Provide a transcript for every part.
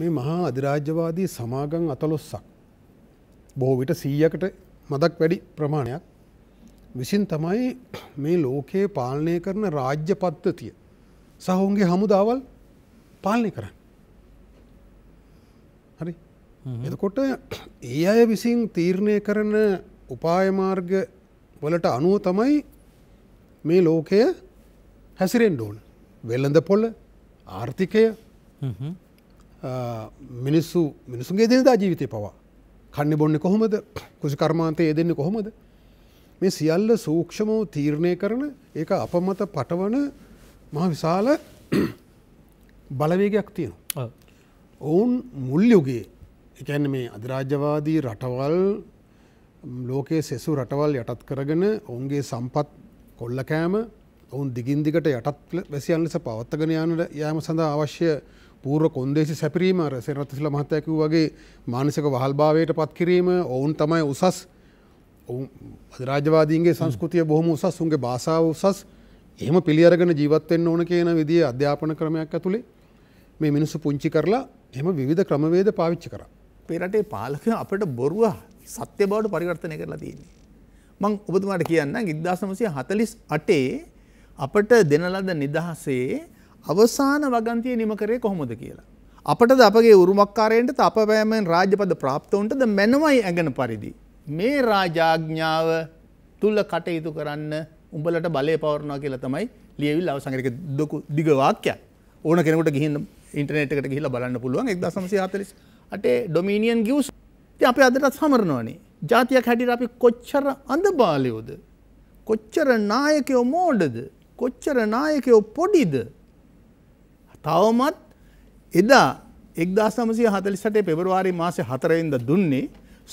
මේ මහා අධිරාජ්‍යවාදී සමාගම් අතලොස්සක්. බොහෝ විට සීයකට මදක් වැඩි ප්‍රමාණයක් විසින් තමයි මේ ලෝකයේ පාලනය කරන රාජ්‍ය පද්ධතිය සහුන්ගේ හමුදාවල් පාලනය කරන්න. හරි එතකොට ඒ අය විසින් තීරණය කරන උපායමාර්ග වලට අනුව තමයි මේ ලෝකය හැසිරෙන්ඩ ඕන වෙල්ලඳ පොල ආර්ථිකය මිනිස්සු මිනිසුන්ගේ දෙනදා ජීවිතය පවා කන්න බොන්න කොහොමද කුසි කර්මාන්තය දෙන්න කොහොමද මේ සියල්ල සූක්ෂමෝ තීරණය කරන ඒ අප මත පටවන මහ විශාල බලවේගයක් තියෙන ඔවුන් මුල්යුගේ එකැන මේ අධරාජ්‍යවාදී රටවල් ලෝකයේ සෙසු රටවල් යටත් කරගෙන ඔවුන්ගේ සම්පත් කොල්ල කෑම ඔවුන් දිගින්දිකට යටත් වැසියන් ලෙස පවත්තගෙන යනට යෑම සඳහා අවශ්‍ය පූර්ව කොන්දේසි සැපරීම සෙනරත්තිසිල මහත්තයකු වගේ මානසික වහල්භාවයට පත් කිරීම ඔවුන් තමයි උසස් අධරාජවාදීන්ගේ සංස්කෘතිය බොහොම උසස් උන්ගේ භාසාාව උසස් එහම පිළියරගෙන ජීවත්වෙන්න ඕන කියන විදිිය අධ්‍යාපන ක්‍රමයක් ඇතුළේ මේ මිනිස්සු පුංචි කරලා එම විධ ක්‍රමවේද පාවිච්චි කර. පෙරටේ පාලක අපට බොරුව සත්‍ය බවට පරිවර්තනය කරලා තියන්නේ. මං ඔබතුමාට කියන්න ඉදදාසමසය හතලිස් අටේ අපට දෙනලද නිදහසේ අවසාන වගන්තිය නිම කරේ කොහොමද කියලා. අපටද අපගේ උරුමක්කාරයන්ට අපපෑමෙන් රාජ්‍යපද ප්‍රාප්තවන්ටද මැනවයි ඇඟන පරිදි. මේ රාජාඥාව තුල්ල කටයුතු කරන්න උඹලට බලය පවරනවා කියලා තමයි ලියවිල් අවසංගරික දොකු දිගවාක්‍ය ඕන කෙනකට ගිහින් ඉන්ටනෙට් එකට ගිහිලා බලන්න පුළුවන් එක් දසමසි හතලිස් අටේ ඩොමීනියන් ගිවස් ති අපි අදටත් සමරනවානේ ජාතියක් හැටියට අපි කොච්චර අඳ බාලයෝද. කොච්චර නායකයෝ මෝඩද කොච්චර නායකයෝ පොඩිද තවමත් එදා එක්දා සමසය හතලිසටේ පෙබරවාරි මාසය හතරයින්ද දුන්නේ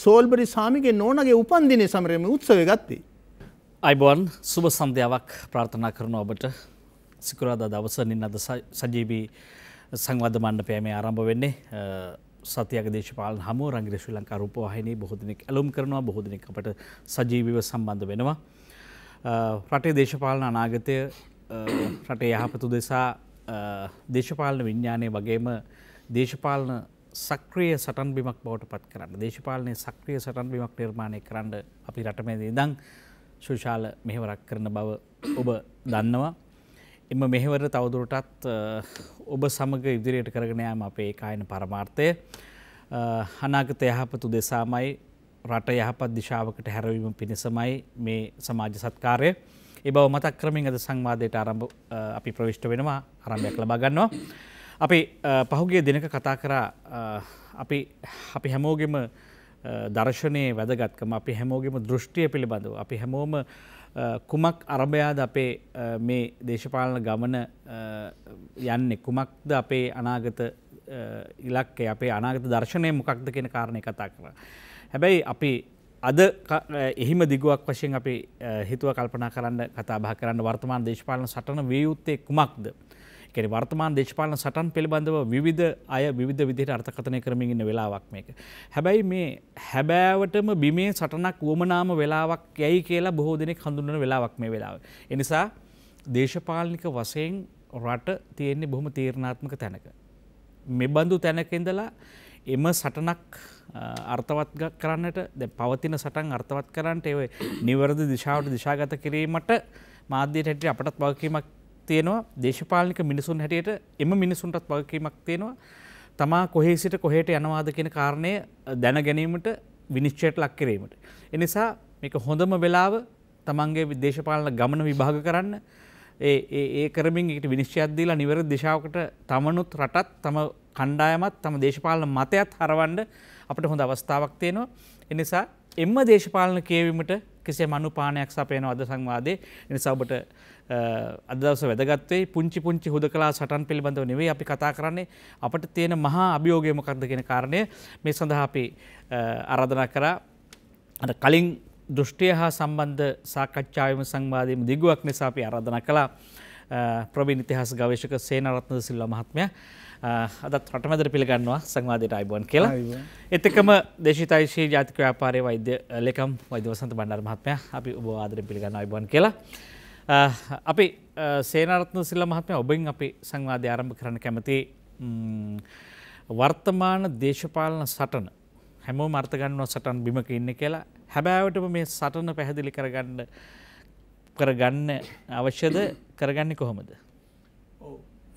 සෝල්බරි සාමික නෝනගේ උපන්දිනය සමරයම උත්සව ගත්තේ. අයිබෝන් සුභ සන්ධ්‍යාවක් ප්‍රාර්ථනා කරන ඔබට සිකුරාදා දවසනින් අද සජීබී සංවධ මණ්ඩපෑමේ ආරම්භ වෙන්නේ සතියක දේශපාල හම රංගිර ශ්‍රී ලංකා රූපවාහිනී බොහෝදනෙක් ඇලුම් කරනවා බොහෝදනෙක් අපට සජීවිව සම්බන්ධ වෙනවා. රටේ දේශපාලන අනාගතය රටේ යහපතු දෙසා දේශපාලන විඤ්ඥානය වගේම දේශපාලන සක්‍රිය සටන් බිමක් බවට පත් කරන්න දේශපාලනය සක්‍රිය සටන් බිමක් නිර්මාණය කරන්න අපි රටමැදේ දං ශුෂාල මෙහෙවරක් කරන බව ඔබ දන්නවා. එම මෙහෙවර තවදුරටත් ඔබ සමඟ ඉදිරියට කරගෙනයම අපේ කායන පරමාර්ථය හනාගත යහපතු දෙසාමයි රට යහපත් දිශාවකට හැරවීම පිණිසමයි මේ සමාජ සත්කාරය. එබව මතක් ක්‍රමින් අද සංවාදයට ආරම්භ අපි ප්‍රවිෂ්ට වෙනවා ආරම්භයක් ලබාගන්නවා. අපි පහුගේ දෙනක කතා කරා අපි අපි හැමෝගෙම දර්ශනය වැදගත්කම අපි හැමෝගෙම දෘෂ්ටිය පිළිබඳව අපි හැමෝම කුමක් අරභයාද අපේ මේ දේශපාලන ගමන යන්නේ කුමක්ද අපේ අනාගත ඉලක්කේ අපේ අනාගත දර්ශනය මොකක්ද කියෙන කාරණය කතා කර. හැබැයි අපි අද එහිම දිගුවක් වශයෙන් අපි හිතුව කල්පනා කරන්න කතා බහ කරන්න වර්තමාන දේශපාලන සටන වියයුත්තේ කුමක්ද. කෙන වර්තමාන දේශපාලන සටන් පිළිබඳව විධ අය විධ විදිට අර්ථකතනය කරමින් ඉන්න වෙලාවක් මේක. හැබැයි මේ හැබෑවටම බිමේ සටනක් වුවමනාම වෙලාවක් යැයි කියලා බොහෝ දෙනෙක් හඳුන්නන වෙලාවක් මේ වෙලාව. එනිසා දේශපාලනික වසයෙන් රට තියෙන්නේ බොහොම තීරණාත්මක තැනක. මෙබඳු තැනක ඉඳලා එම සටනක් අර්ථවත් කරන්නට ද පවතින සටන් අර්ථවත් කරන්නට ඒ නිවරදි දිශාවට දිශාගත කිරීමට මාධ්‍යයට හැටිය අපටත් වගකීමක් තියෙනවා දේශපාලික මිනිසුන් හැටියට එම මිනිසුන්ටත් වගකීමක් තියෙනවා තමා කොහේ සිට කොහේට යනවාද කියෙන කාරණය දැන ගැනීමට විනිශ්චයට ලක් කිරීමට. එනිසා මේක හොඳම වෙලාව තමන්ගේ විදේශපාලන ගමන විභාග කරන්න ඒ කරමින් එකට විනිශ්චයද්දීලා නිවර දිශාවකට තමනුත් රටත් තම කණ්ඩායමත් තම දේශපාලන මතයත් හරවන්ඩ අපට හොඳ අවස්ථාවක් තියෙනවා. එනිසා එම දේශපාලන කියවීමට කිසිය මනුපානයක් සපයන අද සංවාදේ නිසා ඔබට අදවස වැදගත්වේ පුංචි පුංචි හුද කලා සටන් පිළිබඳව නෙවේ අපි කතා කරන්නේ අපට තියෙන මහා අභියෝගයමකක්ද කියෙන කාරණය මේ සඳහා අපි අරධනා කරා අ කලින් දෘෂ්ටිය හා සම්බන්ධ සාකච්ඡාවම සංවාදයම දිගුවක් නිසා අපි අරධන කලා ප්‍රවීණ ඉතිහාස ගවේශක සේනරත්න සිල්ල මහත්මය අදත් රටමැදර පිළිගන්නවා සංවාධයට අයිබෝන් කියලා එතකම දේශිතයිශී ජාතික ව්‍යාපාරය වෛද්‍ය ලෙකම් වෛදවසන්ත බණ්ඩර් මහත්මය අපි ඔබවාදර පිළිගන්න අයිබෝන් කියලා අපි සේනරත්න සිල්ල මහත්මය ඔබෙන් අපි සංවාධය ආරම්භ කරන කැමති වර්තමාන දේශපාලන සටන හැමෝ මර්ථගන්නව සටන් බිමක ඉන්න කියලා හැබෑවටම මේ සටන පැහැදිලි කරගන්න කරගන්න අවශ්‍යද කරගන්නේ කොහොමද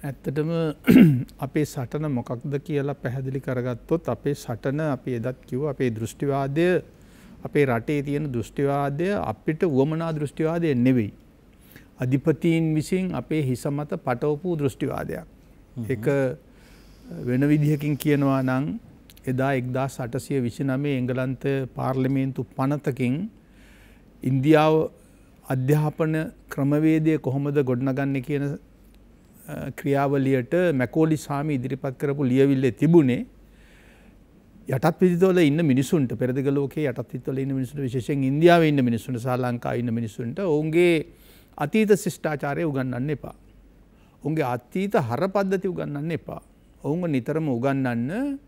ඇත්තටම අපේ සටන මොකක්ද කියලා පැහැදිලි කරගත්තොත් අපේ සටන අපි එදත් කිව්ව අපේ දෘෂ්ටිවාදය අපේ රටේ තියෙන දෘෂ්ටිවාදය අපිට වුවමනා දෘෂ්ටිවාදය නෙවෙයි. අධිපතීන් විසින් අපේ හිසමත පටවපු දෘෂ්ටිවාදයක්. එක වෙන විදිහකින් කියනවා නම් එදා එක්දා සටසය විසිනමේ එංගලන්ත පාර්ලිමේන්තු පනතකින් ඉන්දියාව අධ්‍යාපන ක්‍රමවේදය කොහොමද ගොඩනගන්න කියන ක්‍රියාවලියට මැකෝලි සාමි ඉදිරිපත් කරපු ලියවිල්ලේ තිබුණේ යටත් විදිතවල ඉන්න මිනිසුන්ට පෙරදිගලෝකේ යටත් විතවල ඉන්න මිනිසුන්ට විශේෂයෙන් ඉන්දියාව ඉන්න මිනිසුන්ට සා ලංකා ඉන්න මිනිසුන්ට ඔවුන්ගේ අතීත ශිෂ්ඨාචාරය උගන්නන්න එපා. ඔවුන්ගේ අතීත හර පද්ධති උගන්නන්න එපා. ඔවුන්ව නිතරම උගන්නන්න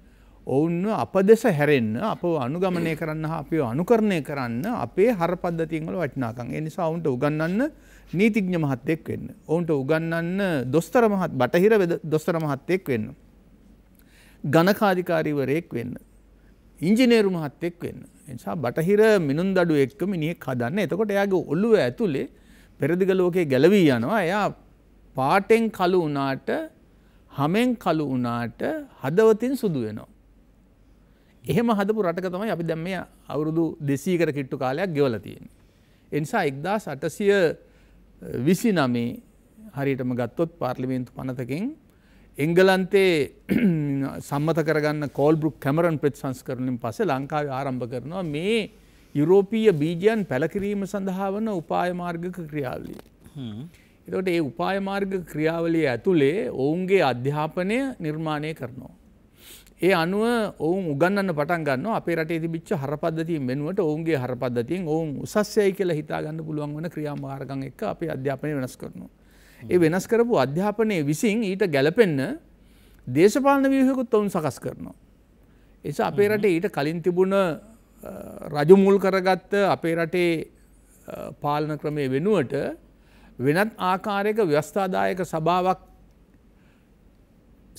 ඔවුන්ව අප දෙස හැරෙන්න අප අනුගමනය කරන්න අපිෝ අනුකරණය කරන්න අපේ හර පද්ධතිංවල වටිනාකන් එනිසා ඔවුන්ට උගන්නන්න නීතිඥ මහත්තෙක් වෙන්න. ඔවුන්ට උගන්නන්න දොස්තර මහත් බටහිර දොස්තර මහත්තෙක් වෙන්න. ගණකාධිකාරීවරයෙක් වෙන්න. ඉංජිනේරු මහත්තෙක් වෙන්න. එනිසා බටහිර මිනුන් දඩු එක්ක මිනිහෙක් හදන්න එතකොට එයාගේ ඔල්ලුව ඇතුලේ පෙරදිග ලෝකයේ ගැලවී යනවා. එයා පාටෙන් කළු වුණාට හමෙන් කළු වුණාට හදවතින් සුදු වෙනවා. එහෙම හදපු රටක තමයි අපි දැන් මේ අවුරුදු 200කට කිට්ටු කාලයක් ගෙවලා තියෙන්නේ. එනිසා 1800 විසි නමේ හරියටම ගත්තොත් පාර්ලිමේන්තු පනතකින් එංගලන්තේ සම්මත කරගන්න කෝල්බෘක් කැමරන් ප්‍රතිසංස් කරනින් පස ලංකාව ආරම්භ කරනවා මේ යුරෝපීය බීජයන් පැලකිරීම සඳහා වන උපායමාර්ගක ක්‍රියාවලිය. එතට ඒ උපායමාර්ග ක්‍රියාවලිය ඇතුළේ ඔවුන්ගේ අධ්‍යාපනය නිර්මාණය කරනවා. ඒ අනුව ඔවුන් උගන්න පටන් ගන්න අපේ රටේ තිබිච්ච හරපද්ධතියෙන් වෙනුවට ඔවුන්ගේ හරපද්ධතියෙන් ඔවුන් උසස්යයි කියලා හිතාගන්න පුළුවන් වන ක්‍රියාමාර්ගන් එක්ක අපේ අධ්‍යාපනය වෙනස් කරනවා. ඒ වෙනස් කරපු අධ්‍යාපනය විසින් ඊට ගැලපෙන්න දේශපාලන ව්‍යහකුත් ඔවුන් සකස් කරනවා. එස අපේ රටේ ඊට කලින් තිබුණ රජමුල් කරගත්ත අපේ රටේ පාලන ක්‍රමය වෙනුවට වෙනත් ආකාරයක ව්‍යස්ථාදායක සභාවක්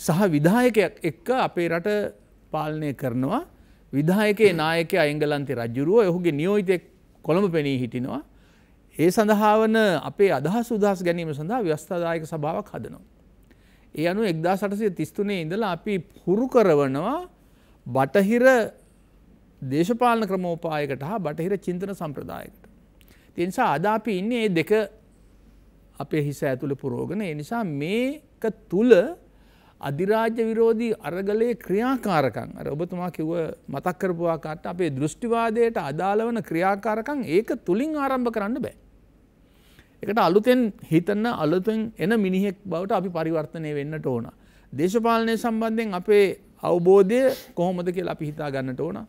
සහ විධායකයක් එක්ක අපේ රට පාලනය කරනවා විධායකේ නායක අයිංගලන්තේ රජුරුව ඔහුගේ නියෝයිතෙක් කොළඹ පෙනී හිටිනවා. ඒ සඳහාවන අපේ අදහස් උදහස් ගැනීම සඳහා ව්‍යස්ථාදායක සභාවක් හදනවා. ඒ අනු එක්දා සටසය තිස්තුනේ ඉඳලා අපි හුරු කරවනවා බටහිර දේශපාලන ක්‍රමෝපායකට හා බටහිර චින්තන සම්ප්‍රදායකට. තිනිසා අද අපි ඉන්නේ ඒ දෙක අපේ හිස ඇතුළ පුරෝගන එනිසා මේක තුළ අධිරාජ්‍ය විරෝධී අරගලයේ ක්‍රියාකාරකං අර ඔබතුමා කිව්ව මතක් කරපු ආකාරයට අපේ දෘෂ්ටිවාදයට අදාළ වන ක්‍රියාකාරකම් ඒක තුලින් ආරම්භ කරන්න බෑ. ඒකට අලුතෙන් හිතන අලුතෙන් එන මිනිහෙක් බවට අපි පරිවර්තනය වෙන්නට ඕන. දේශපාලනය සම්බන්ධයෙන් අපේ අවබෝධය කොහොමද කියලා අපි හිතා ගන්නට ඕන.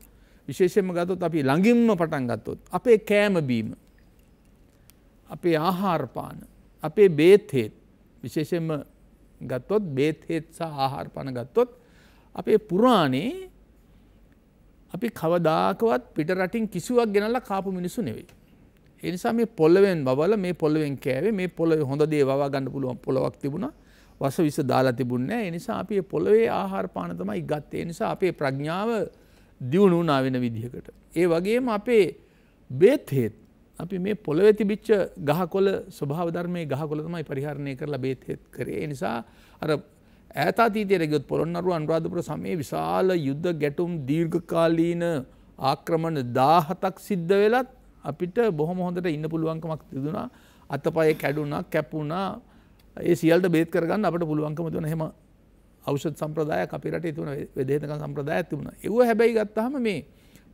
විශේෂයෙන්ම ගත්තොත් අපි ළඟින්ම පටන් ගත්තොත් අපේ කෑම බීම අපේ ආහාර පාන අපේ බේත් හේත් විශේෂයෙන්ම ගත්තොත් බේත් හෙත්සා ආහාර පණ ගත්තොත් අපේ පුරාණේ අපි කවදාකවත් පිට රටින් කිසිවක් ගෙනල්ල කාපු මිනිසු නෙවෙයි. එනිසා මේ පොල්ලවෙන් බවල මේ පොල්ලවෙන් කෑවේ මේ පොළොව හොඳ දේ වවා ගන්න පුළුවන් පොළොවක් තිබුණ වස විස දාලා තිබුණෑ එනිසා අපි පොළොවේ ආහාර පාන තමයි ගත්තේ නිසා අපේ ප්‍රඥාව දියුණු වුණා වෙන විදිහකට. ඒ වගේම අපේ බේත් හේත් අපි මේ පොළොවෙ තිබිච්ච ගහකොළ ස්වභාව ධර්මයේ ගහකොළ තමයි පරිහරණය කරලා බේතෙත් කරේ. ඒ නිසා අර ඈතාතීතයට ගියොත් පොළොන්නරුව අනුරාධපුර සමයේ විශාල යුද්ධ ගැටුම් දීර්ඝකාලීන ආක්‍රමණ 17ක් සිද්ධ වෙලත් අපිට බොහොම හොඳට ඉන්න පුළුවන්කමක් තිබුණා. අතපය කැඩුනා, කැපුණා. ඒ සියල්ලට බේත් කරගන්න අපිට පුළුවන්කම තිබුණා. එහෙම ඖෂධ සම්ප්‍රදායක් අපේ රටේ තිබුණා. වේදේතක සම්ප්‍රදායක් තිබුණා. ඒව හැබැයි ගත්තාම මේ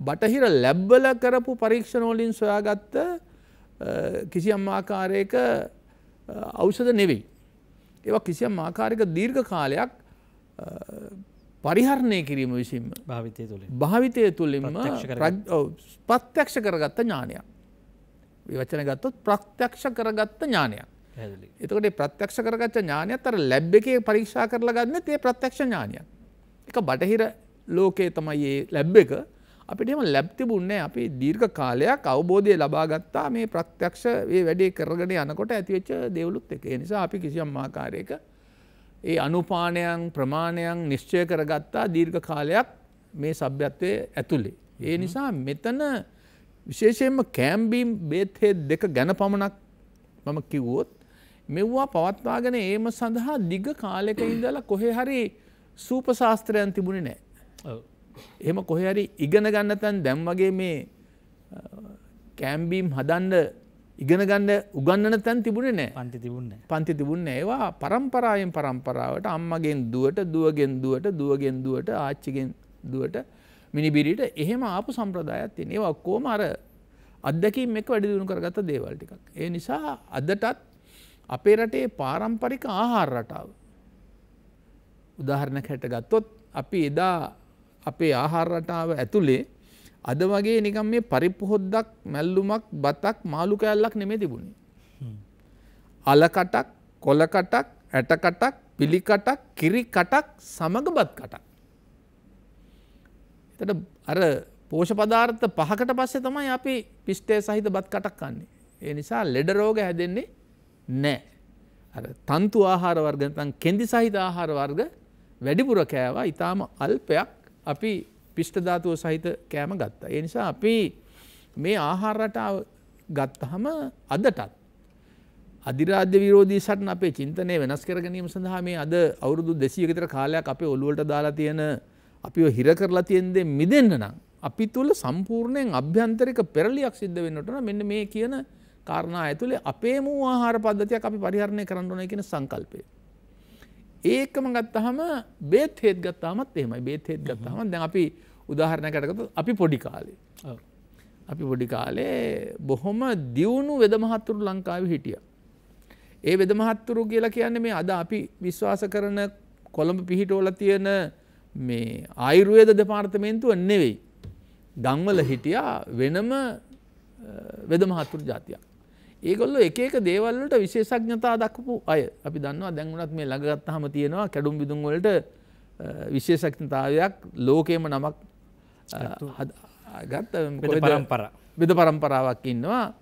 බටහිර ලැබ්බල කරපු පරීක්ෂණෝලින් සොයාගත්ත කිසියම් ආකාරයක අවෂද නෙවෙයි. ඒවා කිසියම් ආකාරක දීර්ඝ කාලයක් පරිහරණය කිරීම විසින් භාවිතය තුළ භාවිතය තුළින්ම ප්‍රත්‍යක්ෂ කරගත්ත ඥානයක්. වචන ගත්තොත් ප්‍රත්‍යක්ෂ කරගත්ත ඥානයක්. එතකට ප්‍රත්‍යක්ෂ කරගත් ඥානයක් අර ලැබ් එකේ පරීක්ෂා කරලා ගන්න ඒ ප්‍රත්‍යක්ෂ ඥානයක්. එක බටහිර ලෝකයේ තමයි ඒ ලැබ් එක අපිට එම ලැබ් තිබුණේ අපි දීර්ඝ කාලයක් අවබෝධය ලබා ගත්තා මේ ප්‍රත්‍යක්ෂ ඒ වැඩේ කරගෙන යනකොට ඇතිවෙච්ච දේවලුත් එක. ඒ නිසා අපි කිසියම් ආකාරයක ඒ අනුපානයන් ප්‍රමාණයන් නිශ්චය කරගත්තා දීර්ඝ කාලයක් මේ සભ્યත්වයේ ඇතුලේ. ඒ නිසා මෙතන විශේෂයෙන්ම කෑම්බීම් බේත් දෙක ගැන පමණක් මම කිව්වොත් මෙව්වා පවත්වාගෙන ඒම සඳහා දිග කාලෙක ඉඳලා කොහේ හරි සූප ශාස්ත්‍රයන් තිබුණේ නැහැ. එහෙම කොහරි ඉගෙන ගන්න තැන් දැම් වගේ මේ කෑම්බීම් හදන්ඩ ඉගෙන ගන්න උගන්නන තැන් තිබුණේ නෑ පන්ති තිබුණ පන්ති තිබුණ ඒවා පරම්පරායෙන් පරම්පරාවට අම්මගෙන් දුවට දුවගෙන් දුවට දුවගෙන් දුවට ආච්චිගෙන් දුවට මිනිබිරිට එහෙම ආපු සම්ප්‍රදායත් තියෙන ඒවා ඔක්කෝම අර අත්දැකීම් එක වැඩිදුණු කරගත දේවල් ටිකක්. ඒ නිසා අදටත් අපේ රටේ පාරම්පරික ආහාර රටාව. උදාහරණ හැට ගත්තොත් අපි එදා අපේ ආහාර රටාව ඇතුලේ අද වගේ නිකම් මේ පරිප්පුහොද්දක් මැල්ලුමක් බතක් මාළු කෑල්ලක් නෙමේ තිබුණේ. අලකටක් කොලකටක් ඇටකටක් පිළිකටක් කිරිකටක් සමග බත් කටක්. එතට අර පෝෂපදාර්ථ පහකට පස්සේ තමයි අපි පිෂ්ටය සහිත බත් කටක් කන්නේ. ඒ නිසා ලෙඩ රෝග හැදෙන්නේ නෑ. තන්තු ආහාර වර්ග නැත්නම් කෙඳි සහිත ආහාර වර්ග වැඩිපුර කෑවා ඊටාම අල්පයක් අපි පිෂ්ටධාතුව සහිත කෑම ගත්තා. ඒ නිසා අපි මේ ආහාරටාව ගත්තහම අදටත්. අධිරාධ්‍ය විරෝධී සටන් අපේ චින්තනය වෙනස් කර ගැනීම සඳහා මේ අද අවුරුදු දෙසියකතර කාලයක් අපේ ඔළුවලට දාලා තියෙන අපි හිර කරලා තියෙන්දේ මිදන්න නම්. අපි තුළ සම්පූර්ණයෙන් අභ්‍යන්තරික පෙරලියක් සිද්ධ වෙන්නටන මෙන්න මේ කියන කාරණා ඇතුළේ අපේ මූ ආහාර පද්ධතියක් අපි පරිහරණය කරන්න ඕන කියන සංකල්පය. ඒකම ගත්තහම බේත් හේත් ගත්තාමත් එෙමයි බේත් හේත් ගත්තාම දැන් අපි උදාහරණකටකතු අපි පොඩි කාලේ අපි පොඩි කාලේ බොහොම දියුණු වෙදමහත්තුරු ලංකාව හිටිය. ඒ වෙදමහත්තුරු කියලා කියන්න මේ අද අපි විශ්වාස කරන කොළඹ පිහිටෝල තියෙන මේ අයිරුවේද දෙපාර්තමේන්තුව නෙවෙයි. දංවල හිටියා වෙනම වෙදමහත්තුරු ජාතියක්. ඒගොල්ලො එක දේවල්ලට විශේෂඥතා දක්පු අය අපි දන්නවා දැන්ගුණත් මේ ළඟගත් හම තියෙනවා කැඩුම් බිදුම්වලට විශේෂක්නතාවයක් ලෝකයම නමක් ගත් පරම්පර බෙද පරම්පරාවක් ඉන්නවා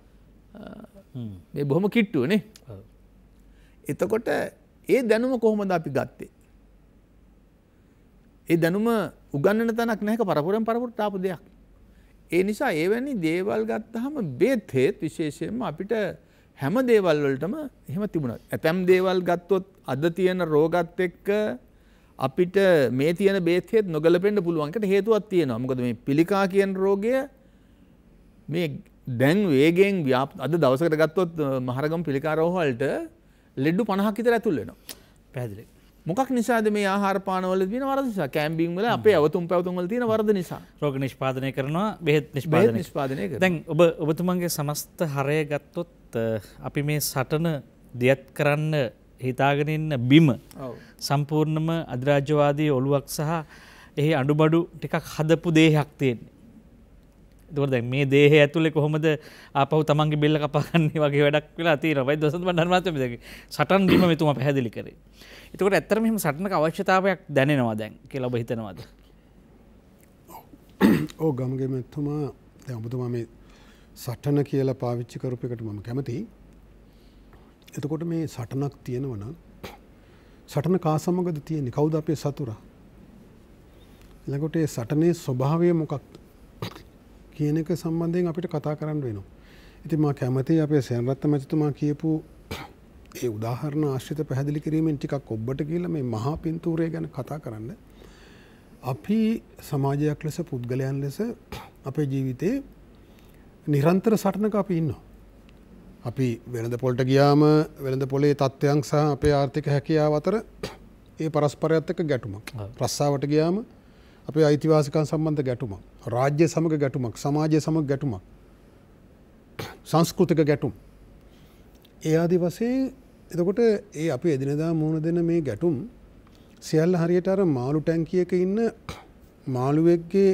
මේ බොහොම කිට්ටුවනේ එතකොට ඒ දැනුම කොහොමද අපි ගත්තේ ඒ දැනුම උගන්නන තනක් නැක පරපුරම් පරපුරට ආපු දෙයක් ඒ නිසා ඒවැනි දේවල් ගත්තහම බේත්හෙත් විශේෂයෙන්ම අපිට හැම දේවල් වලටම එහෙම තිබුණා. ඇතැම් දේවල් ගත්තොත් අද තියෙන රෝගත් එක්ක අපිට මේ තියෙන බේත්හෙත් නොගලපෙන්න පුළුවන්කට හේතුවක් තියෙනවා. මොකද මේ පිළිකා කියන රෝගය මේ දැන් වේගෙන් ව්‍යාප්ත අද දවසකට ගත්තොත් මහරගම පිළිකා රෝහලට ලෙඩ 50ක් විතර ඇතුල් වෙනවා. පැහැදිලි. මොකක් නිසාද මේ ආහාරපානවල තින වරදිසා කෑම්බිංවල අපේ අවතුම් පැවතුන්වල තියෙන වර්ද නිසා රෝග නිෂ්පාදනය කරනවා බෙහෙත් නිෂ්පාද නිෂ්පාදනය දැන් ඔබ ඔබතුමන්ගේ සමස්ත හරය ගත්තොත් අපි මේ සටන දියත් කරන්න හිතාගෙන ඉන්න බිම සම්පූර්ණම අධරාජ්‍යවාදී ඔළුවක් සහ එහි අඩුබඩු ටිකක් හදපු දේහයක් තියෙන්නේ දොර දැ මේ දේහ ඇතුලෙ කොහොමද අපහු තමන්ගේ බෙල්ල කපාගන්නේ වගේ වැඩක් වෙලා තිරවයි දොසත් ධර්මාතමදගේ සටන් ගීම මෙතුම පැහැදිලි කරේ. එතකට ඇත්තරම හිම සටනක අවශ්‍යතාවයක් දැනෙනවා දැන් කියලා බහිතනවාද. ඕ ගමගේ මෙත්තුමා දැඹතුමා මේ සටන කියලා පාවිච්චි කරපයකට මම කැමති. එතකොට මේ සටනක් තියෙනවන සටන කා සමගද තියෙන කවුද අපේ සතුරා. එලකොට සටනේ ස්වභාවය මොකක්ද කියන එක සම්බන්ධයෙන් අපිට කතා කරන්න වෙනවා. ඉතින් මා කැමති අපේ සයන්රත්ත මැතිතුමා කියපු ඒ උදාහරණ ආශ්‍රිත පැහැදිලි කිරීමෙන් ටිකක් ඔබට කියලා මේ මහා පින්තූරය ගැන කතා කරන්න. අපි සමාජයක් ලෙස පුද්ගලයන් ලෙස අපේ ජීවිතේ නිරන්තර සටනක අපි ඉන්නවා. අපි වෙළඳ පොල්ට ගියාම වෙළඳ පොලේ තත්ත්වයන් සහ අපේ ආර්ථික හැකියාව අතර ඒ පරස්පරයත් එක්ක ගැටුමක්. රස්සාවට ගියාම අපේ අයිතිවාසිකන් සම්බන්ධ ගැටුමක් රාජ්‍ය සමග ගැටුමක් සමාජය සමග ගැටුමක් සංස්කෘතික ගැටුම් ඒ ආදි වසයෙන් එතකොට ඒ අපි එදිනදා මුහුණ දෙන මේ ගැටුම් සියල්ල හරියට අර මාළු ටැංකියක ඉන්න මාළුවෙක්ගේ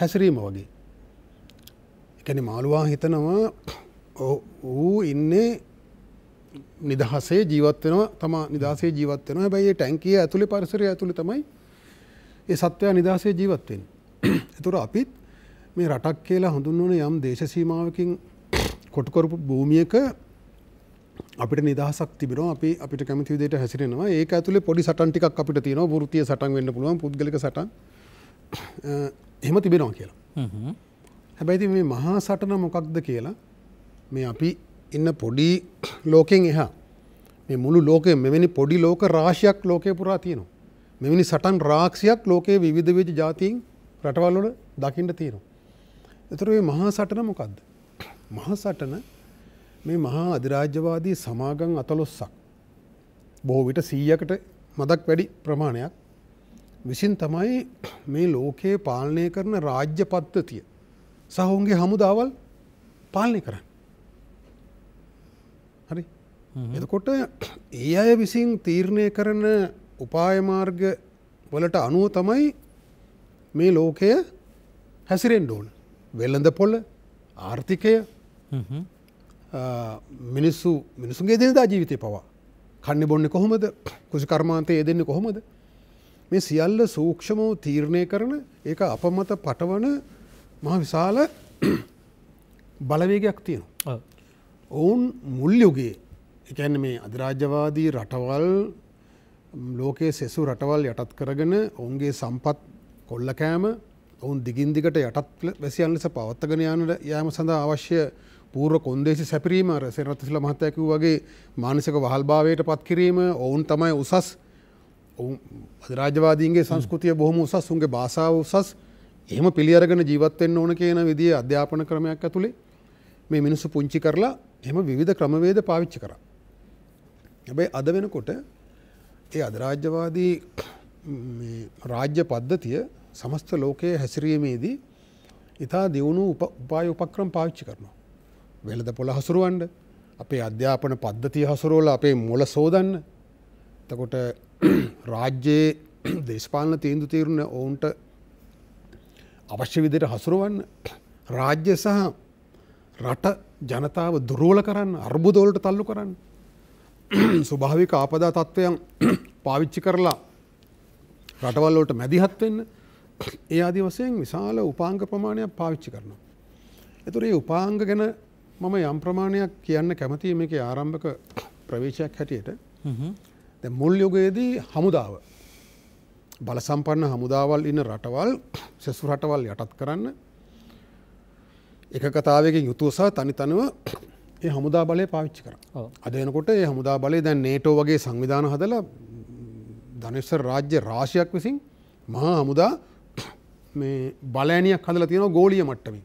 හැසිරීම වගේ එකැන මාළුවා හිතනවා ඌ ඉන්නේ නිදහසේ ජීවත්වෙනවා තමා නිදහසේ ජීවත්වෙනවා හැබැයි ටැංකිය ඇතුළි පරිසරය ඇතුළි තමයි ඒ සත්වයා නිදහසේ ජීවත් වෙන්නේ. ඒතර අපිත් මේ රටක් කියලා හඳුන්වන යම් දේශ සීමාවකින් කොටු කරපු භූමියක අපිට නිදහසක් තිබෙනවා අපි අපිට කැමති විදිහට හැසිරෙනවා. ඒක ඇතුලේ පොඩි සටන් ටිකක් අපිට තියෙනවා. වෘත්තීය සටන් වෙන්න පුළුවන්, පුද්ගලික සටන්. එහෙම තිබෙනවා කියලා. හැබැයි මේ මහා සටන මොකක්ද කියලා මේ අපි ඉන්න පොඩි ලෝකෙන් එහා මේ මුළු ලෝකෙ මෙවැනි පොඩි ලෝක රාශියක් ලෝකේ පුරා තියෙනවා. මෙවැනි සටන් රාක්ෂයක් ලෝකයේ විවිධ වෙච්ච ජාතීන් රටවල් වල දකින්න තියෙනවා. ඒතර මේ මහා සටන මොකද්ද? මහා සටන මේ මහා අධිරාජ්‍යවාදී සමාගම් අතලොස්සක්. බොහෝ විට 100කට මදක් වැඩි ප්‍රමාණයක් විසින් තමයි මේ ලෝකයේ පාලනය කරන රාජ්‍ය පද්ධතිය සහ ඔවුන්ගේ හමුදාවල් පාලනය කරන්නේ. හරි. එතකොට ඒ අය විසින් තීරණය කරන උපායමාර්ග වලට අනුව තමයි මේ ලෝකය හැසිරෙන්ඩ ඕන. වෙල්ලඳ පොල්ල ආර්ථිකය මිනිස්සු මිනිසුන්ගේ දෙනදා ජීවිතය පවා කන්න බොන්න කොහොමද කුසි කර්මාන්තය දෙන්න කොහොමද මේ සියල්ල සූක්ෂමෝ තීරණය කරන ඒ අප මත පටවන මහ විශාල බලවේගයක් තියෙනවා. ඔවුන් මුල්යුගේ එකැන මේ අධරාජ්‍යවාදී රටවල් ලෝකයේ සෙසු රටවල් යටත් කරගෙන ඔවුන්ගේ සම්පත් කොල්ල කෑම ඔවුන් දිගින්දිකට යටත් වැසියන් ලෙස පවත්තගෙන යන යෑම සඳහා අවශ්‍ය පූර්ව කොන්දේසි සැපරීම සෙනරත්තිල මහත්තයකු වගේ මානසික වහල්භාවයට පත් කිරීම ඔවුන් තමයි උසස් අධරාජවාදීන්ගේ සංස්කෘතිය බොහොම උසස් උන්ගේ භාසාාව උසස් එහම පිළියරගෙන ජීවත්වෙන්න්න ඕන කියන විදිිය අධ්‍යාපන ක්‍රමයක් ඇතුළේ මේ මිනිස්සු පුංචි කරලා එම විධ ක්‍රමවේද පාවිච්චි කර. හැබැයි අද වෙනකොට ඒ අධරාජ්‍යවාදී රාජ්‍ය පද්ධතිය සමස්ත ලෝකයේ හැසිරීමේදී ඉතා දියුණු උපාය උපක්‍රම් පාවිච්චි කරනවා. වෙළඳ පොළ හසුරුවන්ඩ අපේ අධ්‍යාපන පද්ධතිය හසුරෝල අපේ මොල සෝදන්න තකොට රාජ්‍යයේ දේශපාලන තීන්දු තීරණ ඔවුන්ට අවශ්‍ය විදියට හසුරුවන්න රාජ්‍ය සහ රට ජනතාව දුරුවල කරන්න අර්බුදෝලට තල්ලු කරන්න ස්වභාවික ආපදා තත්ත්වයන් පාවිච්චි කරලා රටවල් වලට මැදිහත් වෙන්න ඒ ආදි වශයෙන් විශාල උපාංග ප්‍රමාණයක් පාවිච්චි කරනවා. ඒතර මේ උපාංග ගැන මම යම් ප්‍රමාණයක් කියන්න කැමතියි මේකේ ආරම්භක ප්‍රවේශයක් හැටියට. දැන් මුල් යුගයේදී හමුදාව බල සම්පන්න හමුදාවල් ඉන්න රටවල් සෙසු රටවල් යටත් කරන්න එක කතාවකින් යුතුව සහ තනි තනිව ඒ හමුදා බලය පාවිච්චි කර අද එනකොට ඒ හමුදා බලය දැන් නේටෝ වගේ සංවිධාන හදල ධනෙස්සර රාජ්‍ය රාශයක් විසින් මහා හමුදා බලෑනියක් හදල තියෙන ගෝලිය මට්ටමින්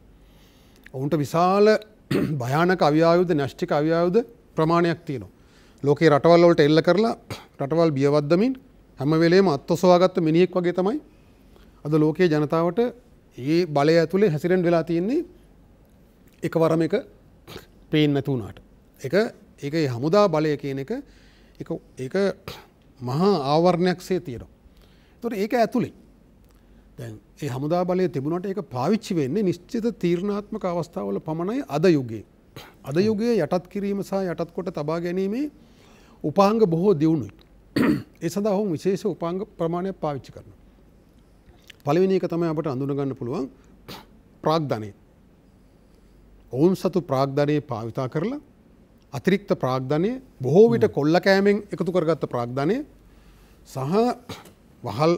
ඔවුන්ට විශාල භයානක අව්‍යයුද නැෂ්ටික අව්‍යයුද ප්‍රමාණයක් තියනවා. ලෝකේ රටවල්ලොට එල්ල කරලා රටවල් බියවද්දමින් හැමවෙලේම අත්තොස්වාගත්ත මිනිෙක් වගේ තමයි අද ලෝකයේ ජනතාවට ඒ බලය ඇතුළේ හැසිරෙන් වෙලා තියෙන්නේ එක වරම එක පේන්න තුනාට එක එක හමුදා බලය කියන එක එක මහා ආවරණයක් සේ තියෙනවා තොට ඒක ඇතුළේ දැන් ඒ හමුදා බලය තිබුණට ඒක පාවිච්චි වෙන්නේ නිශ්චිත තීරණාත්මක අවස්ථාවල පමණයි අද යුගයේ අද යුගයේ යටත් කිරීම සහ යටත් කොට තබා ගැනීමේ උපාංග බොහෝ දියුණුයි ඒ සඳහා ඔහුන් විශේෂ උපාංග ප්‍රමාණයක් පාවිච්චි කරනවා පළවෙනි එක තමයි අපට අඳුනගන්න පුළුවන් ප්‍රාග්ධනය ඔවුන් සතු ප්‍රාග්ධනය පාවිතා කරලා අතිරික්ත ප්‍රාග්ධනය බොහෝ විට කොල්ල කෑමෙන් එකතු කරගත්ත ප්‍රාග්ධනය සහ වහල්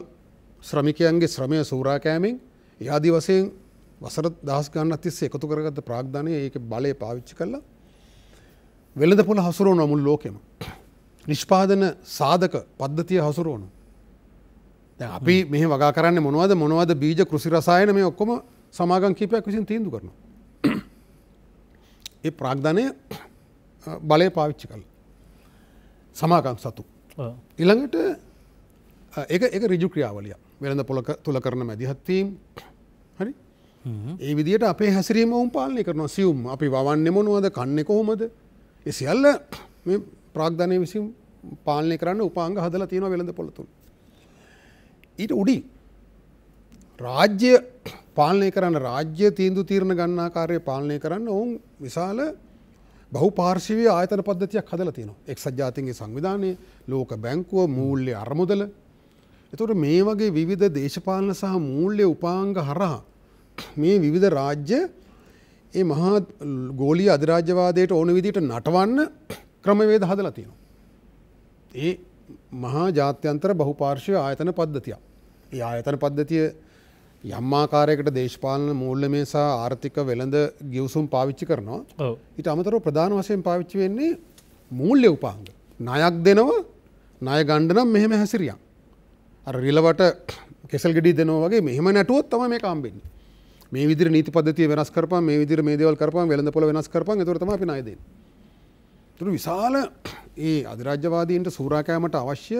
ශ්‍රමිකයන්ගේ ශ්‍රමය සූරාකෑමෙන් යාදි වසයෙන් වසර දහස් ගන්න තිස්ස එකතු කරගත්ත ප්‍රාග්ධනය ඒක බලය පාවිච්චි කරලා වෙළඳ පොළ හසුරුවන මුල් ලෝකෙම. නිෂ්පාදන සාධක පද්ධතිය හසුරුවන. අපි මෙහ වගා කරන්න මොනවද මොනවද බීජ කෘසි රසායන මේ ඔක්කොම සමාගන් කීපයක් විසින් තීන්දු කරනවා. ඒ ප්‍රාග්ධනය බලය පාවිච්චි කල් සමාකන් සතු ඉළඟට ඒ එක රිජු ක්‍රියාවලිය වෙළඳ පොළක තුළ කරන මැදිහත්වීම් හරි ඒ විදිට අපේ හැසිරීම ඔවුන් පාලනය කරන සියුම් අපි වවන්න මොනුවද කන්නෙ කොහොමද සියල්ල ප්‍රාග්ධනය විසින් පාලනය කරන්න උපාංග හදල තියෙන වෙළඳ පොළතුන් ඊට උඩි රාජ්‍ය පාලනය කරන්න රාජ්‍ය තීන්දු තීරණ ගන්නාකාරය පාලනය කරන්න ඔවුන් විශාල බහු පාර්ශවය ආයතන පද්ධතියක් හදල තියෙන එක් සජාතින්ගේ සංවිධානය ලෝක බැංකුව මූල්ලය අරමුදල එතුට මේ වගේ විවිධ දේශපාලන සහ මූල්්‍ය උපාංග හරහා මේ විවිධ රාජ්‍ය ඒ මහා ගෝලී අධරාජ්‍යවාදයට ඕන විදිට නටවන්න ක්‍රමවේද හදලා තියෙනවා. ඒ මහා ජාත්‍යන්තර බහුපාර්ශය ආයතන පද්ධතියක්. ඒ ආයතන පද්ධතිය යම්මාකාරයකට දේශපාලන මූල්ලමේ සහ ආර්ථික වෙළඳ ගිවසුම් පාවිච්චි කරනවා ඉට අමතරව ප්‍රධාන වසයෙන් පාවිච්චි වෙන්නේ මූල්්‍ය උපාංග. නයක් දෙනව නය ගණ්ඩනම් මෙහෙම හැසිරියම්. අ රිලවට කෙසල් ගෙඩි දෙනව වගේ මෙහම නැටුවත් තම මේ කාම්බෙන් මේ විදි නීති පදති වෙනස් කරප මේ විදිර මේදවල් කරප වෙළඳ පොල වෙනස් කරප තුරතම පිනයිද. තුර විශාල ඒ අධරාජ්‍යවාදීන්ට සූරාකෑමට අවශ්‍ය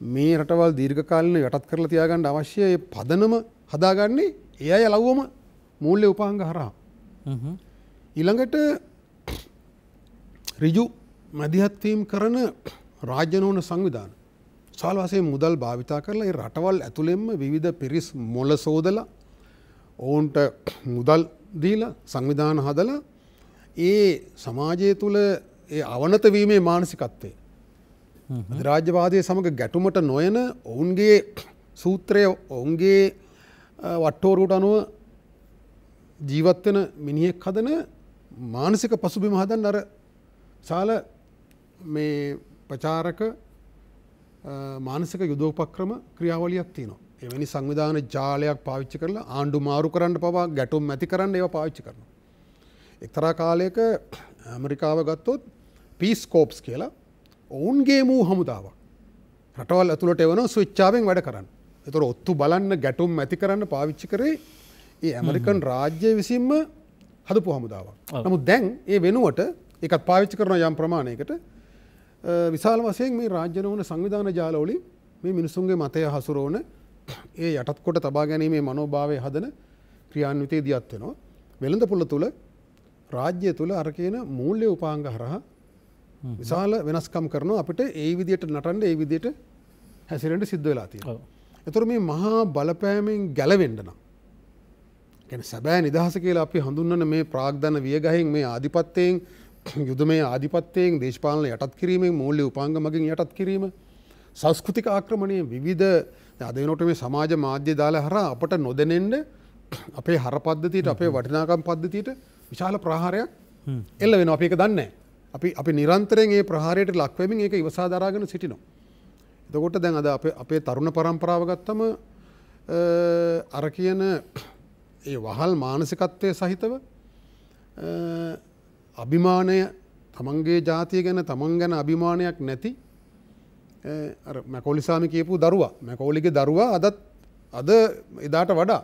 මේ රටවල් දීර්ඝකාලන යටත් කරලා තියාගන්න අවශ්‍ය පදනම හදාගන්නේ ඒ අය ලව්වම මූල්‍ය උපාංග හරහා. ඊළඟට රිජු මැදිහත්වීම් කරන රාජ්‍යනෝන සංවිධාන සාල් වසේ මුදල් භාවිතා කරලා ඒ රටවල් ඇතුළෙම විවිධ පිරිස් මොල සෝදලා ඔවුන්ට මුදල් දීලා සංවිධාන හදලා ඒ සමාජය තුළ ඒ අවනතවීමේ මානසිකත්වය රාජ්‍යවාදය සමඟ ගැටුමට නොයන ඔවුන්ගේ සූත්‍රය ඔවුන්ගේ වට්ටෝරුට අනුව ජීවත්වන මිනිහෙක් හදන මානසික පසුබිම හදන් අර සාල මේ ප්‍රචාරක මානසික යුදෝපක්‍රම ක්‍රියාවලියක් තියෙනවා. එවැනි සංවිධාන ජාලයක් පාවිච්චි කරලා ආණ්ඩු මාරු කරන්න පවා ගැටුම් ඇති කරන්න ඒව පාවිච්චි කරනවා. එක්තරා කාලයක ඇමරිකාව ගත්තොත් පීස්කෝප්ස් කියලා ඔවුන්ගේ මූ හමුදාවක් රටවල් ඇතුළට එවන ස්විච්චාවෙන් වැඩ කරන්න. එතුර ඔත්තු බලන්න ගැටුම් ඇති කරන්න පාවිච්චි කරේ ඒ ඇමරිකන් රාජ්‍ය විසින්ම හදපු හමුදාවක්. නමු දැන් ඒ වෙනුවට එකත් පාවිච්චි කරන යම් ප්‍රමාණයකට විශාල වසයෙන් මේ රාජ්‍යන වන සංවිධාන ජාලවලි මේ මිනිසුන්ගේ මතය හසුරෝන ඒ යටත්කොට තබා ගැනීමේ මනෝභාවය හදන ක්‍රියාන්විතය දියත්වෙනවා. වෙළඳ පුළ තුළ රාජ්‍ය තුළ අරකයන මූල්‍ය උපාංග හරහා විශාල වෙනස්කම් කරන අපිට ඒ විදියට නටන්ඩ ඒ විදියට හැසිරෙන්ට සිද්ධ වෙලා තිය එතුර මේ මහා බලපෑමෙන් ගැලවෙඩනම් ගැන සැබෑ නිදහස කියලා අපි හඳුන්නන මේ ප්‍රාග්ධන වියගහෙන් මේ ආධිපත්තයෙන් යුද මේ ආධිපත්තයෙන් දේශපාලන යටත් කිරීමේ මූල්ලි උපාංගමගින් යටත් කිරීම සංස්කෘතික ආක්‍රමණය විවිධ අදනොට මේ සමාජ මාධ්‍ය දාලා හර අපට නොදැනෙන්ඩ අපේ හර පද්ධතියට අපේ වටිනාකම් පද්ධතියට විශාල ප්‍රහාරයක් එල්ල වෙන අප එක දන්නේ අපි අපි නිරන්තරයෙන් ඒ ප්‍රහාරයට ලක්වමින් ඒක ඉවසා දරාගෙන සිටිනවා. එතකොට දැන් අද අපේ තරුණ පරම්පරාව ගත්තම අර කියන ඒ වහල් මානසිකත්වය සහිතව අභිමානය තමන්ගේ ජාතිය ගැන තමන් ගැන අභිමානයක් නැති මැකෝලිසාමි කියපු දරුවා මැකෝලිගේ දරුවා අදත් අද එදාට වඩා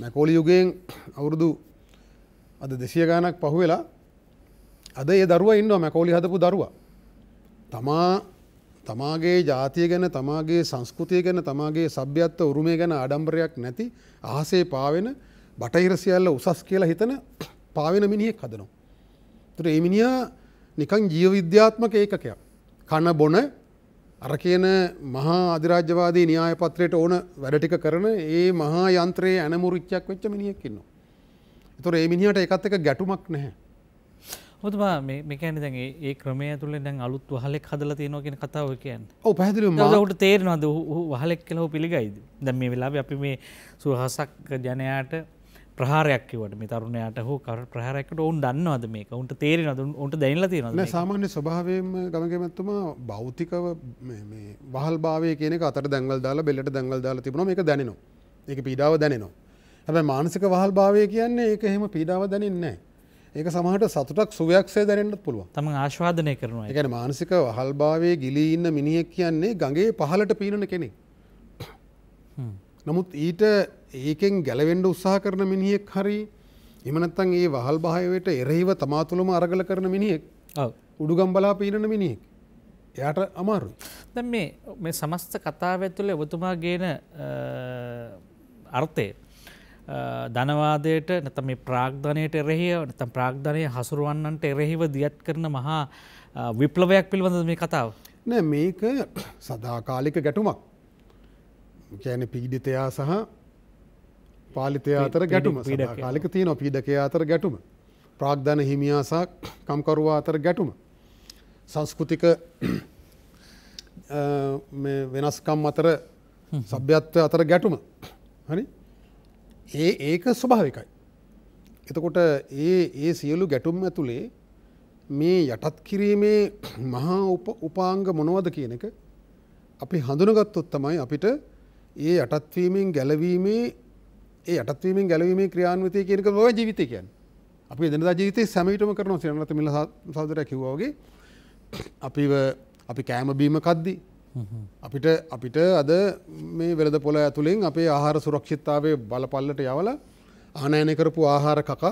මැකෝලි යුගයෙන් අවුරුදු අද දෙසිය ගානක් පහුවෙලා අද ඒ දරුව ඉන්නවා මැකෝලි හදපු දරුවා. තමා තමාගේ ජාතිය ගැන තමාගේ සංස්කෘතිය ගැන තමාගේ සභ්‍යත්ව උරුමය ගැන ආඩම්බරයක් නැති අහසේ පාවෙන බටහිර සියල්ල උසස් කියලා හිතන පාවෙන මිනිහෙක් හදනවා. තුර ඒ මිනිහා නිකං ජීවවිද්‍යාත්මක ඒකකයක්. කන බොන අර කියන මහා අධිරාජ්‍යවාදී න්‍යාය පත්‍රයට ඕන වැඩටික කරන ඒ මහා යන්ත්‍රයේ ඇනමුරිච්චයක් වෙච්ච මිනිහෙක් ඉන්නවා. එතොර ඒ මිනිහට එකත් එක ගැටුමක් නැහැ. ඔතුමා මේකන දැන් ඒ ක්‍රමය තුළ දැන් අලුත් වහලෙක් හදල තියෙනවගෙන කතාව කියන්න ඕ පැදිල ට තේරනවාද වහලෙක් කලහෝ පිළිගයිද දැන් මේ වෙලාව අපි මේ සුහසක් ජනයාට ප්‍රහාරයක්කිවට මේ තරුණයට හෝ කර ප්‍රහරකට ඔවුන් දන්නවාද මේක උන්ට තේරෙන උන්ට දැනල තියෙන සාමාන්‍ය ස්වභාවයම ගමගමැත්තුම භෞතිකව වහල් භාවය කියන අතර දැංවල් දාලා බෙල්ලට දැංවල් දාලා තිබුණ මේ එක දැනෙනවා ඒක පීඩාව දැනෙනවා හැබැ මානසික වහල් භාවය කියන්නේ ඒක එහෙම පීඩාව දැනෙන්නේ නෑ ඒක සමහට සතුටක් සුවයක්ෂය දැනෙන්න්නත් පුළුව තම ආශවාදනය කරනවා එකන මානසික හල්භාවේ ගිලි ඉන්න මිනිහෙක් කියන්නේ ගගේ පහලට පීනන කෙනෙක්. නමුත් ඊට ඒකෙන් ගැලවෙන්ඩ උත්සාහ කරන මිනිහෙක් හරි එමනත්තන් ඒ වහල් භායවට එරහිව තමාතුළම අරගල කරන මිනිෙක් උඩුගම්බලා පීනන මිනිෙක්. එයට අමාරු. දැ මේ සමස්ත කතාව ඇතුළ ඔතුමා ගේන අර්ථය ධනවාදයට නැතම මේ ප්‍රාග්ධනයට එරෙහිව නැතම් ප්‍රාග්ධනය හසුරුවන්නන්ට එරෙහිව දියත් කරන මහා විප්ලවයක් පිළිබඳ මේ කතාව. නෑ මේක සදාකාලික ගැටුමක්. කෑන පීඩිතයා සහ පාලිතය අතර ගැටුම කාලික තියන පීඩකය අතර ගැටුම. ප්‍රාග්ධන හිමියාසා කම්කරුවා අතර ගැටුම. සංස්කෘතික වෙනස්කම් අතර සභ්‍යත්ව අතර ගැටුම. හනි ඒ ඒක ස්වභාවිකයි. එතකොට ඒ ඒ සියලු ගැටුම් ඇතුළේ මේ යටත් කිරීමේ මහා උපාංග මොනවද කියන එක අපි හඳුනගත්තොත් තමයි අපිට ඒ යටත්වීමෙන් ගැලවීමේ ඒ යටත්වීමෙන් ගැලවීමේ ක්‍රියාන්විතය කියනක බව ජීවිතය කියන් අපි දෙනදා ජීවිතය සැමිටම කරන සිරනත මිල සාදරයක් කිව්වාගේ අපි අපි කෑම බීම කද්දී අපිට අපිට අද මේ වෙළද පොල ඇතුළින් අපේ ආහාර සුරක්ෂිත්තාවේ බලපල්ලට යවල ආනෑනය කරපු ආහාර කකා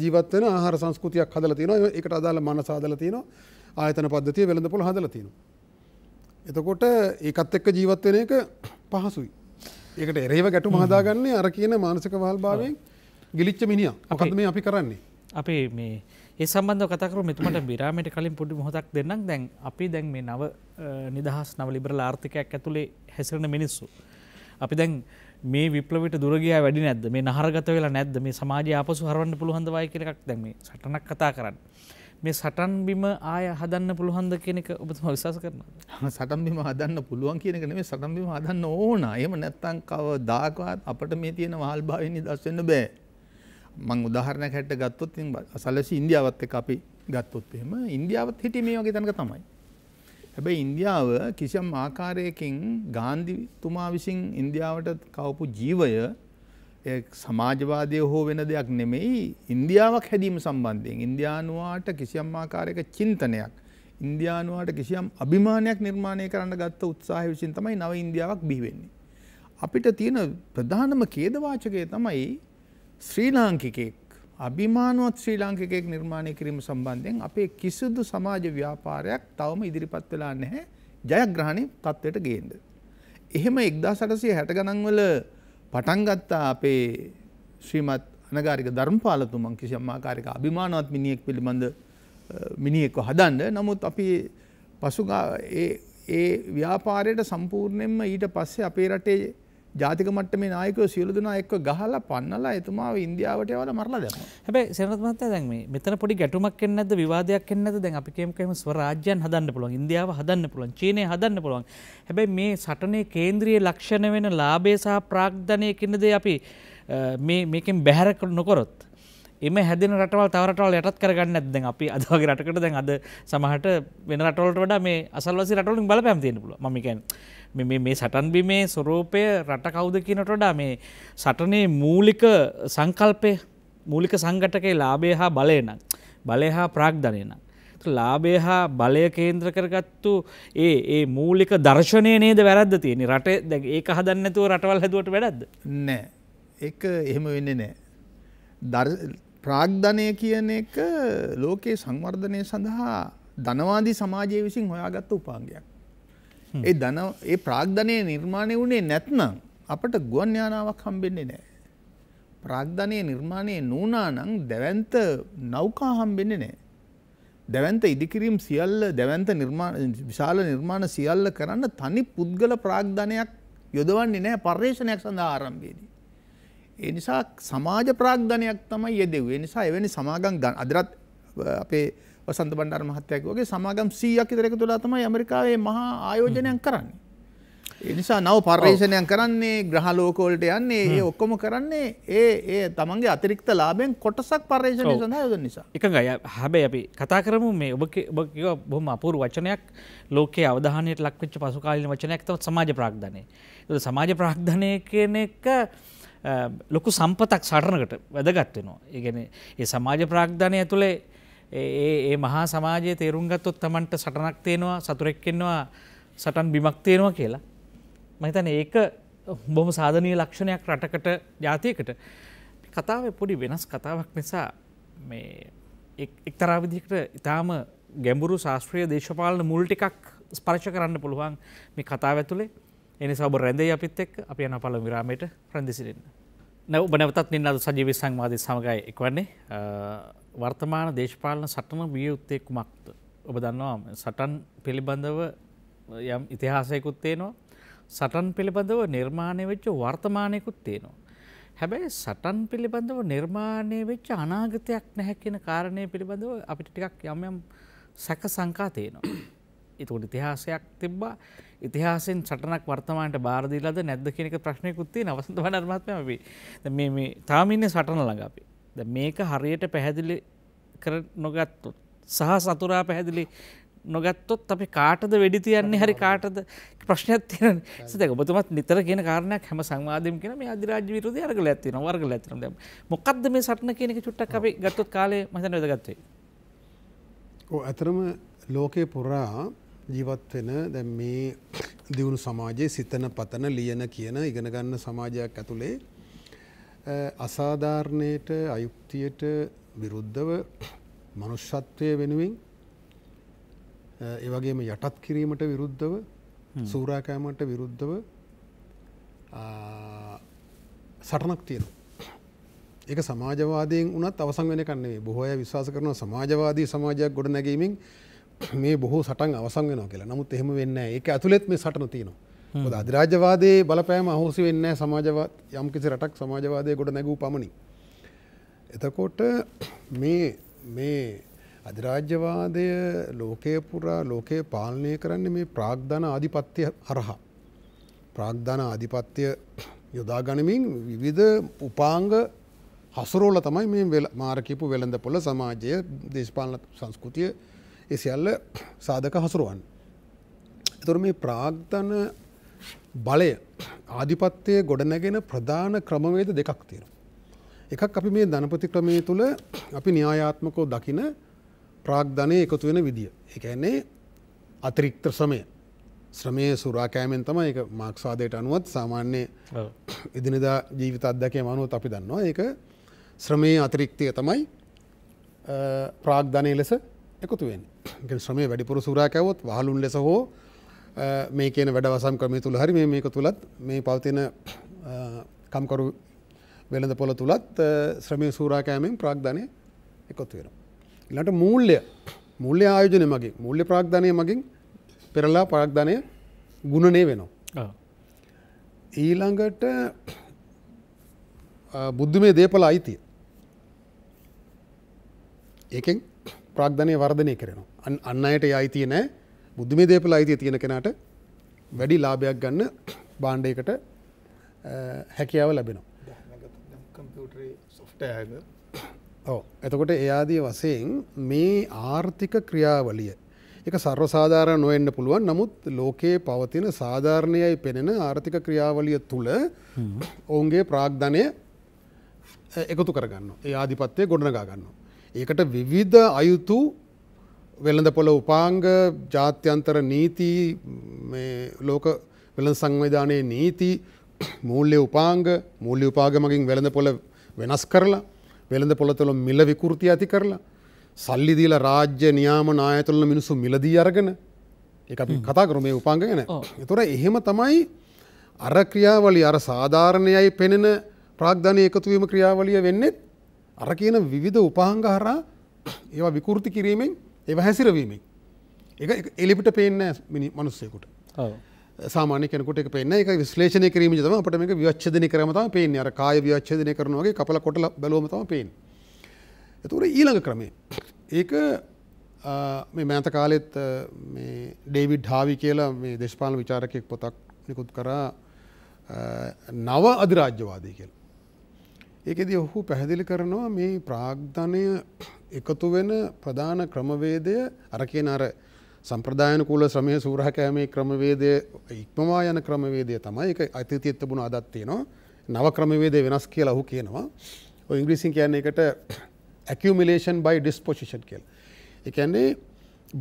ජීවත්වන ආහාර සංස්කෘතියක් හදල තින එකට අදාළ මන සාදල තියන ආයතන පද්ධතිය වෙළඳ පොළ හදල තියෙන. එතකොට ඒකත් එක්ක ජීවත්වෙන එක පහසුයි. ඒකට එරේව ගැටු මහදාගන්නේ අර කියන මානසික වහල් භාවයෙන් ගිලිච්ච මිනිිය අපත් මේ අපි කරන්නේ. අපේ මේ ඒ සම්බන්ධ කතකරු මෙතුමට බිරාමට කලින් පුඩි හොතක් දෙන්නක් දැන් අපි දැන් මේ නව නිදහස් නව ලිබරල ආර්ථිකයක් ඇතුළේ හැසිරෙන මිනිස්සු. අපි දැන් මේ විප්ලවිට දුරගයා වැඩි නැද මේ නහරගත වෙලා නැද මේ සමාජ අපසු හරවන්න පුළුහන්දවයි කරක් දැම මේ සටනක් කතා කරන්න. මේ සටන් බිම ආය හදන්න පුළුහන්ද කෙනෙක ඔබතුම විශස කරන සටන් බිම හදන්න පුළුවන් කියනක මේ සටන් බිම හදන්න ඕන එම නැත්තං කව දාකවත් අපට මේ තියෙන වාල්භාවනි දස්වන්න බෑ මං උදාහරණ හැට ගත්තොත් සලසි ඉන්දියාවත් එක අපි ගත්තොත් එහෙම ඉන්දියාවත් හිටි මේ වගේ තැනක තමයි. හැබැයි ඉන්දියාව කිසියම් ආකාරයකින් ගාන්ධිතුමා විසින් ඉන්දියාවට කවපු ජීවය සමාජවාදය හෝ වෙන දෙයක් නෙමෙයි ඉන්දියාවක් හැදීම සම්බන්ධයෙන් ඉන්දියානුවාට කිසියම් ආකාරයක චින්තනයක් ඉන්දියානුවාට කිසියම් අභිමානයක් නිර්මාණය කරන්න ගත්ත උත්සාහය විසින් තමයි නව ඉන්දියාවක් බිහිවෙන්නේ. අපිට තියෙන ප්‍රධානම කේදවාචකය තමයි ශ්‍රී ලාංකිකෙක් අභිමානුවත් ශ්‍රී ලාංකිකෙක් නිර්මාණය කිරීම සම්බන්ධයෙන් අපේ කිසිදු සමාජ ව්‍යාපාරයක් තවම ඉදිරිපත් වෙලා නැහැ ජයග්‍රහණය තත්ත්වයට ගේන්න. එහෙම එක්දා සටසය හැට ගණන්වල පටන්ගත්තා අපේ ශ්‍රීමත් අනගාරික ධර්මපාලතුමන් කිසිම්මාකාරික අභිමානවත් මිනිියෙක් පිළිබඳ මිනිියෙක්ව හදන්න නමුත් අපි පසුගා ඒ ව්‍යාපාරයට සම්පූර්ණයෙන්ම ඊට පස්සේ අපේ රටේ ජාතික මට්ටමේ නායකයෝ සියලු දෙනා එක්ක ගහලා පන්නලා එතුමාව ඉන්දියාවට යවලා මරලා දැම්මා. හැබැයි සේනත් මහත්තයා දැන් මේ මෙතන පොඩි ගැටුමක් එන්නේ නැද්ද විවාදයක් එන්නේ නැද්ද දැන් අපි කේම කේම ස්වරාජ්‍යයන් හදන්න පුළුවන් ඉන්දියාව හදන්න පුළුවන් චීනය හදන්න පුළුවන්. හැබැයි මේ සටනේ කේන්ද්‍රීය ලක්ෂණ වෙන ලාභය සහ ප්‍රාග්ධනය කියන දේ අපි මේ මේකෙන් බැහැර නොකරොත් එම හැදෙන රටවල් තව රටවල් යටත් කරගන්න ඇත්ද දැන් අපි අද වගේ රටකට දැන් අද සමහරට වෙන රටවලට වඩා මේ අසල්වාසි රටවලින් බලපෑම් තියෙන්න පුළුවන් මම කියන්නේ මේ සටන්බිමේ ස්වරූපය රට කවුද කියනටොඩා මේ සටනේ මූලික සංකල්පය මූලික සංගටකේ ලාබේ හා බලයනක් බලය හා ප්‍රාග්ධනයන. ලාබේ හා බලය කේන්ද්‍ර කරගත්තු ඒ ඒ මූලික දර්ශනය නේද වැරද තියෙන රට ඒ හදන්නතුව රටවල් හැදුවට වැඩද නෑ එක එහෙම වෙන්න නෑ ප්‍රාග්ධනය කියන එක ලෝකයේ සංවර්ධනය සඳහා ධනවාදී සමාජය විසින් හොයාගත්ත උපාන්ගයක් ඒ ධන ඒ ප්‍රාග්ධනය නිර්මාණය වුණේ නැත්නම් අපට ගුවන් යානාවක් හම්බෙන්නේ නෑ. ප්‍රාග්ධනය නිර්මාණය නූනා නං දැවන්ත නෞකා හම්බෙන්නේ නෑ. දැවන්ත ඉදිකිරීම් සියල්ල දැවන්ත විශාල නිර්මාණ සියල්ල කරන්න තනි පුද්ගල ප්‍රාග්ධනයක් යොදවන්නේ නෑ පර්යේෂණයක් සඳහා ආරම්භයේදී. ඒ නිසා සමාජ ප්‍රාග්ධනයක් තමයි යෙදෙව්. ඒ නිසා එවැනි සමාගම් අදරත් අපේ වසන්ත බණ්ඩාර මහත්තයාගේ වගේ සමාගම් 100ක් විතර එකතු වෙලා තමයි ඇමරිකාවේ මහා ආයෝජනයක් කරන්නේ. ඒ නිසා නව පර්යේෂණයක් කරන්නේ ග්‍රහලෝක වලට යන්නේ ඒ ඔක්කොම කරන්නේ ඒ ඒ තමන්ගේ අතිරික්ත ලාභයෙන් කොටසක් පර්යේෂණය සඳහා යොදන නිසා. එකඟයි. හැබැයි අපි කතා කරමු මේ ඔබ ඔබ කියව බොහොම අපූර්ව වචනයක් ලෝකයේ අවධානයට ලක්වෙච්ච පසුකාලීන වචනයක් තමයි සමාජ ප්‍රාග්ධනය. ඒක සමාජ ප්‍රාග්ධනය කියන එක ලොකු සම්පතක් සටනකට වැදගත් වෙනවා. ඒ කියන්නේ ඒ සමාජ ප්‍රාග්ධනය ඇතුලේ ඒ මහා සමාජය තේරුම්ගත්තොත් තමන්ට සටනක් තියෙනවා සතුරෙක්කෙන්වා සටන් බිමක් තියෙනවා කියලා. මහිතන ඒක බොම සාධනය ලක්ෂණයක් රටකට ජාතියකට කතාව පොඩි වෙනස් කතාවක් නිසා මේ එක්තරාවිදිකට ඉතාම ගැඹුරු ශාස්ත්‍රීය දේශපාලන මුල් ටිකක් ස්පර්ශ කරන්න පුළුවන් මේ කතාව ඇතුළේ එනිසා ඔබ රැඳේ අපිත් එක්ක අපි යන පළ විරාමයට රැඳෙසිරෙන්න නැව බනවතත් නින්න අද සජීවි සංවාදය සමඟයි එකවන්නේ වර්තමාන දේශපාලන සටන විය යුත්තේ කුමක්ද ඔබ දන්නවා සටන් පිළිබඳව යම් ඉතිහාසයකුත් තියෙනවා සටන් පිළිබඳව නිර්මාණය වෙච්ච වර්තමානයකුත් තියෙනවා. හැබැයි සටන් පිළිබඳව නිර්මාණය වෙච්ච අනාගතයක් නැහැ කියන කාරණය පිළිබඳව අපිට ටිකක් යම් යම් සැක සංකා තියෙනවා. එතකොට ඉතිහාසයක් තිබ්බා ඉතිහාසෙන් සටනක් වර්තමානට බාරදීලාද නැද්ද කෙනෙක ප්‍රශ්නයකුත්තිේ නවසඳ වනර්මාත්මය අපි මේ තාමින්න සටන ළඟ අපි ද මේක හරියට පැහැදිලි කර නොගත්තුත් සහ සතුරා පැහැදිලි නොගත්තොත් අපි කාටද වැඩි තියන්නේ හරි කාටද ප්‍රශ්නයක් තියෙන සිතක ඔබතුමත් නිතර කියන කාරණයක් හැම සංවාදයෙන් කියන මේ අධිරාජ්‍ය විරෝධය අරගල ඇත්තින වර්ගල ඇතිනම් දැන් මොකද්ද මේ සටන කියන එක චුට්ටක් අපි ගත්තොත් කාලේ මම හිතන්නේ වැදගත් වෙයි. ඔව් අතරම ලෝකේ පුරා ජීවත් වෙන දැන් මේ දියුණු සමාජයේ සිතන පතන ලියන කියන ඉගෙන ගන්න සමාජයක් ඇතුලේ අසාධාරණයට අයුක්තියට විරුද්ධව මනුෂ්‍යත්වය වෙනුවෙන් ඒ වගේම යටත් කිරීමට විරුද්ධව සූරාකෑමට විරුද්ධව සටනක් තියෙනවා. ඒක සමාජවාදයෙන් වුණත් අවසන් වෙන එකක් නෙවෙයි. බොහෝ අය විශ්වාස කරනවා සමාජවාදී සමාජයක් ගොඩනැගීමෙන් මේ බොහෝ සටන් අවසන් වෙනවා කියලා නමුත් එහෙම වෙන්න ඒක ඇතුළෙත් මේ සටන තියෙනවා ොද අධරාජවාදයේ බලපෑම අහෝසි වෙන්න සමාජවත් යම් කිසි රටක් සමාජවාදය ගොඩ නැගූ පමණි. එතකොට මේ මේ අධිරාජ්‍යවාදය ලෝකය පුරා ලෝකය පාලනය කරන්න මේ ප්‍රාග්ධන ආධිපත්‍යය හරහා. ප්‍රාග්ධන ආධිපත්‍යය යොදා ගනිමින් විවිධ උපාංග හසුරෝල තමයි මේ මාරකිපු වෙළඳ පොළ සමාජය දේශපාලන සංස්කෘතිය ඒ සියල්ල සාධක හසුරුවන්. එතුර මේ ප්‍රාග්ධන බලය ආධිපත්වය ගොඩනැගෙන ප්‍රධාන ක්‍රමවේද දෙකක් තියෙන. එකක් අපි මේ ධනපති ක්‍රමය තුළ අපි න්‍යායාත්මකෝ දකින ප්‍රාග්ධනය එකතු වෙන විදිිය. එකන්නේ අතිරික්ත සමය ශ්‍රමය සුරාකෑමෙන් තම එක මාක්සාදයට අනුවත් සාමාන්‍ය ඉදිනිදා ජීවිත අත්දැකය මනුවත් අපි දන්නවා ඒක ශ්‍රමය අතිරික්තිය තමයි ප්‍රාග්ධනය ලෙස එකතුවෙන්නේ. ශ්‍රමය වැඩිපුර සුරාකැවොත් වහලුන් ලෙස හෝ මේ කියන වැඩවසම් ක්‍රමය තුළ හරි මේක තුළත් මේ පවතින කම්කරු වෙළඳ පොළ තුළත් ශ්‍රමය සූරාකෑමෙන් ප්‍රාග්ධනය එකතු වෙන. ඉලට මූල්්‍ය මුල්්‍ය ආයෝජනය මගේ මුල්්‍ය ප්‍රාග්ධනය මගින් පෙරලා පාග්ධනය ගුණනය වෙනවා. ඊළඟට බුද්ධ මේ දේපල අයිතිය. ඒකෙන් ප්‍රාග්ධනය වර්ධනය කරනවා. අන්න අයට අයිතිය නෑ බුද්ධමේ දේපල අයිතිය තියෙන කෙනාට වැඩි ලාභයක් ගන්න බාණ්ඩයකට හැකියාව ලැබෙනවා. ඕ එතකොට එයාදී වසයෙන් මේ ආර්ථික ක්‍රියාවලිය එක සර්ව සාධාර නොවෙන්න පුළුවන් නමුත් ලෝකයේ පවතින සාධාරණයයි පෙනෙන ආර්ථික ක්‍රියාවලිය තුළ ඔවුන්ගේ ප්‍රාග්ධනය එකතු කරගන්න ඒ ආධිපත්වය ගොඩනගා ගන්න. ඒකට විවිධ අයුතු වෙළඳ පොළ උපාංග ජාත්‍යන්තර නීති ලෝක වෙළඳ සංවිධානයේ නීති මූල්‍ය උපාංග මූල්‍ය උපාගමකින් වෙළඳ පොළ වෙනස් කරලා වෙළඳ පොළතුළ මිල විකෘති ඇති කරලා සල්ලිදීල රාජ්‍ය නියාම නායතුළන මිනිසු මිලදී අරගෙන එක කතා කරමේ උපාංග ගැන එතුර එහෙම තමයි අර ක්‍රියාවලි අර සාධාරණයයි පෙනෙන ප්‍රාග්ධනය එකතුවීම ක්‍රියාවලිය වෙන්නෙත් අර කියන විවිධ උපාංග හරා ඒවා විකෘති කිරීමෙන් ඒව හැසිරවීමෙන් එක එලිපිට පේන්න මිනි මනුස්සයකුට සාමානය කෙනකුට පෙන්න එක විශ්ලේෂණය කිරීම තම අපට මේක විවච්චදන කරමතම පේන අර කාය විවච්චදනය කරනවාගේ කපල කොටල බලෝමතම පේෙන් එතුර ඊළඟ ක්‍රමේ ඒක මේ මෑත කාලෙත් ඩේවිඩ් හාවි කියලා මේ දේශපාල විචාරකයෙක් පොතක් නිකුත් කරා නව අධිරාජ්‍යවාදී කියලා ඒකෙදී ඔහු පැහැදිලි කරනවා මේ ප්‍රාග්ධනය එකතු වෙන ප්‍රධාන ක්‍රමවේදය අර කියන අර සම්ප්‍රදායනකූල ශ්‍රමය සූරහකෑමේ ක්‍රමවේදය ඉක්මවා යන ක්‍රමවේදය තමයි එක අතිතිත් තිබුණ අදත්තියනවා නව ක්‍රමවේදය වෙනස් කියලා ඔහු කියනවා ඔය ඉංග්‍රීසින් කියන්නේ එකට ඇකියමිලේෂන් බයි ඩිස්පොසිෂන් කියල් එකන්නේ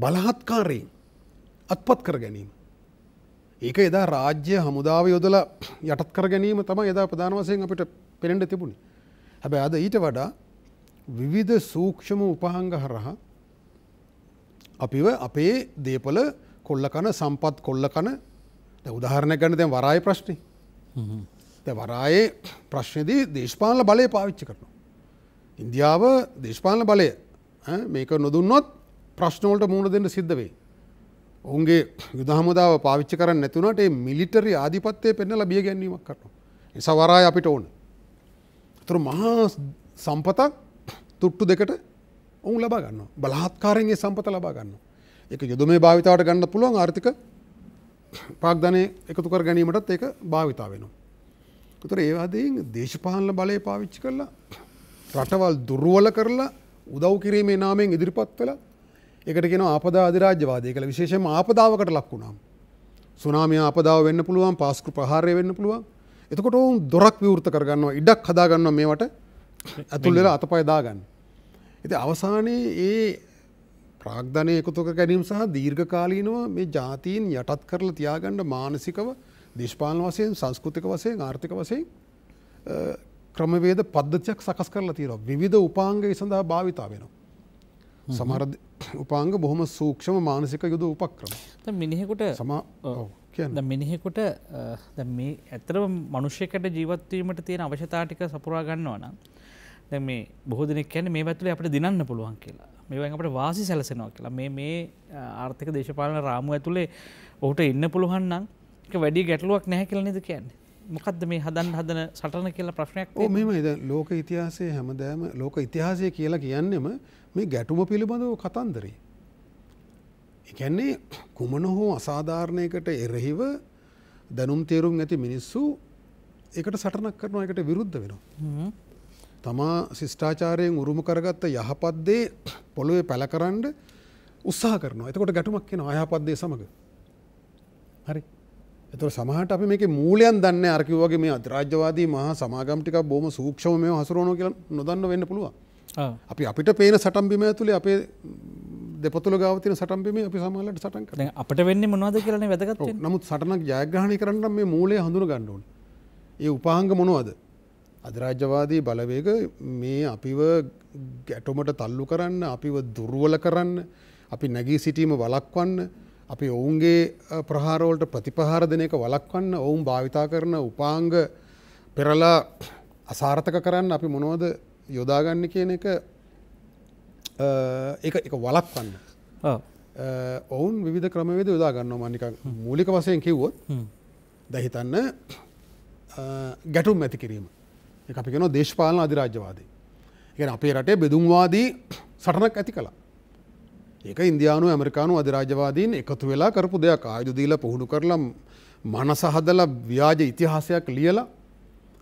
බලහත්කාරයෙන් අත්පත් කර ගැනීම ඒක එදා රාජ්‍ය හමුදාව යොදලා යටත් කර ගැනීම තම එදා ප්‍රධාන වසයෙන් අපිට පෙනෙන්ට තිබුණේ හැබැ අද ඊට වඩා විවිධ සූක්ෂම උපහංග හරහා අපිව අපේ දේපල කොල්ලකන සම්පත් කොල්ලකන උදාහරණ ගන්න දැන් වරාය ප්‍රශ්නි වරායේ ප්‍රශ්නයේදී දේශපාල බලය පාවිච්චි කරනවා. ඉන්දියාව දේශපාලන බලය මේක නොදුන්නොත් ප්‍රශ්නෝලට මුණ දෙන්න සිද්ධ වේ. ඔවුන්ගේ යුදහමුදාව පාවිච්චි කරන්න නැතුනට මිලිටරි ආධිපත්තය පෙන්නල බිය ගැනීමක් කරනවා. එසවරාය අපිට ඕන. තුර මහා සම්පතක් තුට්ටු දෙකට ඔවුන් ලබා ගන්න බලහත්කාරෙන්ගේ සම්පත ලබා ගන්න එක යුද මේ භාවිතාවට ගන්න පුළුවන් ආර්ථික පාක්ධනය එකතු කර ගැනීමටත් ඒක භාවිතා වෙනවා. තුර ඒවාදයෙන් දේශපාලන බලය පාවිච්චි කරලා රටවල් දුර්ුවල කරලා උදව් කිරීමේ නාමයෙන් ඉදිරිපත් වෙලා එකට කෙන ආපදා අධිරාජ්‍යවාදය කළ විශේෂම ආපදාවකට ලක්වුණාම්. සුනාමය ආපදාව වෙන්න පුළුවන් පාස්කෘ ප්‍රහාරය වෙන්න පුළුවන් එතකොට ඔවුන් දොරක් විවෘත කරගන්නවා ඉඩක් හදාගන්නවා මේවට ඇතුල් වෙලා අතපය දාගන්න. ඇති අවසානයේ ඒ ප්‍රාග්ධනය එකතුක ගැනීම සහ දීර්ඝකාලීනව මේ ජාතීන් යටත් කරලා තියාගණ්ඩ මානසිකව දේශපාලන වසයෙන් සංස්කෘතික වසයෙන් ආර්ථික වසයෙන් ක්‍රමවේද පද්ධතියක් සකස් කරලා තියෙනවා විධ උපාංගය සඳහා භාවිතා වෙනවා. සමර උපාංග බොහොම සූක්ෂම මානසික යුද උපක්‍රම මිනිහෙකුට සමා ද මිනිහෙකුට මේ ඇතර මනුෂ්‍යකට ජීවත්වීමට තියෙන අවශ්‍යතාටික සපුරා ගන්නවා නම් දැ මේ බොහෝදනෙක් කැන මේ වැතුල අපට දිනන්න පුළුවන් කියලා මේවැන් අපට වාසි සැලසෙනවා කියලා මේ මේ ආර්ථික දේශපාලන රාමුව ඇතුළේ ඔහුට ඉන්න පුළුවන් නම් වැඩි ගැටලුවක් නැහැ කියල නිද කියන්නේ මොකක්ද මේ හදන් හදන සටන කියලා ප්‍රශ්නයක් මෙම ලෝක ඉතිහාසේ හැමදෑම ලෝක ඉතිහාසය කියලා කියන්නෙම මේ ගැටුම පිළිබඳව කතන්දරී එකන්නේ කුමන හෝ අසාධාරණයකට එරෙහිව දැනුම් තේරුම් ඇති මිනිස්සු එකට සටනක් කරනවා එකට විරුද්ධ වෙනවා. තමා ශිෂ්ඨාචාරයෙන් උරුම කරගත්ත යහපත්දේ පොළොවේ පැලකරන්ඩ උත්සාහ කරනවා එතකොට ගැටුමක් කියෙන අයහපත්දේ සමඟ. හරි එතුර සමහට අපි මේ මූලයන් දන්න අරකිවගේ මේ අධරාජ්‍යවාදී මහා සමාගම්ටික බොම සූක්ෂම මේ හසුරෝනෝ කියල නොදන්න වෙන්න පුළුව. අපි අපිට පේන සටම්බිම ඇතුළේ අපේ දෙපතුල ගාවතින සටම්පම අපි සමහලට සටන් අපට වෙන්න මොවාද කියරන වැදගත් නමුත් සටනක් ජයග්‍රහණය කරන්න මේ මූලේ හඳුර ගණ්ඩුවන් ඒ උපාංග මොනවද අධරාජ්‍යවාදී බලවේග මේ අපිව ගැටොමට තල්ලු කරන්න අපිව දුර්ුවල කරන්න අපි නැගී සිටීම වලක්වන්න අපි ඔවුන්ගේ ප්‍රහාරෝල්ට ප්‍රතිපහාර දෙනක වලක්වන්න ඔවුන් භාවිතා කරන උපාංග පෙරලා අසාර්ථක කරන්න අපි මොනවද යොදාගන්න කියන එක එක එක වලක්වන්න ඔවුන් විධ ක්‍රමවේද යොදා ගන්න මනික මූලික වසයෙන් කිව්වොත් දහිතන්න ගැටුම් ඇති කිරීම අපි කෙන දේශපාලන අධිරාජ්‍යවාදී එක අපේ රටේ බෙදුම්වාදී සටනක් ඇති කලා ඒක ඉන්දයානු ඇමරිකානු අධිරාජවාදීන් එකතු වෙලා කරපු දෙයක් ආයුදීල පුහුණු කරලම් මනසහදල ව්‍යාජ ඉතිහාසයක් ලියලා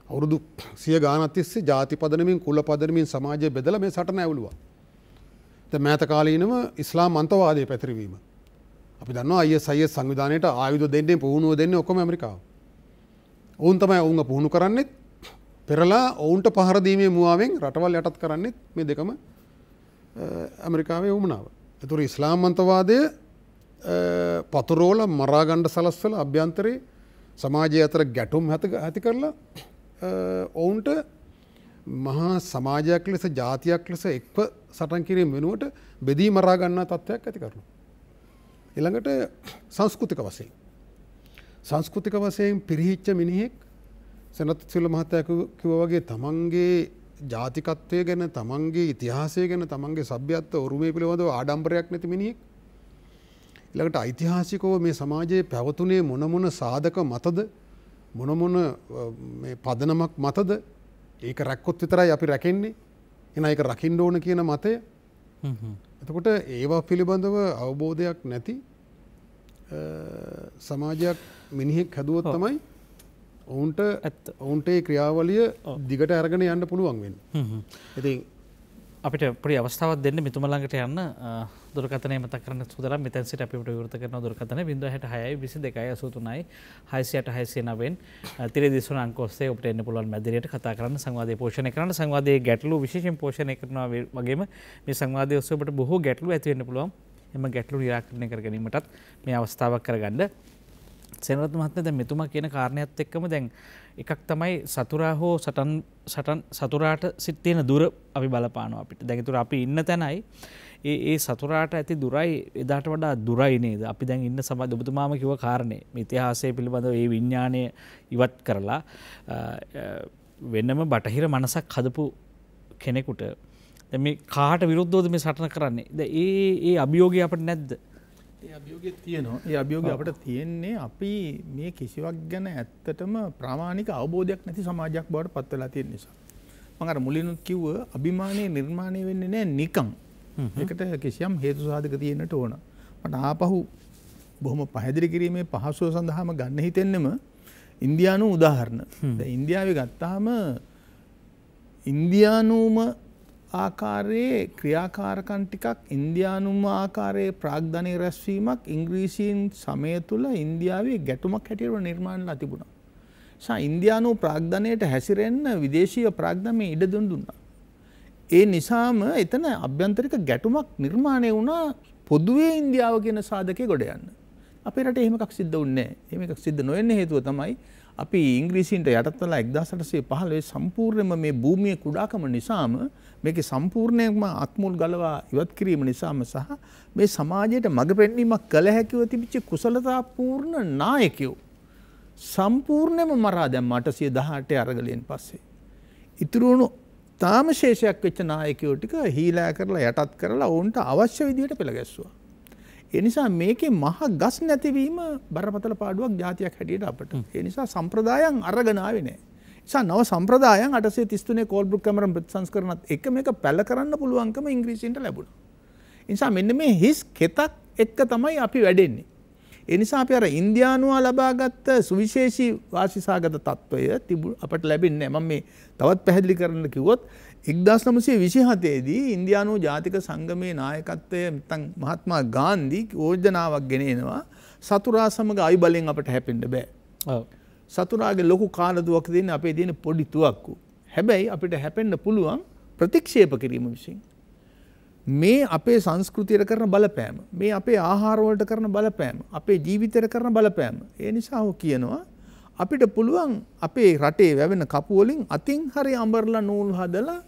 අවුරුදු සිය ගානතිස්සේ ජාති පදනමින් කුල පදනමින් සමාජය බෙදල මේ සටන ඇවලුවා මෑතකාලීනව ඉස්ලාම් අන්තවාදය පැතිරවීම. අපි දන්න අය සය සංවිධානයට ආයුධ දෙන්නේ පුහුණුව දෙන්න ඔක්කොම ඇමරිකාව. ඔවුන් තමයි ඔවුන් පුහුණු කරන්නෙත් පෙරලා ඔවුන්ට පහරදීමේ මුවාවෙන් රටවල් යටත් කරන්නෙත් මේ දෙකම ඇමරිකාවේ වුමනාව. එතුර ඉස්ලාම්මන්තවාදය පතුරෝල මරාගණ්ඩ සලස්වල අභ්‍යන්තරයේ සමාජය අතර ගැටුම් ඇති කරලා ඔවුන්ට මහා සමාජයක් ලෙස ජාතියක් ලෙස එක්ව සටන් කිරීම වෙනුවට බෙදී මරා ගන්නා තත්ත්වයක් ඇති කරනවා. ඊළඟට සංස්කෘතික වශයෙන් සංස්කෘතික වශයෙන් පිරිහිච්ච මිනිහෙක් සනත් සිල්ල මහත්තයා කිව්වා වගේ තමන්ගේ ජාතිකත්වය ගැන තමන්ගේ ඉතිහාසය ගැන තමන්ගේ සભ્યත්ව උරුමය පිළිබඳව ආඩම්බරයක් නැති මිනිහෙක් ඊළඟට ඓතිහාසිකව මේ සමාජයේ පැවතුනේ මොන මොන සාධක මතද මොන මොන මේ පදනමක් මතද ඒක රැක්කොත් විතරයි අපි රැකෙන්නේ එන එක රකිින් ඕන කියන මතය එතකොට ඒවා පිළිබඳව අවබෝධයක් නැති සමාජයක් මිනිහෙක් හැදුවත් තමයි ඔවුන්ට ඇත් ඔවුන්ටේ ක්‍රියාවලිය දිගට ඇරගෙන යන්න පුළුවන් වෙන්. ඉතින් අපිට පොඩි අවස්ථාවක් දෙන්න මෙතුම ළඟට යන්න දුරකතනය මතකරන සුදර මෙතැන් සිට අපිට විවෘත කරන දුරකතන බිඳ හැට හයයි විසි දෙකයි අසුතුනයි හයිසියට හයිසියනවෙන් තිර දිසු අංකෝස්සේ ඔට එන්න පුළුවන් මැදිරයට කතා කරන්න සංවාධය පෝෂණ කරන සංවාධය ගැටලු විශෂෙන් පෝෂණය කරනවා වගේම මේ සංවාධය ඔස්සට බොහෝ ගැටලු ඇතිවෙන්න පුළුවන් එම ගැටලු නිරාකරණය කර ගැනීමටත් මේ අවස්ථාවක් කරගන්න සෙනරත් මහත්ත දැ මෙතුමා කියන කාරණයක්ත් එක්කම දැන් එකක් තමයි සතුරා හෝ සටන් සතුරාට සිත්තියෙන දුර අපි බලපානවා අපිට දැකතුර අපි ඉන්න තැනයි ඒ ඒ සතුරාට ඇති දුරයි එදාට වඩා දුරයි නේද අපි දැන් ඉන්න සමත් ඔබතුමාම කිව කාරණය ඉතිහාසය පිළිබඳව ඒ විඤ්ඥානය ඉවත් කරලා වෙන්නම බටහිර මනසක් හදපු කෙනෙකුට මේ කාට විරුද්ධෝද මේ සටන කරන්නේ ද ඒ ඒ අභියෝගය අපට නැද්ද ඒ අභියෝගය තියෙනවා. ඒ අභියෝගය අපිට තියෙන්නේ අපි මේ කිසිවක් ගැන ඇත්තටම ප්‍රාමාණික අවබෝධයක් නැති සමාජයක් බවට පත් වෙලා තියෙන නිසා. මම අර මුලිනුත් කිව්ව අභිමානය නිර්මාණය වෙන්නේ නැහැ නිකන්. ඒකට කිසියම් හේතු සාධක තියෙන්නට ඕන. මට ආපහු බොහොම පැහැදිලි කිරීමේ පහසුව සඳහාම ගන්න හිතෙන්නෙම ඉන්දියානු උදාහරණ. ඉන්දියාවේ ගත්තාම ඉන්දියානුම ආකාරයේ ක්‍රියාකාරකන් ටිකක් ඉන්දියානුම ආකාරයේ ප්‍රාග්ධනය රැස්වීමක් ඉංග්‍රීසින් සමය තුළ ඉන්දියාවේ ගැටුමක් හැටියව නිර්මාණලා තිබුණා. සා ඉන්දියානු ප්‍රාග්ධනයට හැසිරෙන්න විදේශීය ප්‍රාග්ධමය ඉඩ දුන් දුන්නා. ඒ නිසාම එතන අභ්‍යන්තරික ගැටුමක් නිර්මාණය වුණා පොදුවේ ඉන්දියාව කියන සාධකය ගොඩ යන්න. අපේ රට එහෙමක් සිද්ධ උන්නේ එහෙම එකක් සිද්ධ නොවෙන්න හේතුව තමයි අපි ඉංග්‍රීසින්ට යටත්වලා එක්දාසටසේ පහළවේ සම්පූර්ණයම මේ භූමිය කුඩාකම නිසාම මේක සම්පූර්ණයම අත්මුල් ගලවා ඉවත් කිරීම නිසාම සහ මේ සමාජයට මඟ පෙන්වීමක් කළ හැකිව තිබිච්ච කුසලතා පූර්ණ නායකයෝ සම්පූර්ණයම මරා දැම්ම 818 අරගලයෙන් පස්සේ ඉතුරු වුණු තාම ශේෂයක් වෙච්ච නායකයෝ ටික හීලා කරලා යටත් කරලා ඔවුන්ට අවශ්‍ය විදිහට පෙළ ගැස්සුවා එනිසා මේකේ මහ ගස් නැතිවීම බරපතල පාඩුවක් ජාතියක් හැටියට අපට. ඒ නිසා සම්ප්‍රදායන් අරගෙන ආවේ නැහැ. නිසා නව සම්ප්‍රදායන් 833 කෝල්බ්‍රුක් කැමරන් ප්‍රතිසංස්කරණත් එක මේක පැල කරන්න පුළුවන්කම ඉංග්‍රීසියෙන්ට ලැබුණා. නිසා මෙන්න මේ හිස් කෙතක් එක්ක තමයි අපි වැඩෙන්නේ. ඒ නිසා අපි අර ඉන්දියානුවා ලබාගත් සුවිශේෂී වාසිසාගත తত্ত্বය තිබු අපට ලැබෙන්නේ නැහැ. මම මේ තවත් පැහැදිලි කරන්න කිව්වොත් එක්දස් නමසේ විසිහතේදී ඉන්දයානු ජාතික සංගමයේ නායකත්වය තන් මහත්මා ගාන්දි ඕෝජනාවක් ගෙනෙනවා සතුරා සමඟ අයි බලෙන් අපට හැපෙන්ට බෑ. සතුරාගේ ලොකු කාලදුවක් දෙන්න අපේ තියෙන පොඩිතුවක්කු. හැබැයි අපිට හැපෙන්න්න පුළුවන් ප්‍රතික්ෂේප කිරීම විසින්. මේ අපේ සංස්කෘතියට කරන බලපෑම මේ අපේ ආහාරවලට කරන බලපෑම අපේ ජීවිතයට කරන බලපෑම ඒ නිසා හෝ කියනවා අපිට පුළුවන් අපේ රටේ වැවෙන කපුවලින් අතින් හරි අඹරලා නූල් හදලා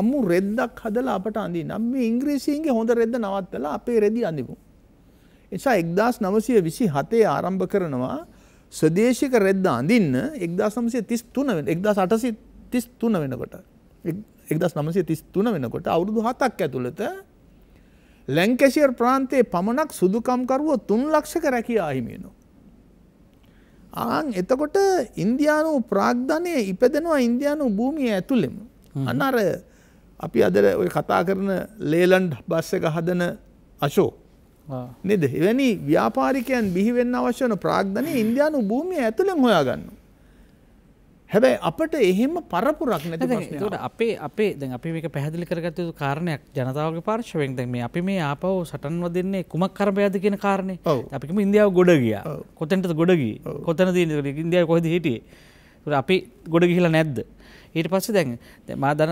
අමු රෙද්දක් හදලා අපට අඳින්න. අපි ඉංග්‍රීසීන්ගේ හොඳ රෙද්ද නවත්තලා අපේ රෙදි අඳිමු. එනිසා 1927 ආරම්භ කරනවා ස්වදේශික රෙද්ද අඳින්න 1933 වෙන 1833 වෙනකොට 1933 වෙනකොට අවුරුදු 7ක් ඇතුළත ලැංකැසියර් ප්‍රාන්තයේ පමණක් සුදුකම්කරුවෝ 3 ලක්ෂක රැකියා අහිමි වෙනවා. ආන් එතකොට ඉන්දියානු ප්‍රාග්ධනය ඉපදෙනවා ඉන්දියානු භූමිය ඇතුළෙම. අන්න අර අපි අදර ඔය කතා කරන ලේලන්ඩ් බස්ස එක හදන අශෝ නෙද එවැනි ව්‍යාපාරිකයන් බිහිවෙන්න අවශ්‍යන ප්‍රාග්ධනය ඉන්දයානු භූමිය ඇතුළෙන් හොයාගන්න. හැබැයි අපට එහෙම පරපුරක් නැති ට අපේ අපේ දැන් අපි මේක පැහදිලි කරගත යුතු කාරණයක් ජනතාවගේ පාර්ශවෙන් දැන් මේ අපි මේ ආපව සටන් වදන්නේ කුමක් කරපයද කියන කාරණය අපිම ඉන්දියාව ගොඩ ගිය කොතැන්ට ගොඩගී කොතන දී ඉන්දියාව කොහද හිටියේ අපි ගොඩ ගිහිලා නැද්ද ඊට පස්ස දැන් මාදන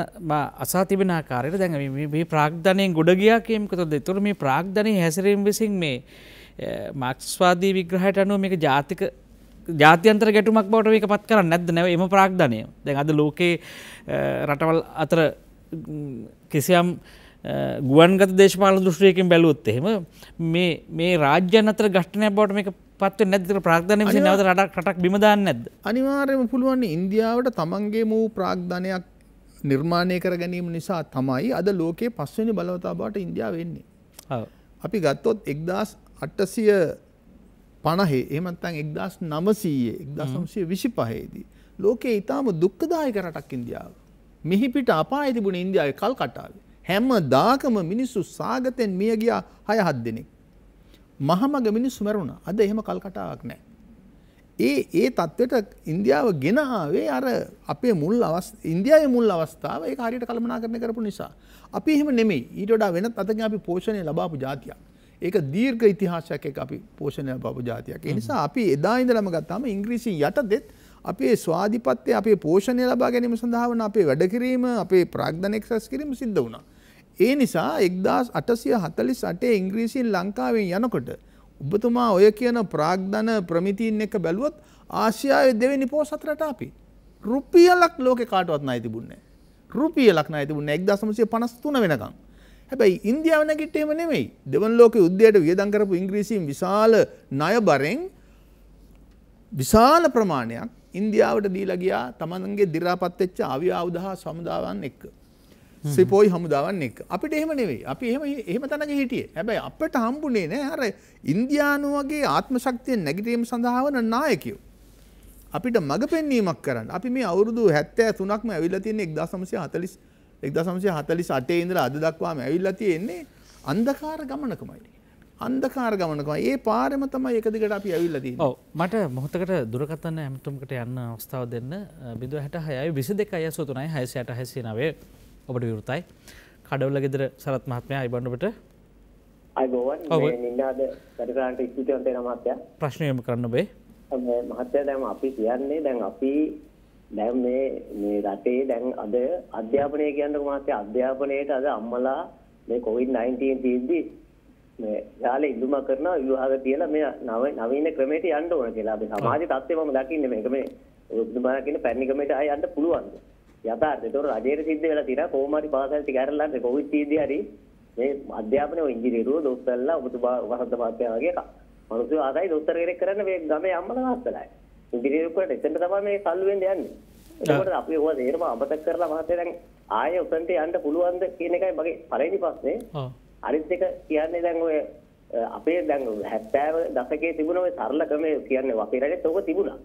අසා තිබෙන ආකාරයට දැන් මේ ප්‍රාග්ධනයෙන් ගොඩ ගියා කියමකතොද තුර මේ ප්‍රාග්ධනය හැසිරීම් විසින් මේ මක්ස්වාදී විග්‍රහයට අනුව මේක ජාතික ජාතියන්තර ගැටුමක් බවට මේක පත් කරන්න නැද්ද නැව එම ප්‍රාග්ධනය දැන් අද ලෝකයේ රටවල් අතර කිසියම් ගුවන්ගත දේශපාල දෘෂ්ටියකින් බැලුවොත් එහෙම මේ රාජ්‍යන් අතර ගට්ටනය බවට මේක පත්ව නැතිර ප්‍රාග්ධනය විසි නවත රටක් රටක් බිමදාන්න නැද. අනිවාර්යම පුළුවන් ඉන්දියාවට තමන්ගේ වූ ප්‍රාග්ධනයක් නිර්මාණය කර ගැනීම නිසා තමයි අද ලෝකයේ පස්වනි බලවතාබාට ඉන්දයා වෙන්නේ. අපි ගත්තොත් එක්දස් අට්ටසිය පණහේ එමත්තන් එක්දස් නමසීයේ එක්දස් නම්සය විසි පහේදී. ලෝකයේ ඉතාම දුක්කදායක රටක් ඉන්දියාව. මිහිපිට අපාය තිබුණ ඉන්දියාව කල් කටාව. හැම දාකම මිනිස්සු සාගතයෙන් මියගියා හය හත් දෙනෙක්. මහමග මිනිස්සු මැරුණා. අද එහෙම කල්කටාවක් නැහැ. ඒ ඒ தත්වෙට ඉන්දියාව ගෙන ආවේ අර අපේ මුල් අවස්ථ ඉන්දියාවේ මුල් අවස්ථාව ඒක හරියට කළමනාකරණය කරපු නිසා. අපි එහෙම නෙමෙයි. ඊට වඩා වෙනත් අතකින් අපි පෝෂණය ලබාපු ජාතියක්. ඒක දීර්ඝ ඉතිහාසයක් එක්ක අපි පෝෂණය ලබාපු ජාතියක්. ඒ නිසා අපි එදා ඉඳලම ගත්තාම ඉංග්‍රීසි යටතෙත් අපේ ස්වාධිපත්‍ය අපේ පෝෂණය ලබා ගැනීම සඳහා වන අපේ වැඩකිරීම අපේ ප්‍රාග්ධන එක්සස් කිරීම සිද්ධ වුණා. ඒ නිසා එක්දස් අටසිය හතලි සටේ ඉංග්‍රීසින් ලංකාවෙන් යනකොට. ඔබතුමා ඔය කියන ප්‍රාග්ධන ප්‍රමිතින් එක බැලුවොත් ආසියාය දෙවෙනි පෝසතරට අපි. රුපියලක් ලෝක කාටවත් අයිතිබුන්නේ. රුපියලක් අයිතිබුන්න එක් දසමසය පනස්තුන වෙනකම්. හැබැයි ඉන්දියාව නැගිටේම නෙමෙයි දෙවන් ලෝක යුද්ධයට වියදංකරපු ඉංග්‍රීසින් විශාල නය බරෙන් විශාල ප්‍රමාණයක් ඉන්දියාවට දීලගයා තමන්ගේ දිරාපත්වෙච්ච අවි අවුදහා සමුදාවන් එක්ක. සිපෝයි හමුදාවන් එක් අපිට එහෙම නෙවේ අපි එහෙම එහෙම තනක හිටියේ හැබැයි අපට හම්බුනේ නෑ අර ඉන්දියානුවගේ ආත්ම ශක්තිය නැගිටීම සඳහා වන නායකයෝ අපිට මඟ පෙන්වීමක් කරන්න අපි මේ අවුරුදු 73ක්ම ඇවිල්ලා තියෙන්නේ 1940 1948 ඉඳලා අද දක්වාම ඇවිල්ලා තියෙන්නේ අන්ධකාර ගමනකමයි අන්ධකාර ගමනකමයි ඒ පාරම තමයි එක දිගට අපි ඇවිල්ලා තියෙන්නේ ඔව් මට මොහොතකට දුරකථන ඇමතුමකට යන්න අවස්ථාව දෙන්න 066 22 63 608 609 ඔබට විවෘතයි. කඩවල ගෙදර සරත් මහත්මයා අයිබන්නට ප්‍රශ්නයම කරන්න බේ මහත්තය දැම අපි කියන්නේ දැන් අපි දැම් මේ මේ රටේ දැන් අද අධ්‍යාපනය කියන්න මාතය අධ්‍යාපනයට අද අම්මලා මේ කොවින් 19 තිීද්දි යාල ඉල්ලුම කරන විවාහග කියලා මේ නව නවීන ක්‍රමේට අන්ඩ ඕන කියලා සමාජ තත්වය ම දකින්න මේකම උතුමාකින පැණිකමට අයන්න පුළුවන්ද යථාර්ථය. ඒතකොට රජයේ සිද්ධ වෙලා තියෙනවා කොහොම හරි පාසල් ටික අරලන්න කොවිඩ් තීදී හරි මේ අධ්‍යාපනය ඉංජිනේරුවෝ දොස්තරලා ඔබතුමා වසන්ත මහත්තයා වගේ මිනිස්සු ආසයි දොස්තර කෙනෙක් කරන්න මේ ගමේ අම්මලා තාත්තලායි. ඉංජිනේරුවෝ එතන තමයි මේ සල්ලු වෙන්න යන්නේ. ඒකට අපි ඕවා තේරම අමතක කරලා මහත්තයා දැන් ආයෙ උතන්ට යන්න පුළුවන්ද කියන එකයි මගේ පළවෙනි ප්‍රශ්නේ. අනිත් එක කියන්නේ දැන් ඔය අපේ දැන් 70 දශකයේ තිබුණ ඔය සරලකම කියන්නේ අපේ රටේ තෝක තිබුණා.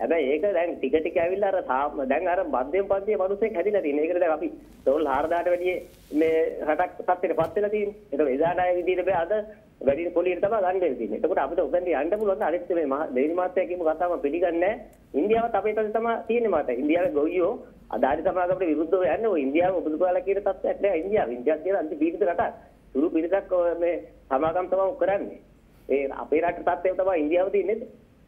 හැබැයි ඒක දැන් ටික ටික ඇවිල්ලා අර තාම දැන් අර මධ්‍යම පන්තියේ මිනිස්සෙක් හැදිලා තියෙන. ඒකට දැන් අපි ඩොලර් 4000ට වැඩිය මේ 60ක් තත්ත්වෙටපත් වෙලා තියෙන්නේ. ඒක එදාට ආයේ විදිහට බෑ අද වැඩි පොලියට තමයි ගන්න වෙන්නේ තියෙන්නේ. එතකොට අපිට උදේට යන්න පුළුවන් අනිත් මේ දෙවි මාත්‍යා කියමු කතාව පිළිගන්නේ නැහැ. ඉන්දියාවත් අපේ තත්ත්වෙ තමයි තියෙන්නේ මාත්‍යා. ඉන්දියාවේ ගොයියෝ අදාළ සමාජයට විරුද්ධව යන්නේ. ඔය ඉන්දියාව උපදපාලා කියන තත්ත්වයක් නෑ. ඉන්දියාව ඉන්දියාව කියන අන්ති පීඩිත රටක්. සුළු පිරිසක් මේ සමාගම් තමයි කරන්නේ. ඒ අපේ රටේ තත්ත්වය තමයි ඉන්දියාව තියෙන්නේ.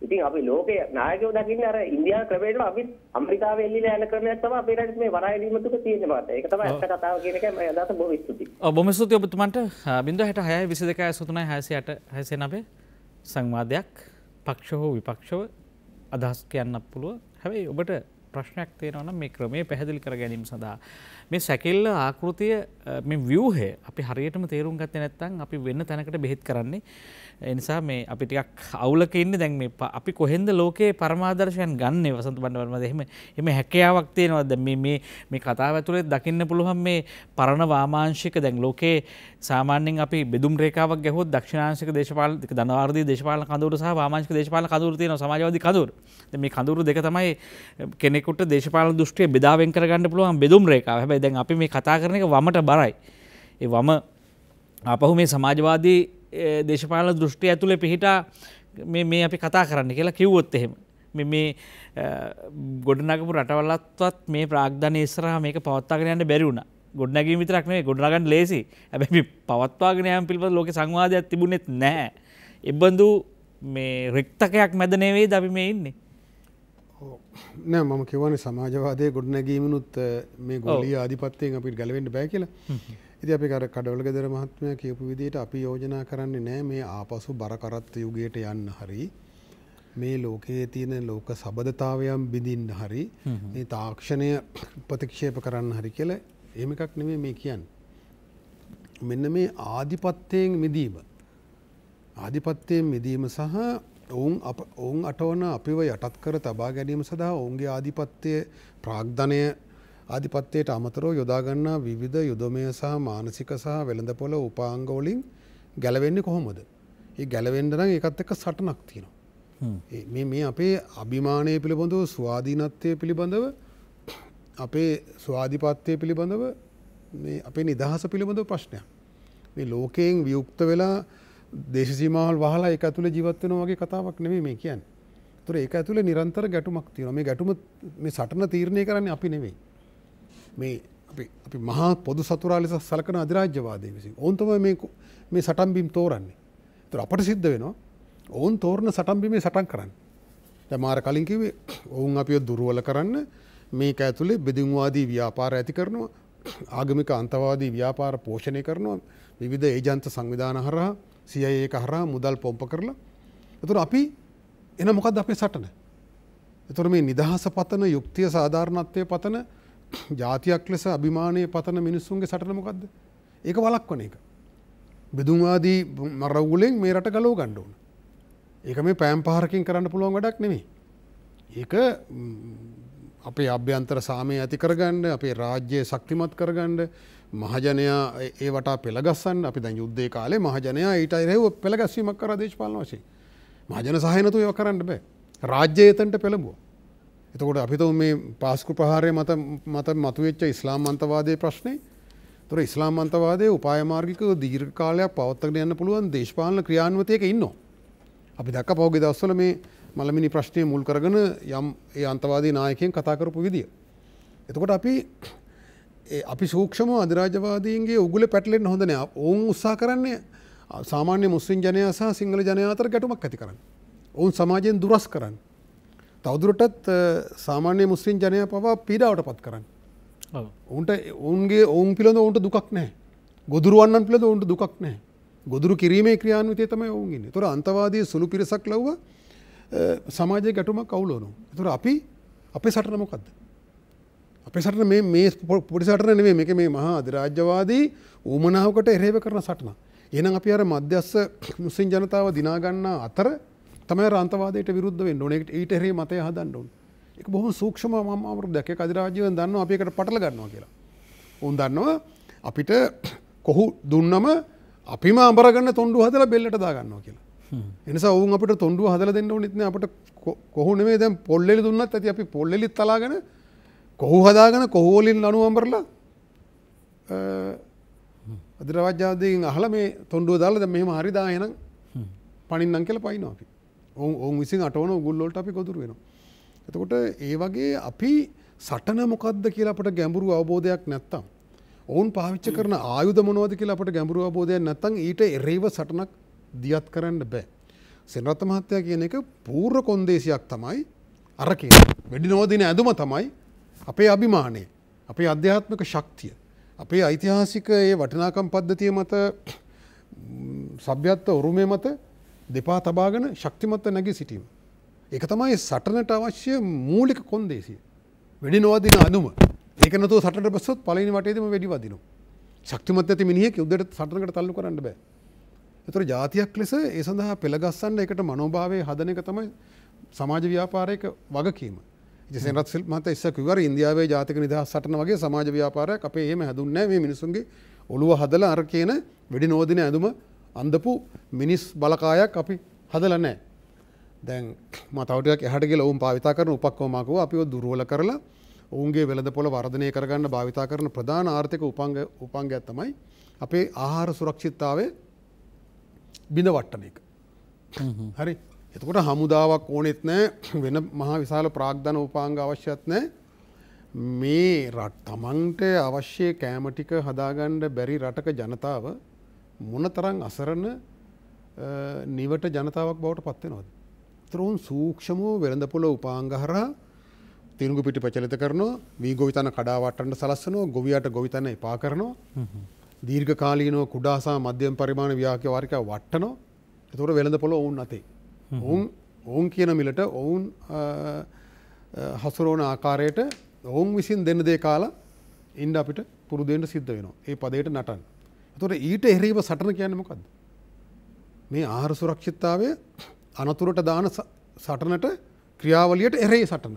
ඉතින් අපි ලෝකයේ නායකයෝ දකින්නේ අර ඉන්දියාව ක්‍රමයට අපි ඇමරිකාවේ එල්ලීලා යන ක්‍රමයක් තමයි අපේ රටේ මේ වරාය දීම තුක තියෙන්නේ මාත. ඒක තමයි ඇත්ත කතාව කියන එක මම අදට බොහොම ස්තුතියි. ඔව් බොහොම ස්තුතියි ඔබතුමන්ට 0.66 22 63 68 69 සංවාදයක් පක්ෂ හෝ විපක්ෂව අදහස් කියන්නත් පුළුවන්. හැබැයි ඔබට ප්‍රශ්නයක් තියෙනවා නම් මේ ක්‍රමයේ පැහැදිලි කර ගැනීම සඳහා මේ සැකිල්ල ආකෘතිය ව්‍යූහය අපි හරියටම තේරුම් ගත නැත්තන් අපි වෙන්න තැනකට බෙහෙත් කරන්නේ එනිසා මේ අපි ටිකක් අවුලක ඉන්න දැන් මේ අපි කොහෙන්ද ලෝකයේ පරමාදර්ශයන් ගන්න වසන්ත බණ්ඩවර්මද එහෙම එම හැකයාවක් තියෙනවද මේ මේ කතාව ඇතුළේ දකින්න පුළුවන් මේ පරණ වාමාංශික දැන් ලෝකයේ සාමාන්‍යෙන් අපි බෙදුම් රේකාවක් ගැහොත් දක්ෂිණාංශික දේශපාල ධනවාර්දී දේශපාලන කඳුරු සහ වාමාංශික දේශපාලන කඳුරු තියෙනවා සමාජවාදී කඳුරු මේ කඳුරු දෙක තමයි කෙනෙකුට දේශපාලන දෘෂ්ටිය බෙදාවෙන් කරගන්න පුළුවන් බෙදුම් රේකාව හැබැයි දැන් අපි මේ කතා කරන එක වමට බරයි. ඒ වම අපහු මේ සමාජවාදී දේශපාල දෘෂ්ටි ඇතුළේ පිහිටා මේ අපි කතා කරන්න කියලා කිව්වොත් එහෙම. මේ ගොඩනගපු රටවලත්වත් මේ ප්‍රාග්ධන ඉස්සරහ මේක පවත්තාගෙන යන්න බැරි වුණා. ගොඩනැගීම විතරක් නෙවෙයි ගොඩනගන්න ලේසි. හැබැයි පවත්වාගෙන යාම පිළිබඳ ලෝක සංවාදයක් තිබුණෙත් නැහැ. ඉබඳු මේ රික්තකයක් මැද නෙවෙයි අපි මේ ඉන්නේ. නෑ මම කිවන සමාජවාදය ගොඩනැගීමනුත් මේ ගොලිය ආධිපත්තයෙන් අපිට ගැලවෙන්ට බෑ කියලා ඉති අපි කර කඩවල ගෙදර මහත්මය කියපු විදිට අපි යෝජනා කරන්නේ නෑ මේ ආපසු බරකරත්ත යුගයට යන්න හරි මේ ලෝකයේ තියෙන ලෝක සබධතාවයම් බිඳින්න හරි මේ තාක්ෂණය ප්‍රතික්ෂේප කරන්න හරි කියල එම එකක් නෙමේ මේ කියන්න මෙන්න මේ ආධිපත්තයෙන් මිදීම ආධිපත්තයෙන් මිදීම සහ ඔවුන් ඔවුන් අටවන අපිව යටත් කර තබා ගැනීම සඳහා ඔවුන්ගේ ආධිපත්‍යය ප්‍රාග්ධනය ආධිපත්‍යයට අමතරෝ යොදාගන්නා විවිධ යුදමය සහ මානසික සහ වෙළඳපොල උපාංගෝලින් ගැලවෙන්නේ කොහොමද. ඒ ගැලවෙන්ඩනම් එකත් එක සටනක් තියෙනවා. මේ මේ අපේ අභිමානය පිළිබඳව ස්වාධීනත්වය පිළිබඳව අපේ ස්වාධිපත්වය පිළිබඳව අපේ නිදහස පිළිබඳව ප්‍රශ්නයක්. මේ ලෝකයෙන් වියුක්ත වෙලා දේශසීමාවල් වහලා එක ඇතුළේ ජීවත් වෙනවා වගේ කතාවක් නෙමෙයි මේ කියන්නේ. ඒතර ඒක ඇතුළේ නිරන්තර ගැටුමක් තියෙනවා. මේ ගැටුම මේ සටන තීරණය කරන්නේ අපි නෙමෙයි. මේ අපි අපි මහා පොදු සතුරා ලෙස සලකන අධිරාජ්‍යවාදය විසින්. ඔවුන් තමයි මේ මේ සටන් බිම් තෝරන්නේ. ඒතර අපට සිද්ධ වෙනවා ඔවුන් තෝරන සටන් බිමේ සටන් කරන්න. දැන් මාර කලින් කිව්වේ ඔවුන් අපිව දුර්වල කරන්න මේක ඇතුළේ බෙදුම්වාදී ව්‍යාපාර ඇති කරනවා. ආගමික අන්තවාදී ව්‍යාපාර පෝෂණය කරනවා. විවිධ ඒජන්ත සංවිධාන හරහා සියඒ කහරා මුදල් පොම්ප කරලා එතුර අපි එන මොකද අපේ සටන. එතුර මේ නිදහස පතන යුක්තිය සාධාරණත්වය පතන ජාතියක් ලෙස අභිමානය පතන මිනිස්සුන්ගේ සටන මොකක්ද ඒක වලක් වන එක. බෙදුම්වාදී මරවුලෙන් මේ රට ගලෝ ගණ්ඩුවන. ඒක මේ පෑම් පහරකින් කරන්න පුළුවන් වැඩක් නෙමේ. ඒක අපේ අභ්‍යන්තර සාමය ඇති කරගන්න අපේ රාජ්‍යය ශක්තිමත් කරගන්න මහජනයා ඒ වට පෙළගස්සන් අපි දැ යුද්ධේ කාලේ මහජනයා ඊට රෙව පෙළගැස්වීමක් කර දේශපාලන වශයෙන් මහජන සහයනතු ඒව කරන්න බෑ රාජ්‍යයතන්ට පෙළඹුව. එතකොට අපිත මේ පාස්කු ප්‍රහාරය මත මත මතුවෙච්ච ඉස්ලාම්මන්තවාදය ප්‍රශ්නය තුර ඉස්ලාම්මන්තවාදය උපායමාර්ගික දීර්කාලයක් පවත්තක යන්න පුළුවන් දේශපාලන ක්‍රියාන්වතයක ඉන්නවා. අපි දක්ක පෞග දස්සල මේ මළමිනි ප්‍රශ්නය මුල් කරගන යම් ඒ අන්තවාදී නායකයෙන් කතාකරපු විදිිය. එතකොට අපි අපි සූක්ෂම අධරාජවාදීන්ගේ උගුල පැටලෙන් හොඳනය ඔවුන් උත්සා කරන්නේ සාමාන්‍ය මුස්ලිම් ජනය සහ සිංහල ජනයාතර ගැටුමක් ඇති කරන්න. ඔවුන් සමාජයෙන් දුරස් කරන්න. තවදුරටත් සාමාන්‍ය මුස්ලිම් ජනය පවා පීඩාවට පත් කරන්න. ඔවුන්ට ඔවුන්ගේ ඔවුන් පිළඳ ඔවුන්ට දුකක් නෑ ගොදුරුවන්න පිළඳ ඔවුන්ට දුකක් නෑ ගොදුරු කිරීමේ ක්‍රියාන්විතය තමයි ඔවුන්ගන්න තොර අන්තවාදී සුළු පිරිසක් ලව්ව සමාජය ගැටුමක් කවුලෝනු. තුර අපි අපේ සටනමොකක්ද. අපේ සටන මේ මේ පොඩි සටන නෙවේ මේක මේ මහා අධිරාජ්‍යවාදී ඌමනාවකට එරේව කරන සටන. එනම් අපි අර මධ්‍යස්ස මුස්ලිම් ජනතාව දිනාගන්න අතර තමයි රන්තවාදයට විරුද්ධ වෙන්න ඕනේ. ඊට එරේ මතය හදන්න ඕනේ. ඒක බොහොම සූක්ෂම මම අපර දැකේ අධිරාජ්‍යයෙන් දන්නවා අපි එකට පටල ගන්නවා කියලා. උන් දන්නවා අපිට කොහු දුන්නම අපිම අඹරගන්න තොණ්ඩු හදලා බෙල්ලට දාගන්නවා කියලා. එනිසා ඔවුන් අපට තොණ්ඩුව හදලා දෙන්න ඕනෙත් නෑ අපට කොහොම නෙමෙයි දැන් පොල්ලෙලි දුන්නත් ඇති අපි පොල්ලෙලිත් තලාගෙන කොහු හදාගෙන කොහෝලින් අනුවම්බරලා අධිරවජ්‍යාදයෙන් අහල මේ තොන්ඩුව දාලද මෙම හරිදායනම් පනින්නම් කියල පයින අපි ඔවන් ඔවන් විසින් අටවන ගුල්ලොට අපි කොතුර වෙන. එතකොට ඒ වගේ අපි සටන මොකක්ද කියලා අපට ගැඹුරු අවබෝධයක් නැත්තම්. ඔවුන් පාවිච්ච කරන ආයුධ මොනවද කියලා අපට ගැඹුරු අවබෝධයක් නැත්තං ඊට එරේව සටනක් දියත් කරන්න බෑ. සෙනරත්ත මහත්තයා කියන එක පූර්ව කොන්දේසියක් තමයි අර කියන. වැඩි නෝදින ඇදුම තමයි අපේ අභිමානය අපේ අධ්‍යාත්මක ශක්තිය අපේ ඓතිහාසික ඒ වටිනාකම් පද්ධතිය මත සභ්‍යත්ව උරුමය මත දෙපා තබාගෙන ශක්තිමත්ව නැගී සිටීම. එක තමයි සටනට අවශ්‍ය මූලික කොන්දේසිය. වැඩි නොවදින අනුම ඒක නතු සට පස්සොත් පලනි වටේදම වැඩි වදින. ශක්තිමත් ඇති මිනිහෙක් යුද්ධට සටනකට තල්ලු කරන්න බෑ. එතුර ජාතියක් ලෙස ඒ සඳහා පෙළගස්සන්න එකට මනෝභාවය හදන එක තමයි සමාජ ව්‍යාපාරයක වගකීම. ජෙසනත් සිල් මත එස්සකවර ඉන්දියාවේ ජාතික නිදහස් සටන වගේ සමාජ ව්‍යාපාරයක් අපේ එහෙම හැදුන්නෑ මේ මිනිසුන්ගේ ඔළුව හදල අර කියන වැඩි නෝදින ඇඳුම අන්දපු මිනිස් බලකායක් අපි හදල නෑ. දැන් මතවටයක් එහටගේ ඔවුන් භාවිතා කරන උපක්කෝමකව අපිෝ දුරුවල කරලා ඔවුන්ගේ වෙළඳ පොළ වර්ධනය කරගන්න භාවිතා කරන ප්‍රධාන ආර්ථික උපංග උපංගයක් තමයි අපේ ආහාර සුරක්ෂිත්තාවේ බිඳවට්ටන එක. හරි එතකොට හමුදාවක් ඕනෙත් නෑ වෙන මහා විශාල ප්‍රාග්ධන උපාංග අවශ්‍යත් නෑ මේ රට තමන්ට අවශ්‍ය කෑමටික හදාගණ්ඩ බැරි රටක ජනතාව මොනතරං අසරණ නිවට ජනතාවක් බවට පත්වෙනවද. තරවුන් සූක්ෂමෝ වෙළඳපුල උපාංගහර තිරුගු පිටි පචලිත කරන වී ගොවිතන කඩාවටන්ට සලස්සනෝ ගොවියට ගොවිතන එපා කරනවා දීර්ඝ කාලීනෝ කුඩාසා මධ්‍යම් පරිමාණ ව්‍යාක්‍ය වාරික වට්ටනෝ එතුර වෙළඳ පොළ ඔවුන් අතේ ඔවුන් ඔවුන් කියන මිලට ඔවුන් හසුරෝන ආකාරයට ඔවුන් විසින් දෙන්න දේ කාලා ඉන්ඩ අපිට පුරුදුවෙන්ට සිද්ධ වෙනවා ඒ පදයට නටන්. තොට ඊට එහරීව සටන කියන්නමකක්ද. මේ ආහාර සුරක්ෂිත්තාවය අනතුරට දාන සටනට ක්‍රියාවලියට එරේ සටන.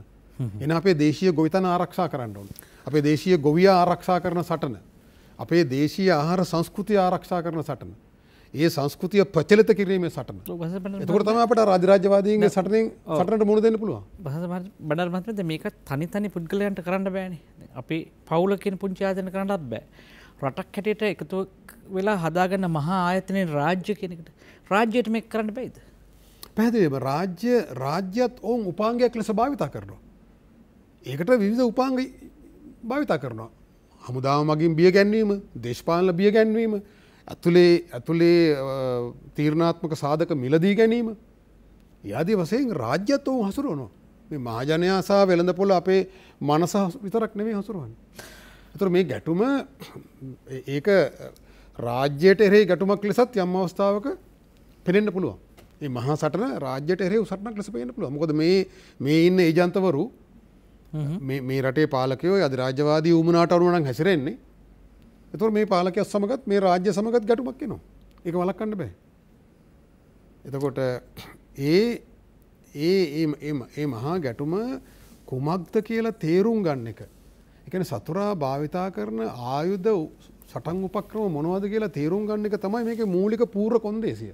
එන අපේ දේශය ගොවිතන ආරක්ෂා කරන්න ඕන්. අපේ දේශය ගොවිය ආරක්ෂා කරන සටන. අපේ දේශීය ආහාර සංස්කෘති ආරක්ෂා කරන සටන. ඒ සංස්කෘතිය ප්‍රචලිත කිරීමේ සටන එතකොට තමයි අපට රාජරාජ්‍යවාදීන්ගේ සටනෙන් සටනට මුහුණ දෙන්න පුළුවන් බහස බණ්ඩාර මහත්මයා මේක තනි තනි පුද්ගලයන්ට කරන්න බෑනේ අපි පවුල කියන පුංචි ආයතන කරන්නත් බෑ රටක් හැටියට එකතු වෙලා හදාගන්න මහා ආයතනයේ රාජ්‍ය කෙනෙකුට රාජ්‍යයට මේක කරන්න බෑද පැහැදිලිව රාජ්‍ය රාජ්‍යත් ඔවුන් උපාංගයක් ලෙස භාවිතා කරනවා ඒකට විවිධ උපාංග භාවිතා කරනවා හමුදාව මගින් බිය ගැන්වීම දේශපාලන බිය ගැන්වීම ඇතුළේ ඇතුළේ තීරණාත්මක සාධක මිලදී ගැනීම යදි වසයෙන් රාජ්‍යත් ඔවුන් හසුරුවනවා මේ මහජනයා සහ වෙළඳ පොල අපේ මනස විතරක් නෙවේ හසුරුවන්. එතුර මේ ගැටුම ඒක රාජ්‍යයට එරේ ගැටුමක් ලෙසත් යම් අවස්ථාවක පෙනෙන්න්න පුළුවන් ඒ මහා සටන රාජ්‍යයට එරේ උසටනක් ලෙස පෙනෙන පුළුව මොකද මේ මේ ඉන්න ඒජන්තවරු මේ රටේ පාලකයෝ අධරාජ්‍යවාදී වූමනාට අරුවනක් හැසිරෙන්නේ එතුර මේ පාලකයක් සමගත් මේ රාජ්‍ය සමගත් ගැටුමක් නවා එක වලක්කන්න බෑ. එතකොට ඒ ඒ ඒ මහා ගැටුම කුමක්ද කියලා තේරුම් ගන්න එක. එකන සතුරා භාවිතා කරන ආයුධ සටන් උපක්‍රම මොනවද කියලා තේරුම් ගන්න එක තමයි මේක මූලික පූර්ව කොන්දේසිය.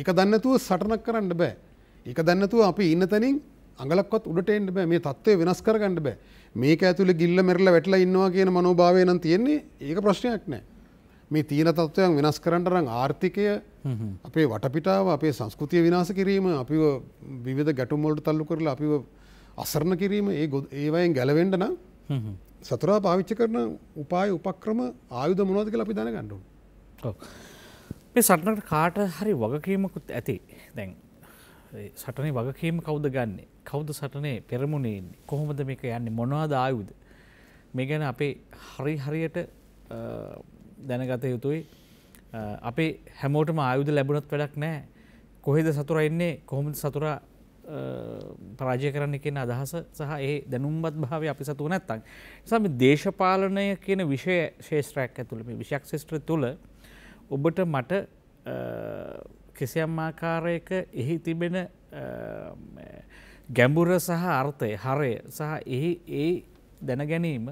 ඒක දන්නතුව සටනක් කරන්න බෑ. ඒක දන්නතුව අපි ඉන්න තැනින් අඟලක්වත් උඩට එන්න බෑ මේ තත්ත්වය වෙනස් කරගන්න බෑ. මේක ඇතුළ ගිල්ල මෙරල වැටලා ඉන්නවා කියන මනෝභාවය නම් තියෙන්නේ ඒක ප්‍රශ්නයක් නෑ මේ තීන තත්ත්වයන් වෙනස් කරන්නරං ආර්ථිකය අපේ වටපිටාව අපේ සංස්කෘතිය විනාස කිරීම අපි විවිධ ගැටුම්මොල්ට තල්ලු කරලා අපි අසරණ කිරීම ඒ ගො ඒවයෙන් ගැලවෙන්ඩ නම් සතුරා පාවිච්ච කරන උපාය උපක්‍රම ආයුධ මොනවද කියලා අපි දැන ගණ්ඩුම් මේ සටනට කාට හරි වගකීමකුත් ඇති දැන් සටනේ වගකීම කවුද ගන්න කවුද සටනේ පෙරමුණේ කොහොමද මේක යන්නේ මොනවාද ආයුද මේ ගැන අපේ හරි හරියට දැනගත යුතුයි අපේ හැමෝටම ආයුද ලැබුණත් වැඩක් නෑ කොහෙද සතුර එන්නේ කොහොමද සතුරා පරාජය කරන්න කියන අදහස සහ ඒ දැනුම්බත් භාව අපි සතුව නැත්තන් සම දේශපාලනය කියන විෂය ශේෂත්‍රයක් ඇතුළ මේ විශක්ෂිෂ්ට්‍ර තුළ ඔබට මට කෙසියම් ආකාරයක එහි තිබෙන ගැඹුර සහ අර්ථය හරය සහ එහි ඒ දැනගැනීම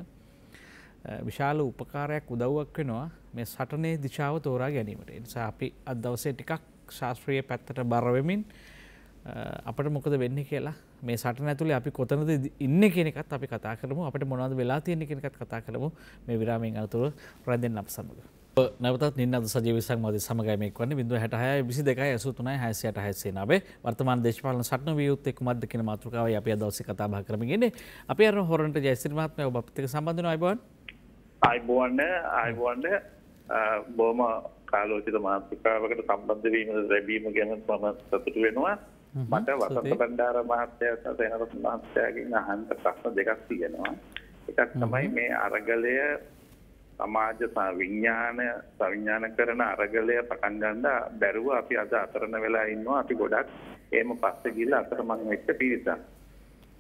විශාල උපකාරයක් උදව්වක් වෙනවා මේ සටනේ දිශාව තෝරා ගැනීමට නිසා අපි අදවසේ ටිකක් ශාස්ත්‍රීය පැත්තට බරවෙමින් අපට මොකද වෙන්න කියලා මේ සටන ඇතුළේ අපි කොතනද ඉන්න කෙනෙකත් අපි කතා කරමු අපට මොනවද වෙලා තියෙන කෙනෙකත් කතා කරමු මේ විරාමෙන් අතුර රැඳෙන් අප සමඟ නැවතත් නින්නද සජීව සංවාදයේ සමගාමීක් වන්නේ 066 22 83 608 609 වර්තමාන දේශපාලන සටන වියුත් එක්ක මැද කියන මාතෘකාවයි අපි අද දවසේ කතා බහ කරමින් ඉන්නේ. අපි අර හොරන්ට ජයසිරි මහත්මයා ඔබ අපිට සම්බන්ධ වෙනවා අයබෝන්. අයබෝන් අයබෝන් බොහොම කාලෝචිත මාතෘකාවකට සම්බන්ධ වීම ලැබීම ගැන මම සතුටු වෙනවා. මට වසන්ත බණ්ඩාර මහත්තයා සහ සේනරත් මහත්තයාගෙන් අහන්න ප්‍රශ්න දෙකක් තියෙනවා. එකක් තමයි මේ අරගලය සමාජ විඤ්ඥාන සවිඤ්ඥාන කරන අරගලය පටන්ගන්න බැරුව අපි අද අතරන වෙලා ඉන්නවා අපි ගොඩක් ඒම පස්ස ගිල්ල අතරමං වෙච්ච පිරිස.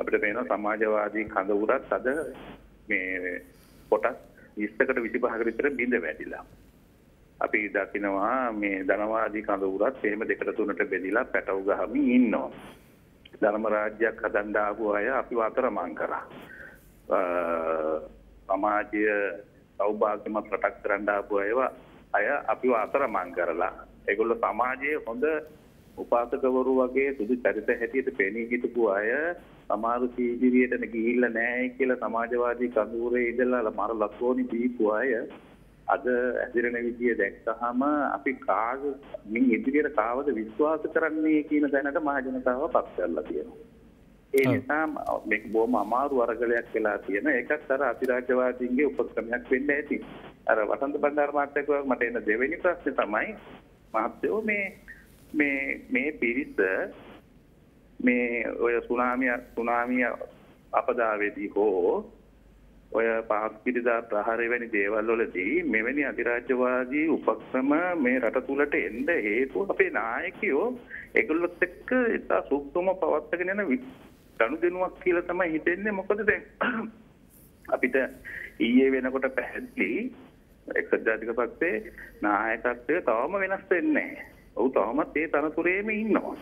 අපට පේන සමාජවාදී කඳවුරත් අද මේ පොටස් ඉස්තකට විසි පහකරිතර බිඳ වැඩිලා. අපි දකිනවා මේ ධනවාදී කඳවුරත් එහෙම දෙකට තුනට බෙදිලා පැටව් ගහමින් ඉන්නවා. ධර්ම රාජ්‍යයක් හදන්න ආපු අය අපි අතරමං කරා. සමාජය සෞභාග්‍යමත් රටක් කරන්ඩාපු ඒවා අය අපි අතර මං කරලා එකොල්ල සමාජයේ හොඳ උපාසකවරු වගේ සුදු චරිත හැටියට පෙනී හිටපු අය සමාරු සීජිරියටන ගිහිල්ල නෑ කියලා සමාජවාදී කඳුරේ ඉදල්ලා මර ලක්ෂෝනි දීපු අය අද ඇදිරණ විදිය දැක්කහම අපි කාග මින් ඉදිරියට කාවද විශ්වාස කරන්නේ කියන දැනට මහජනතාව පත් කරලා තියෙනවා. ඒ නිසා මෙක් බෝම අමාරු අරගලයක් වෙලා තියෙන එකක් තර අතිරාජවාදීන්ගේ උපක්‍රමයක් වෙන්න ඇති. අර වසන්ත බණ්ඩාර මහත්තයාගේ මට එන දෙවෙනි ප්‍රශ්නේ තමයි මහත්තයෝ මේ මේ මේ පිරිස මේ ඔය සුනාමිය සුනාමිය අපදාවේදී හෝ ඔය පාක්කිරිදා ප්‍රහාරය වැනි දේවල් වලදී මෙවැනි අධිරාජ්‍යවාදී උපක්‍රම මේ රට තුලට එන්න හේතුව අපේ නායකයෝ ඒගොල්ලොත් එක්ක ඉතා සූක්ෂම පවත්වාගෙන යන ගණු දෙනුවක් කියල තමයි හිතෙන්නේ මොකද දැන් අපිට ඊයේ වෙනකොට පැහැදිලි එක්සත් ජාතික පක්ෂේ නායකත්වය තවම වෙනස් වෙන්නේ ඔහු තවමත් ඒ තනතුරේම ඉන්නවා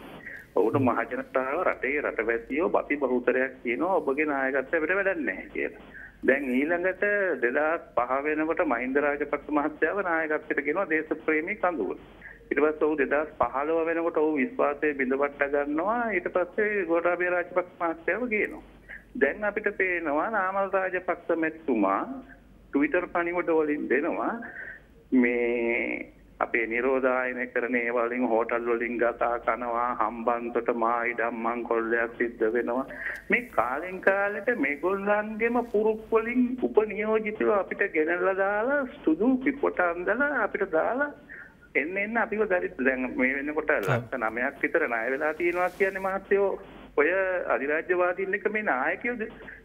ඔවුට මහජනතාව රටේ රටවැතියෝ බති බහුතරයක් කියනවා ඔබගේ නායකත්වයට වැඩන්නේ කියලා දැන් ඊළඟට දෙදස් පහ වෙනකොට මහින්ද රාජපක්ෂ මහත්තයාව නායකත්වයට ගෙනවා දේශප්‍රේමී කඳුව. ඉටපස් ඔහු දෙදස් පහලව වෙනකොට ඔහු විශ්වාසය බිඳපට්ට ගන්නවා ඊට පස්සේ ගොඩාබේ රාජපක්ෂ මහත්තයාව කියනවා. දැන් අපිට පේනවා නාමල් රාජපක්ෂ මැතිතුමා ට්විටර් පණිවුඩ වලින් දෙනවා මේ අපේ නිරෝධායනය කරන ඒවලින් හෝටල් වලින් ගතා කනවා හම්බන්තොට මායිඩම් මං කොල්ලයක් සිද්ධ වෙනවා මේ කාලෙන් කාලට මේගොල්ලන්ගේම පුරුක් වලින් උපනියෝජිතව අපිට ගෙනල්ලා දාලා සුදු පිපොට අන්දලා අපිට දාලා එන්න එන්න අපිව දරි දැන් මේ වෙනකොට ලක්ෂ නමයක් විතර ණය වෙලා තියෙනවා කියන්නේ මහත්යෝ ඔය අධිරාජ්‍යවාදීන් එක මේ නායකයෝ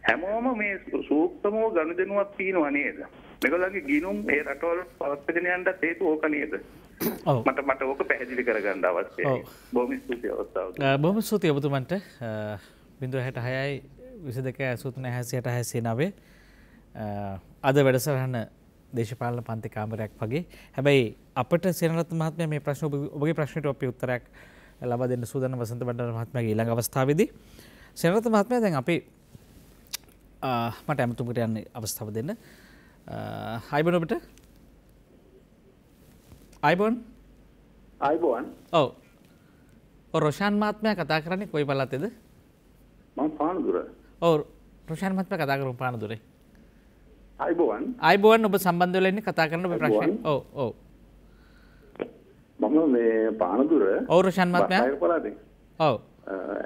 හැමෝම මේ සූක්ෂමව ගනුදෙනුවක් තියෙනවා නේද මේගොල්ලන්ගේ ගිනුම් ඒ රටවල් පවත්වාගෙන යන්නත් හේතු ඕක නේද මට මට ඕක පැහැදිලි කරගන්න අවශ්‍යයි බොහොම ස්තුතියි අවස්ථාවට බොහොම ස්තුතියි ඔබතුමන්ට බිඳුව හැට හයයි විසි දෙක ඇසුතුන හැසියට හැසේ නවේ අද වැඩසරහන්න දේශපාලන පන්තිකාමරයක් වගේ හැබැයි අපට සෙනරත් මහත්මය මේ ප්‍රශ්න ඔබගේ ප්‍රශ්නයට අපි උත්තරයක් ලබා දෙන්න සූදානම් වසන්ත බණ්ඩාර මහත්මයාගේ ඊළඟ අවස්ථාවේදී සෙනරත් මහත්මයා දැන් අපි මට ඇමතුමකට යන්න අවස්ථාව දෙන්න. අයිබන් ඔබට අයිබන් අයිබෝන් ඔව් රොෂාන් මහත්මයා කතා කරන්නේ කොයි පළාතේද? මම පානදුර. ඔව් රොෂාන් මහත්මයා කතා කරමු පානදුරේ. අයිබෝන් අයිබෝන් ඔබ සම්බන්ධ වෙලා ඉන්නේ කතා කරන ඔබ ප්‍රශ්න. ඔව් ඔව්. මම මේ පානදුර ඕරුෂන් මහත්මයා පලාතෙන්. ඔව්.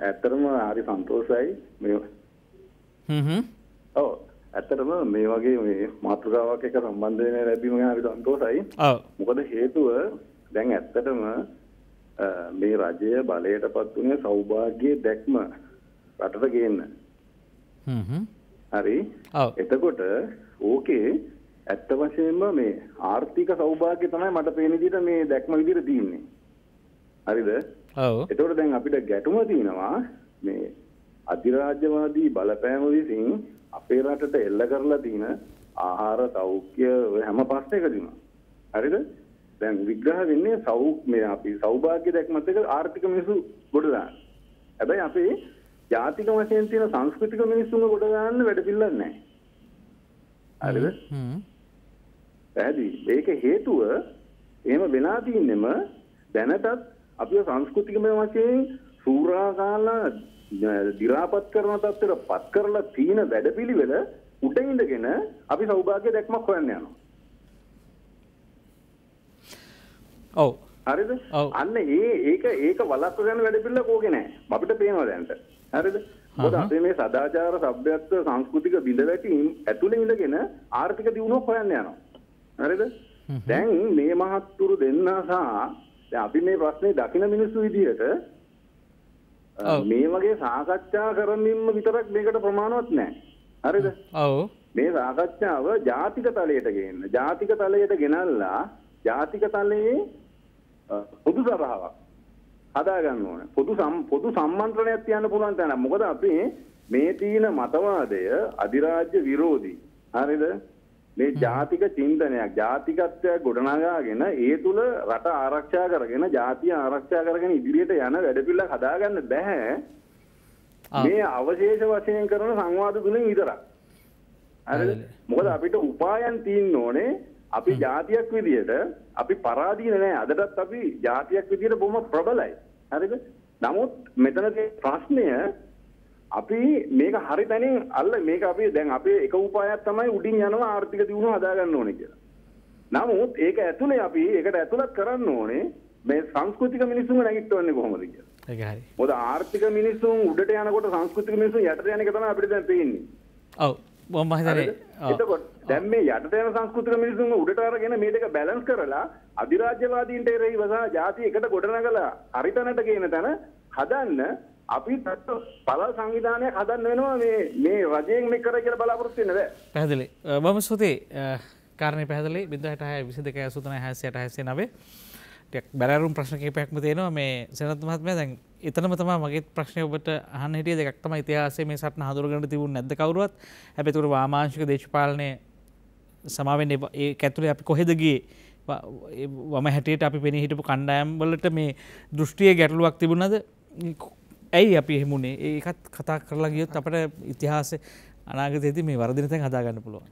ඇත්තටම හරි සන්තෝෂයි මේ හ්ම් හ්ම්. ඔව්. ඇත්තටම මේ වගේ මේ මාතෘකාවක් එක සම්බන්ධ වෙන ලැබීම ගැන හරි සන්තෝෂයි. ඔව්. මොකද හේතුව දැන් ඇත්තටම මේ රජය බලයට පත් වුණේ සෞභාග්‍යයේ දැක්ම රටට ගේන්න. හ්ම් හ්ම්. හරි. ඔව්. එතකොට ඕකේ ඇත්ත වශයෙන්ම මේ ආර්ථික සෞභාග්‍ය තමයි මට පේන විදිහට මේ දැක්ම විදිහට තියෙන්නේ. හරිද? ඔව්. ඒතකොට දැන් අපිට ගැටුම තියෙනවා මේ අධිරාජ්‍යවාදී බලපෑම විසින් අපේ රටට එල්ල කරලා තියෙන ආහාර සෞඛ්‍ය හැම පස්සෙකදීම. හරිද? දැන් විග්‍රහ වෙන්නේ සෞ මේ අපි සෞභාග්‍ය දැක්මත් එක්ක ආර්ථික මිනිස්සු ගොඩ දාන. හැබැයි අපේ ජාතික වශයෙන් තියෙන සංස්කෘතික මිනිස්සුන්ව ගොඩ ගන්න වැඩ පිළිවෙල නැහැ. හරිද? හ්ම්. පැහැදිලි. ඒක හේතුව එහෙම වෙලා තින්නෙම දැනටත් අපේ සංස්කෘතිකමය වශයෙන් සූරාකාලා දිරාපත් කරන තත්ත්වයට පත් කරලා තියෙන වැඩපිළිවෙල උඩ ඉඳගෙන අපි සෞභාග්‍ය දැක්මක් හොයන්න යනවා. ඔව්. හරිද? අන්න ඒ ඒක ඒක වළක්ව ගන්න වැඩපිළිවෙල කෝකේ නෑ. අපිට පේනවා දැනට. හරිද? මොකද අපේ මේ සදාචාර, සભ્યත්ව, සංස්කෘතික බිඳවැටීම් ඇතුළේ ඉඳගෙන ආර්ථික දියුණුවක් හොයන්න යනවා. හරිද දැන් මේ මහත්තුරු දෙන්න සහ අපි මේ ප්‍රශ්නේ දකින මිනිස්සු විදිහට මේ වගේ සාකච්ඡා කරමින්ම විතරක් මේකට ප්‍රමාණවත් නැහැ. හරිද? ඔව්. මේ සාකච්ඡාව ජාතික තලයට ගේන්න. ජාතික තලයට ගෙනල්ලා ජාතික තලයේ පොදු සභාවක් හදා ගන්න ඕනේ. පොදු සම් පොදු සම්මන්ත්‍රණයක් තියන්න පුළුවන් තැන. මොකද අපි මේ තීන මතවාදය අධිරාජ්‍ය විරෝධී. හරිද? මේ ජාතික චින්තනයක් ජාතිකත්වයක් ගොඩනගාගෙන ඒ තුළ රට ආරක්ෂා කරගෙන ජාතිය ආරක්ෂා කරගෙන ඉදිරියට යන වැඩපිල්ල හදාගන්න බැහැ මේ අවශේෂ වශයෙන් කරන සංවාද තුළින් විතරක් අර මොකද අපිට උපායන් තියන්න ඕනේ අපි ජාතියක් විදියට අපි පරාදීන නෑ අදටත් අපි ජාතියක් විදියට බොහොම ප්‍රබලයි හරිද නමුත් මෙතන ප්‍රශ්නය අපි මේක හරි තැනින් අල්ල මේක අපි දැන් අපේ එක උපායක් තමයි උඩින් යනවා ආර්ථික දියුණුව හදාගන්න ඕනේ කියලා. නමුත් ඒක ඇතුලේ අපි ඒකට ඇතුළත් කරන්න ඕනේ මේ සංස්කෘතික මිනිස්සුන්ව නැගිටවන්නේ කොහොමද කියලා. ඒක හරි. මොකද ආර්ථික මිනිස්සුන් උඩට යනකොට සංස්කෘතික මිනිස්සුන් යටට යන එක තමයි අපිට දැන් පේන්නේ. ඔව්. මම හිතන්නේ එතකොට දැන් මේ යටට යන සංස්කෘතික මිනිසුන්ව උඩට අරගෙන මේ දෙක බැලන්ස් කරලා අධිරාජ්‍යවාදීන්ට එරෙහිව සහ ජාති එකට ගොඩනගලා හරිතැනට ගේන තැන හදන්න අපි පල සංවිධානයක් හදන්න වෙනවා මේ මේ රජයෙන් මේ කර කියලා බලාපොරොත්තු වෙන්න බෑ. පැහැදිලි. බොහොම ස්තුතියි. කාරණේ පැහැදිලි 0.62 22 60 69. ටිකක් බැලරුම් ප්‍රශ්න කිහිපයක්ම තියෙනවා මේ සෙනත් මහත්මයා දැන් එතනම තමයි මගේ ප්‍රශ්නේ ඔබට අහන්න හිටියේ දෙකක් තමයි ඉතිහාසයේ මේ සටන හඳුරගෙන තිබුණ නැද්ද කවුරුවත්. හැබැයි ඒක වාමාංශික දේශපාලනය සමාවෙන්නේ ඒක ඇතුලේ අපි කොහෙද ගියේ වම හැටියට අපි පෙනී හිටපු කණ්ඩායම් වලට මේ දෘෂ්ටියේ ගැටලුවක් තිබුණද ඇයි අපි එහෙමුණේ ඒකත් කතා කරලා ගියොත් අපට ඉතිහාස අනාගතයේදී මේ වර්ධන තැන් හදා ගන්න පුළුවන්.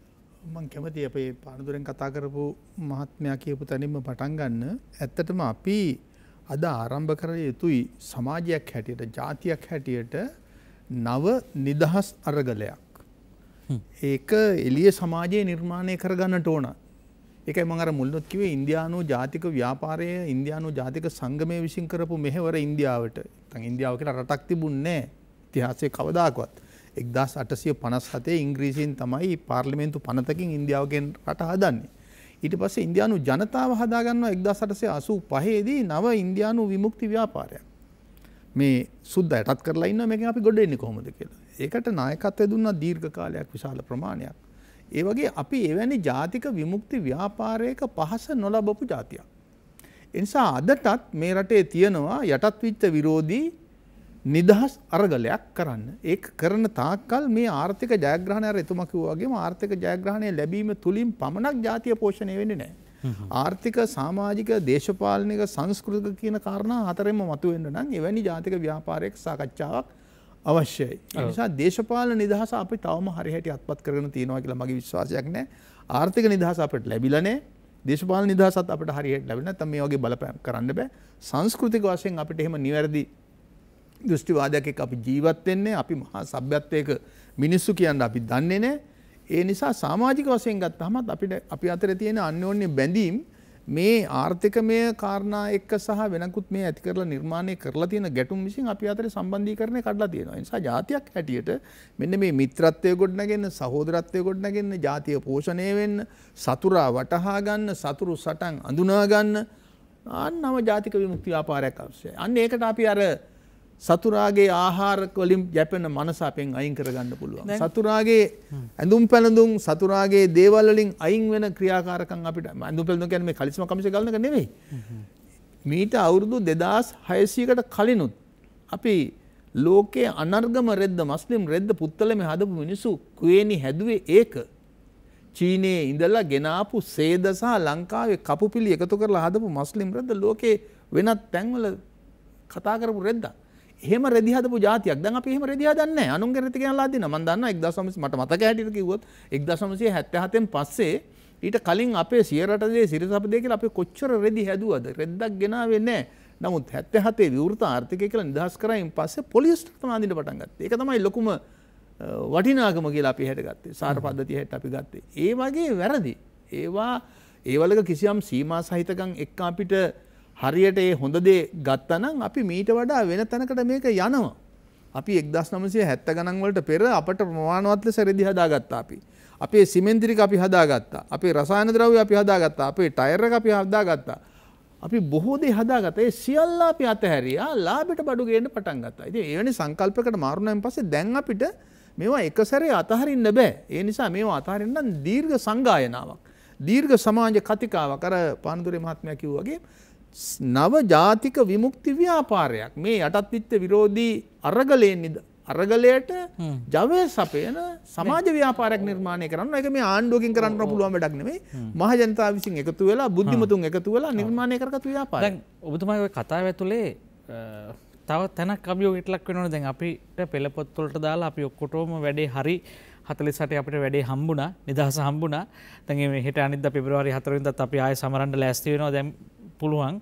මම කැමති අපේ පානදුරෙන් කතා කරපු මහත්මයා කියපු තැනින්ම පටන් ගන්න. ඇත්තටම අපි අද ආරම්භ කර යුතුයි සමාජයක් හැටියට ජාතියක් හැටියට නව නිදහස් අරගලයක්. ඒක එලිය සමාජයේ නිර්මාණය කරගන්නට ඕන. එකයි මං අර මුල්ලොත් කිවේ ඉන්දයානු ජාතික ව්‍යාපාරය ඉන්දයානු ජාතික සංගමය විසින් කරපු මෙහෙවර ඉන්දියාවට තන් ඉන්දියාව කියලා රටක් තිබුන්නේ තිහාසේ කවදාකවත් එක්දස් අටසිය පනස් හතේ ඉංග්‍රීසින් තමයි පාර්ලිමේන්තු පනතකින් ඉන්දියාවගෙන් රට හදන්නේ ඊට පස්ස ඉන්දයානු ජනතාව හදාගන්න එක්දස් අටසේ අසූ පහේදී නව ඉන්දයානු විමුක්ති ව්‍යාපාරය මේ සුද්ද ඇටත් කරලා ඉන්න මේක අපි ගොඩෙන්නේ කොහොමද කියලා ඒකට නායකත්වය දුන්නා දීර්ඝ කාලයක් විශාල ප්‍රමාණයක් ඒ වගේ අපි එවැනි ජාතික විමුක්ති ව්‍යාපාරයක පහස නොලබපු ජාතියක්. එනිසා අදටත් මේ රටේ තියෙනවා යටත් විච්ච විරෝධී නිදහස් අරගලයක් කරන්න. ඒ කරන තාක්කල් මේ ආර්ථික ජයග්‍රහණය අර එතුම කිව්වාගේම ආර්ථික ජයග්‍රහණය ලැබීම තුලින් පමණක් ජාතිය පෝෂණය වෙන්නේ නැහැ. ආර්ථික සමාජික දේශපාලනික සංස්කෘතික කියන කාරණා හතරෙම මතුවෙන්න නම් එවැනි ජාතික ව්‍යාපාරයක සාකච්ඡාවක් අවශ්‍යයි. නිසා දේශපාල නිදහස අපි තවම හරිහැට අත්පත් කරන තියෙනවා කියලා මගේ විශ්වාසයක් නෑ ආර්ථික නිදහස අපට ලැබිලනේ දේශපාල නිදහසත් අපට හරියට ලැබෙන නැත්නම් මේ වගේ බලපෑම් කරන්න බෑ. සංස්කෘතික වශයෙන් අපිට එහෙම නිවැරදි දෘෂ්ටිවාදයක් එක්ක අපි ජීවත් වෙන්නේ අපි මහා සભ્યත්වයක මිනිස්සු කියන අපි දන්නේ නෑ. ඒ නිසා සමාජික වශයෙන් ගත්තහම අපිට අපි අතර තියෙන අන්‍යෝන්‍ය බැඳීම් මේ ආර්ථිකමය කාරණා එක්ක සහ වෙනකුත් මේ ඇති කරලා නිර්මාණය කරලා තියෙන ගැටුම් විසින් අපි අතර සම්බන්ධීකරණය කඩලා තියෙනවා. ඒ නිසා ජාතියක් හැටියට මෙන්න මේ මිත්‍රත්වය ගොඩනගන්න, සහෝදරත්වය ගොඩනගන්න, ජාතිය පෝෂණය වෙන්න, සතුරා වටහා ගන්න, සතුරු සටන් අඳුනා ගන්න අන්නම ජාතික විමුක්ති ව්‍යාපාරයක් අවශ්‍යයි. අන්න ඒකට අපි අර සතුරාගේ ආහාරක වලින් යැපෙන මනස අපෙන් අයින් කරගන්න පුළුවන්. සතුරාගේ ඇඳුම් පැළඳුම් සතුරාගේ දේවල් වලින් අයින් වෙන ක්‍රියාකාරකම් අපිට ඇඳුම් පැළඳුම් කියන්නේ මේ කලිස්ම කමිස ගලන එක නෙමෙයි. මීට අවුරුදු 2600කට කලිනුත් අපි ලෝකයේ අනර්ගම රෙද්ද මස්ලිම් රෙද්ද පුත්තලම හදපු මිනිස්සු කුවේනි හැදුවේ ඒක. චීනයේ ඉඳලා ගෙනාපු සේද සහ ලංකාවේ කපුපිලි එකතු කරලා හදපු මස්ලිම් රෙද්ද ලෝකේ වෙනත් තැන්වල කතා කරපු රෙද්දක්. හෙම රෙදිහදපු ජාතියක් දැන් අපි එහෙම රෙදි හදන්නේ නැහැ. අනුන්ගේ රෙදි ගෙනලා දින. මම දන්නවා 1900 මට මතක හැටියට කිව්වොත් 1977 න් පස්සේ ඊට කලින් අපේ සියරට දේ සිරිසපදේ කියලා අපි කොච්චර රෙදි හැදුවද? රෙද්දක් ගෙනාවේ නැහැ. නමුත් 77 විවෘත ආර්ථිකය කියලා නිදහස් කරයින් පස්සේ පොලියස්ටර් තමයි අඳින්න පටන් ගත්තේ. ඒක තමයි ලොකුම වටිනාකම කියලා අපි හැටගත්තේ. සාර පද්ධතිය හැට අපි ගත්තේ. ඒ වගේ වැරදි. ඒවා ඒවලක කිසියම් සීමා සහිතකම් එක්ක අපිට හරියට ඒ හොඳ දේ ගත්තනම් අපි මීට වඩා වෙන තැනකට මේක යනවා. අපි එක්දස් නමසේ හැත්ත ගණන්වලට පෙර අපට ප්‍රමාණවත් ලෙස රෙදි හදාගත්තා අපි. අපේ සිමෙන්තිරික අපි හදාගත්තා. අපේ රසායන ද්‍රව්‍ය අපි හදාගත්තා. අපේ ටයර් එක අපි හදාගත්තා. අපි බොහෝ දේ හදාගත්තා. ඒ සියල්ල අපි අතහැරියා. ලාභයට බඩු ගේන්න පටන් ගත්තා. ඉතින් එවැනි සංකල්පයකට මාරුණාන් පස්සේ දැන් අපිට මේවා එක සැරේ අතහරින්න බෑ. ඒ නිසා මේවා අතහරින්න දීර්ඝ සංගායනාවක්. දීර්ඝ සමාජ කතිකාවක් අර පානදුරේ මහත්මයා කිව්වා වගේ නව ජාතික විමුක්ති ව්‍යාපාරයක් මේ යටත්විත්ත විරෝධී අරගලයෙන් නිද අරගලයට ජවය සපයන සමාජ ව්‍යාපාරක් නිර්මාණය කරන්න එක මේ ආණ්ඩුවකින් කරන්න පුළුවන් වැඩක් නෙමේ මහජනතා විසින් එකතු වෙලා බුද්ධිමතුන් එකතු වෙලා නිර්මාණය කරගත් ව්‍යාපාර ඔබතුමයි ඔය කතාව ඇතුලේ තව තැනක් අභියෝගයට ලක් වෙනවා දැන් අපිට පෙළපොත්වලට දාලා අපි ඔක්කොටම වැඩේ හරි හතලිසට අපිට වැඩේ හම්බුණා නිදහස හම්බුණා තැන් හෙට අනිද පෙබරවාරි හතරින්දත් අපි ආය සමරන්ඩ ලැස්තිවෙනවා දැම් පුළුවන්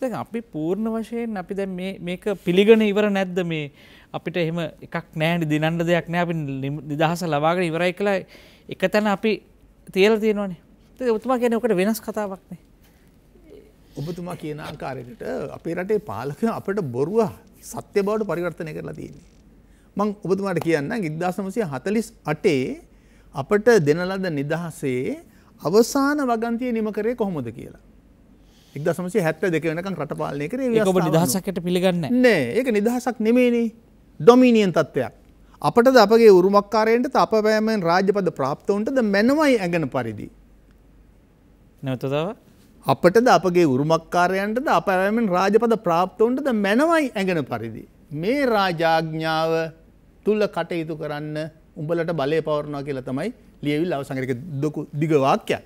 දැන් අපි පූර්ණ වශයෙන් අපි දැන් මේ මේක පිළිගන ඉවර නැද්ද මේ අපිට එහෙම එකක් නෑනි දිනන්න දෙයක් නෑ අපි නිදහස ලබාගෙන ඉවරයි කියලා එක තැන අපි තියලා තියෙනවනේ. ඒක ඔබතුමා කියන්නේ ඔකට වෙනස් කතාවක් නේ. ඔබතුමා කියන ආකාරයකට අපේ රටේ පාලක අපට බොරුව සත්‍ය බවට පරිවර්තනය කරලා තියෙන්නේ. මං ඔබතුමාට කියන්න 1948 අපට දෙන ලද නිදහසේ අවසාන වගන්තිය නිම කරේ කොහොමද කියලා. එක්දසමසේ හැත්ත දෙක වෙනකම් රට පාලනය කරේ ඔබ නිදහසකට පිළිගන්න නෑ ඒක නිදහසක් නෙමේනේ ඩොමිනියන් තත්ත්වයක් අපට ද අපගේ උරුමක්කාරයෙන්ට අප පෑමෙන් රාජ්‍යපද ප්‍රාප්තවන්ටද මැනවයි ඇඟන පරිදි. නැවතතාව අපට ද අපගේ උරුමක්කාරයන්ට ද අපෑමෙන් රාජපද ප්‍රාප්තවන්ටද මැනවයි ඇඟන පරිදි. මේ රාජාඥාව තුල්ල කටයුතු කරන්න උඹලට බලය පවරණවා කියලා තමයි ලියවිල් අවසඟරක දොකු දිගවාක්‍යයක්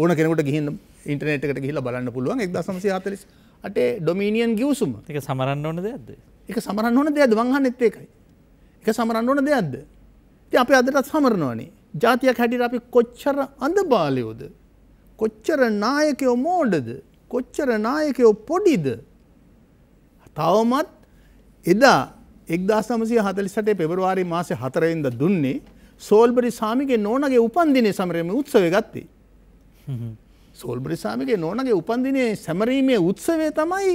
ඕන කෙනෙකුට ගිහින්න ඉන්ටනෙට් එකට ගහිලා බලන්න පුළුවන් එක් දසමසය හතලස් අටේ ඩොමීනියන් ගියවසුම එක සමරන්න ඕන දෙයක්ද එක සමරන්න ඕන දෙයක්ද වංහන්න එත්ත එකයි එක සමරන්න ඕන දෙයක්ද ති අප අදටත් සමරනවානේ ජාතියක් හැටිට අපි කොච්චර අඳ බාලයෝද කොච්චර නායකයෝ මෝඩද කොච්චර නායකයෝ පොඩිද තවමත් එදා එක්දාසමසය හතලිසටේ පෙබරවාරි මාසය හතරයින්ද දුන්නේ සෝල්බරි සාමිගේ නෝනගේ උපන්දිනය සමරයම උත්සව ගත්තේ. සෝල්බරිසාමිගේ නෝනගේ උපන්දිනයේ සැමරීමේ උත්සවේ තමයි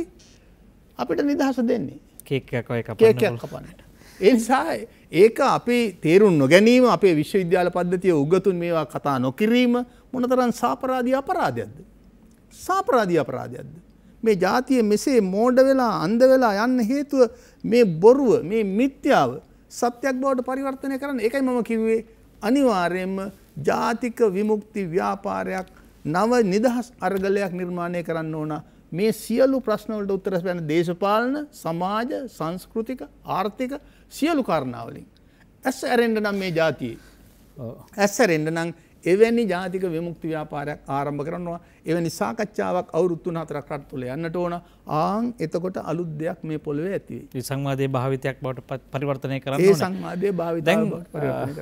අපිට නිදහස දෙන්නේ කපන්නට. එනිසා ඒක අපි තේරුම් නොගැනීම අපේ විශ්වවිද්‍යාල පද්ධතිය උගතුන් මේවා කතා නොකිරීම මොනතරන් සාපරාධී අපරාධයක්ද. සාපරාධී අපරාධයක්ද. මේ ජාතිය මෙසේ මෝඩ වෙලා අන්ද වෙලා යන්න හේතුව මේ බොරුව මේ මිත්‍යාව සත්‍යයක් බවට පරිවර්තනය කරන්න එකයි මම කිව්වේ අනිවාර්යෙන්ම ජාතික විමුක්ති ව්‍යාපාරයක් නව නිදහස් අර්ගලයක් නිර්මාණය කරන්න ඕන මේ සියලු ප්‍රශ්නවලට උත්තර පැන දේශපාලන සමාජ සංස්කෘතික ආර්ථික සියලු කාරණාවලින්. ඇස් ඇරෙන්ඩ නම් මේ ජාතියේ. ඇස්සැරෙන්ඩ නම් එවැනි ජාතික විමුක්ති ව්‍යාපාරයක් ආරම්භ කරනවා එවැනි සාකච්ඡාවක් අවුරුත්තු හතරක් රට තුළ යන්නට ඕන ආං එතකොට අලුත් දෙයක් මේ පොළොවේ ඇතිවේ සංවාදය භාවිතයක් බවට පරිවර්තනය කරන්න ඒ සංවාදය භාවිතය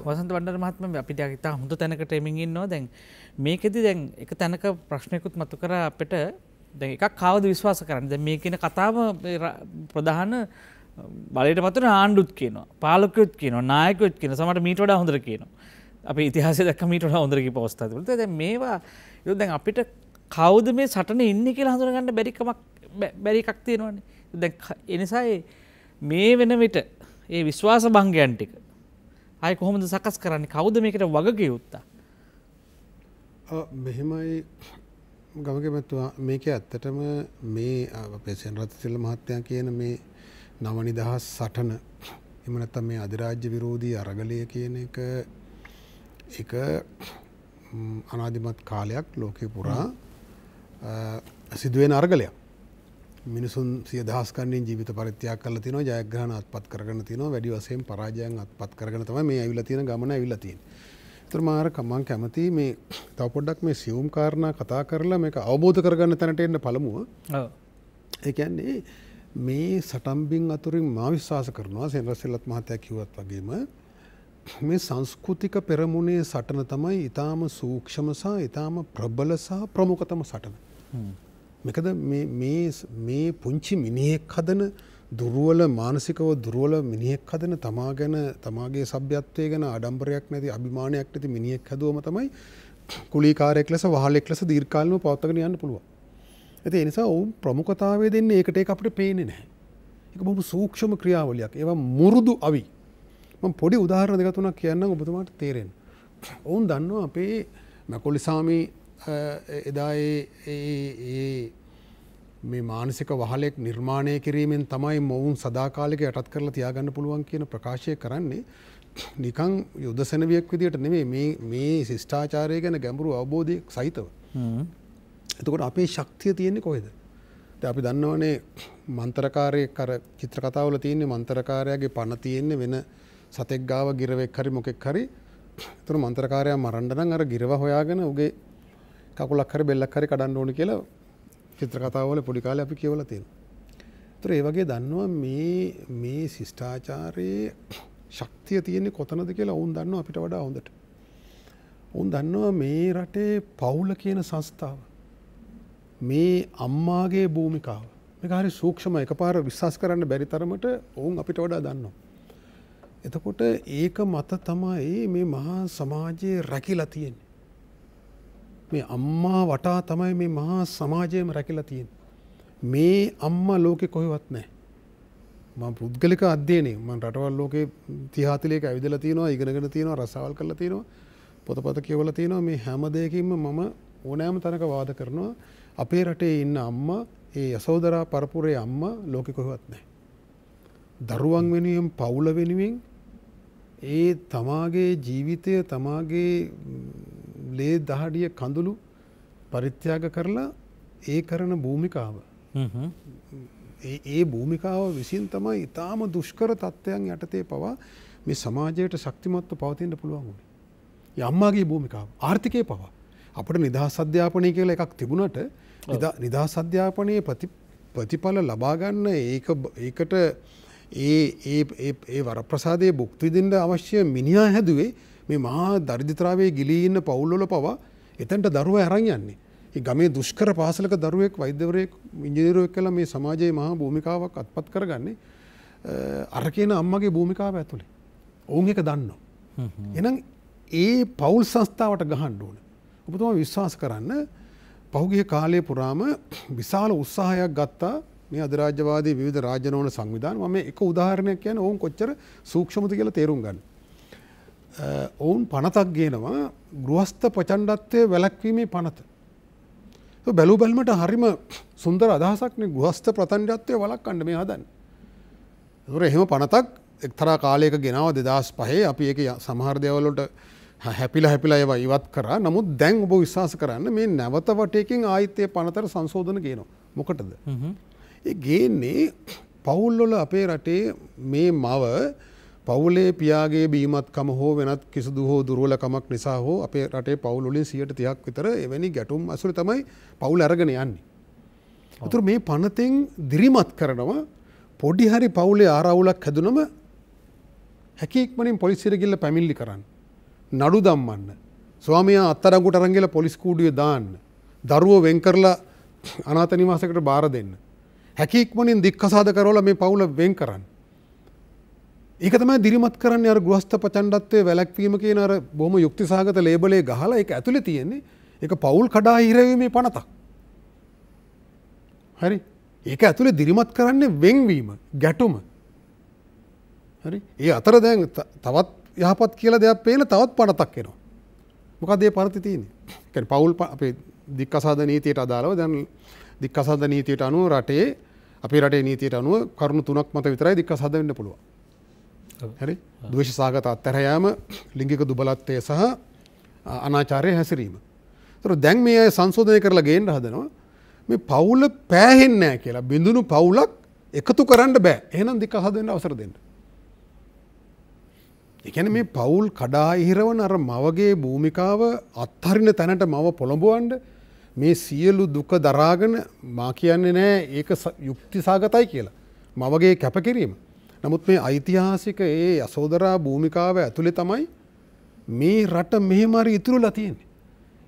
වසන්ත වන්න මහත්ම අපිට ඉතා හොඳ තැනකට එමින්න්නවා දැන් මේකෙදි දැන් එක තැනක ප්‍රශ්නයකුත් මතු කර අපට දැ එකක් කවද විශ්වාස කරන්න මේ කියන කතාව ප්‍රධාන බලට මතුර ආණ්ඩුත් කියනවා පාලකයුත් කියන නායකුත් කියන සමට මීට වඩා හොඳර කියනවා අප ඉතිහාස දක් මීට වඩා හොඳරකි පවස්ථාතිලට ද මේවා යොදැන් අපිට කවුද මේ සටන ඉන්න කියලා හඳුරගන්න බැරිකමක් බැරි එකක් තියෙනවන්නේ දැ එනිසායි මේ වෙන විට ඒ විශ්වාස භංගයන්ටික අය කොහොමද සකස් කරන්නේ කවුද මේකට වගකයුත්තා මෙහෙමයි ගමකමැත්තුවා මේක ඇත්තටම මේ පේසෙන් රතතිල්ල මහත්තයා කියන මේ නවනි දහස් සටන එමනත්තම් මේ අධිරාජ්‍ය විරෝධී අරගලය කියන එක එක අනාධිමත් කාලයක් ලෝකය පුරා සිදුවෙන අර්ගලයක් මිනිසුන් සිය දහස්කන්නේ ජීවිත පරිත්‍යයක් කල තින ජයග්‍රහණ අත්පත් කරගන තින වැඩි වසයෙන් පරාජයන් අත්පත් කරගන තම මේ ඇවිල තියෙන ගමන ඇවිල්ලතින්. තරමාරක මං කැමති මේ තවපොඩ්ඩක් මේ සියුම් කාරණා කතා කරලා මේක අවබෝධ කරගන්න තැනට එන්න පළමුුව ඒකන්නේ මේ සටම්බින් අතුරින් මා විශ්වාස කරනවා සෙන්රසිල්ලත් මහතයක් කිවත් වගේම මේ සංස්කෘතික පෙරමුණේ සටන තමයි ඉතාම සූක්ෂම සහ ඉතාම ප්‍රබල සහ ප්‍රමුඛතම සටන. මෙකද මේ පුංචි මිනිහෙක් හදන දුරුවල මානසිකව දුරුවල මිනිහෙක් හදන තමා ගැන තමාගේ සභ්‍යත්වය ගැන අඩම්බරයක් නැති අභිමානයක් නැති මිනිහෙක් හැදුවම තමයි කුලිකාරයෙක් ලෙස වහලෙක් ලෙස දීර්ඝකාලීනව පවත්වාගෙන යන්න පුළුවන්. ඇති ඒ නිසා ඔවුන් ප්‍රමුඛතාවය දෙන්නේ ඒකට ඒක අපිට පේන්නේ නැහැ. ඒක බොහොම සූක්ෂම ක්‍රියාවලියක්. ඒවා මුරුදු අවි. මම පොඩි උදාහරණ දෙක තුනක් කියන්නම් ඔබතුමාට තේරෙන්න. ඔවුන් දන්නවා අපේ මකොලිසාමි එදා ඒ මේ මානසික වහලෙක් නිර්මාණය කිරීමෙන් තමයි මොවුන් සදාකාලික යටත් කරලා තියාගන්න පුළුවන් කියන ප්‍රකාශය කරන්නේ නිකං යුදසනවියක් විදිට නෙමේ මේ ශිෂ්ඨාචාරය ගැන ගැඹුරු අවබෝධය සහිතව. එතකොට අපේ ශක්තිය තියෙන්නේ කොහෙද. අපි දන්නවනේ මන්තරකාරය කර චිත්‍රකතාවල තියන්නේ මන්තරකාරයාගේ පණ තියෙන්නේ වෙන සතෙක් ගාව ගිරවෙක් හරි මොකෙක් හරි තුර මන්තරකාරයා මරණ්ඩනං අර ගිරව හොයාගෙන උගේ කකුලක් හරි බෙල්ලක් හරි කඩන්න ඕන කියලා චිත්‍ර කතාවල පොඩි කාලේ අපි කියවලා තියෙනවා. ඒතර ඒ වගේ දන්නවා මේ මේ ශිෂ්ටාචාරයේ ශක්තිය තියෙන්නේ කොතනද කියලා ඔවුන් දන්නවා අපිට වඩා හොඳට. ඔවුන් දන්නවා මේ රටේ පවුල කියන සංස්ථාව මේ අම්මාගේ භූමිකාව මේක හරි සූක්ෂම එකපාර විශ්වාස කරන්න බැරි තරමට ඔවුන් අපිට වඩා දන්නවා. එතකොට ඒක මත තමයි මේ මහා සමාජයේ රැකිලා තියෙන්නේ. මේ අම්මා වටා තමයි මේ මහා සමාජයම රැකිලා තියෙන්. මේ අම්මා ලෝකෙ කොහෙවත් නෑ. මං පුද්ගලික අධ්‍යයනේ මන් රටවල් ලෝකේ තිහාතිලයක ඇවිදල තියෙනවා ඉගෙනගෙන තියෙනවා රසවල් කරලා තියෙනවා පොතපත කියවල තියෙනවා මේ හැම දෙයකින්ම මම ඕනෑම තැනක වාද කරනවා අපේ රටේ ඉන්න අම්මා ඒ යසෝදරා පරපුරේ අම්මා ලෝකෙ කොහෙවත් නැහැ. දරුවන් වෙනුවෙන් පවුල වෙනුවෙන් ඒ තමාගේ ජීවිතය තමාගේ ලේ දහඩිය කඳුළු පරිත්‍යාග කරලා ඒ කරන භූමිකාව ඒ භූමිකාව විසින් තමයි ඉතාම දුෂ්කර තත්ත්වයන් යටතේ පවා මේ සමාජයට ශක්තිමත්ව පවතින්න පුළුවන් වුණේ. යම්මාගේ භූමිකාව ආර්ථිකය පවා අපට නිදහස් අධ්‍යාපනය කියලා එකක් තිබුණට නිදහස් අධ්‍යාපනයේ ප්‍රතිඵල ලබාගන්න ඒකට ඒ වරප්‍රසාදය බුක්තිදින්ට අවශ්‍ය මිනිහා හැදුවේ මේ මහා දරිදිතරාවේ ගිලී ඉන්න පවුල්වල පවා එතැන්ට දරුව අරන් යන්නේ. ඒ ගමේ දුෂ්කර පාසලක දරුවෙක් වෛද්‍යවරයෙක් ඉංජිනේරුවෙක් කියලා මේ සමාජයේ මහා භූමිකාවක් අත්පත් කරගන්නේ අර කියන අම්මගේ භූමිකාව ඇතුලේ. ඔවුන් එක දන්නවා. එහෙනම් ඒ පවුල් සංස්ථාවට ගහන්න ඕන. ඔබතුමා විශ්වාස කරන්න පහුගිය කාලය පුරාම විශාල උත්සාහයක් ගත්තා මේ අධරාජ්‍යවාදී විධ රාජනෝන සංවිධාන ම එක උදාහරණයක් යන ඔවුන් කොච්චර සූක්ෂමති කියලා තේරුම් ගන්න. ඔවුන් පනතක් ගේනවා ගෘහස්ත පචන්ඩත්වය වැලැක්වීමේ පනත. බැලු බැල්මට හරිම සුන්දර අදහසක්න ගෘහස්ත ප්‍රතන්ජත්වය වලක් අන්න මේ හදන්. තුර එහෙම පනතක් එක්තරා කාලයක ගෙනාව දෙදස් පහේ අපි එක සමහර්දයවලට හැපිල හැපිල ඒව ඉවත් කර නමුත් දැන් ඔබ විශවාස කරන්න මේ නැවත වටයකින් ආයිත්‍යය පනතර සංශෝධන ගේනවා මොකටද. ඒ ගේන්නේ පවුල්ලොල අපේ රටේ මේ මව පවුලේ පියාගේ බීමත්කම හෝ වෙනත් කිසිදු හෝ දුරුවලකමක් නිසා හෝ අපේ රටේ පවුලුලින් සියට තියක් විතර එවැනි ගැටුම් අසුර තමයි පවුල් අරගෙන යන්නේ. අතුර මේ පනතෙන් දිරිමත් කරනවා පොඩි හරි පවුලේ ආරවුලක් හැදුනම හැකික්මනින් පොලිසිරගිල්ල පැමිල්ලි කරන්න. නඩු දම්මන්න. ස්වාමයා අත්තරගුට අරංගෙල පොලිස්කූඩිය දාන්න. දරුවෝ වෙන් කරලා අනාතනිවාසකට බාර දෙන්න. හැකික්මනින් දික්කසාද කරෝල මේ පවුල වෙන් කරන්න. ඒක තමයි දිරිමත් කරන්න අර ගෘහස්ත පචණ්ඩත්වය වැලැක්වීම කියන අර බොහොම යුක්තිසාගත ලේබලේ ගහලා ඒක ඇතුලේ තියෙන්නේ ඒක පවුල් කඩා හිරවීමේ පනතක්. හරි. ඒක ඇතුලේ දිරිමත් කරන්නේ වෙන්වීම, ගැටුම. හරි. ඒ අතර දැන් තවත් යහපත් කියලා දෙයක් පේන තවත් පනතක් එනවා. මොකද ඒ පනතේ තියෙන්නේ? ඒ කියන්නේ පවුල් අපේ දික්කසාද නීතියට අදාළව දැන් දික්කසාද නීතියට අනුව රටේ අපේ රටේ නීතියට අනුව කරුණු තුනක් මත විතරයි දික්කසාද වෙන්න පුළුවන්. හරි දවේශ සාගත අත්තරයෑම ලිංගික දුබලත්වය සහ අනාචාරය හැසිරීම. තර දැන් මේ අය සංශෝධය කරලා ගේන්න හදනවා මේ පවුල පෑහෙන්නෑ කියලා බිඳුණු පවුලක් එකතු කරන්න බෑ එහනම් දික හදන්න අවසර දෙන්න. එකන මේ පවුල් කඩා ඉහිරවන අර මවගේ භූමිකාව අත්හරින තැනට මව පොළඹුවන්ඩ මේ සියලු දුක දරාගෙන මා කියන්නේ නෑ ඒක යුක්ති සාගතයි කියලා. මවගේ කැපකිරීම. නමුත් මේ ඓතිහාසික ඒ යසෝදරා භූමිකාව ඇතුළේ තමයි මේ රට මෙහෙමරි ඉතුරුලා තියෙන්නේ.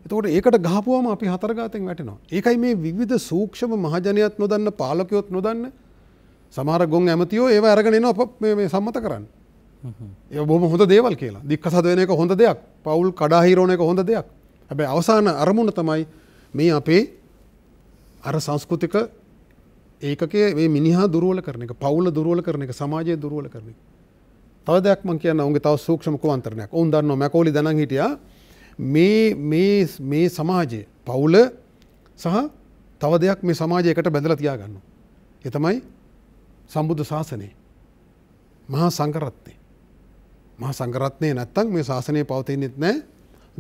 එතකොට ඒකට ගහපුවම අපි හතරගාතෙන් වැටෙනවා. ඒකයි මේ විවිධ සූක්ෂම මහජනයත් නොදන්න පාලකයොත් නොදන්න සමහර ගොන් ඇමතියෝ ඒව අරගෙන එනවා මේ සම්මත කරන්න. ඒ බොහොම හොඳ දේවල් කියලා. දික්කසද වෙන එක හොඳ දෙයක්. පවුල් කඩාහිරෝන එක හොඳ දෙයක්. හැබැයි අවසාන අරමුණ තමයි මේ අපේ අර සංස්කෘතික ඒකේ මේ මිනිහා දුරුවල කරන එක පවුල දුරුවල කරන එක සමාජය දුරුවල කරන එක. තව දෙයක් මං කියන්න උන්ගේ තව සූක්ෂම කුවන්තරණයක්. ඔවුන් දන්නවා මැකෝලි දනන් හිටියා මේ මේ මේ සමාජය පවුල සහ තව දෙයක් මේ සමාජයකට බැඳලා තියාගන්නවා. ඒ තමයි සම්බුද්ධ ශාසනය. මහා සංඝරත්නය. මහා සංඝරත්නය නැත්තම් මේ ශාසනය පවතින්නෙත් නැහැ.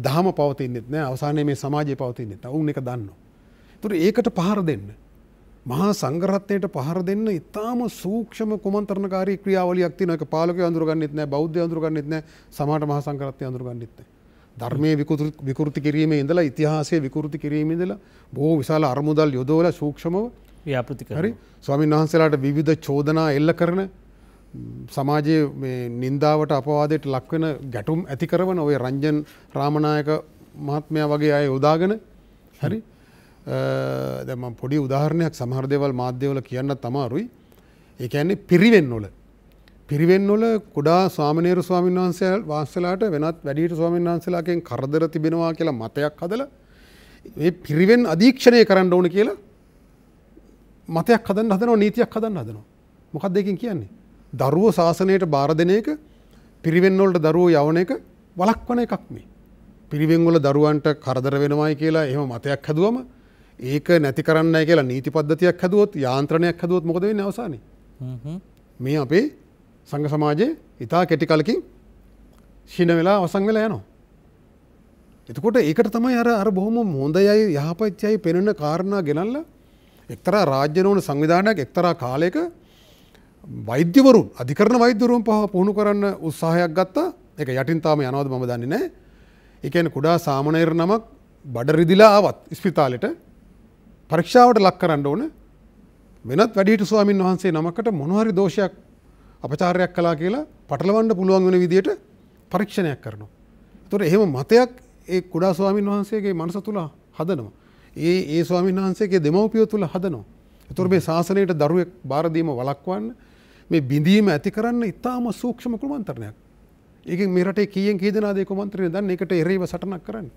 දහම පවතින්නෙත් නැහැ. අවසානයේ මේ සමාජය පවතින්නෙත් නැහැ. උන් එක දන්නවා. ඒතර ඒකට පහර දෙන්න මහා සංගරත්නයට පහර දෙන්න ඉතාම සූක්ෂම කුමන්තරණකාරී ක්‍රියාවලියක් තියෙනවා. ඒක පාලකයෝ අඳුරගන්නෙත් නැහැ, බෞද්ධයෝ අඳුරගන්නෙත් නැහැ, සමාජ මහා සංගරත්නය අඳුරගන්නෙත් නැහැ. ධර්මයේ විකෘති කිරීමේ ඉඳලා ඉතිහාසයේ විකෘති කිරීමේ ඉඳලා බොහෝ විශාල අරමුදල් යොදවලා සූක්ෂමව ව්‍යාපෘති කරනවා. හරි. ස්වාමීන් වහන්සේලාට විවිධ චෝදනා එල්ල කරන සමාජයේ මේ නින්දාවට අපවාදයට ලක්වෙන ගැටුම් ඇති කරන ওই රංජන් රාමනායක මහත්මයා වගේ අය යොදාගෙන හරි දැම පොඩි උදාහරණයක් සමහරදේවල් මාධ්‍යවල කියන්න තමාරුයි ඒඇන්නේ පිරිවෙන්නොල. පිරිවෙන්නොල කුඩා සාමනේර ස්වාමන් වහන්සේල් වහන්සලාට වෙනත් වැඩිට ස්වාමන් වහන්සලාකෙන් කරදර තිබෙනවා කියලා මතයක් හදල ඒ පිරිවෙන් අධීක්ෂණය කරන්න ඕන කියලා මතයක් හදන් හදනව නීතියක් හදන්න හදනවා. මොකක් දෙකින් කියන්නේ. දරුව ශාසනයට බාර දෙන එක පිරිවෙන්නොලට දරුව යවන එක වලක්වන එකක් මේ. පිරිවෙන්ගොල දරුවන්ට කරදර වෙනවායි කියලා එහම මතයක් හැදුවම ඒක නැති කරන්න කියලා නීති පද්ධතියක් හැදුවොත් යාන්ත්‍රණයක් හැදුවොත් මොකද වෙන්නේ අවසානයේ මේ අපේ සංඝ සමාජයේ ඉතා කෙටි කලකින් ශින වෙලා අවසන් වෙලා යනවා එතකොට ඒකට තමයි අර අර බොහොම හොඳයයි යහපත්යයි පෙනෙන කාරණා ගෙනල්ලා එක්තරා රාජ්‍ය නොවන සංවිධානයක් එක්තරා කාලයක වෛද්‍යවරුන් අධිකරණ වෛද්‍යවරුන් පහ පුහුණු කරන්න උත්සාහයක් ගත්තා එක යටින් තාම යනවද මම දන්නේ නැහැ. ඒ කියන්නේ කුඩා සාමණේර නමක් බඩ රිදිලා ආවත් ස්පිතාලෙට පරීක්ෂාවට ලක් කරන්න ඕන වෙනත් වැඩිහිටි ස්වාමින් වහන්සේ නමකට මොනහරි දෝෂයක් අපචාරයක් කලා කියලා පටලවන්න පුළුවන් වෙන විදියට පරීක්ෂණයක් කරනවා. එතකොට එහෙම මතයක් ඒ කුඩා ස්වාමින් වහන්සේගේ මනස තුල හදනවා. ඒ ඒ ස්වාමින් වහන්සේගේ දෙමව්පියෝ තුල හදනවා. එතකොට මේ ශාසනයට දරුවෙක් බාර දීම වළක්වන්න මේ බිඳීම ඇති කරන්න ඉතාම සූක්ෂම කුමන්ත්‍රණයක්. ඒකෙන් මේ රටේ කීයෙන් කී දෙනාද ඒ කුමන්ත්‍රණය දන්නේ ඒකට එරෙහිව සටනක් කරන්නේ.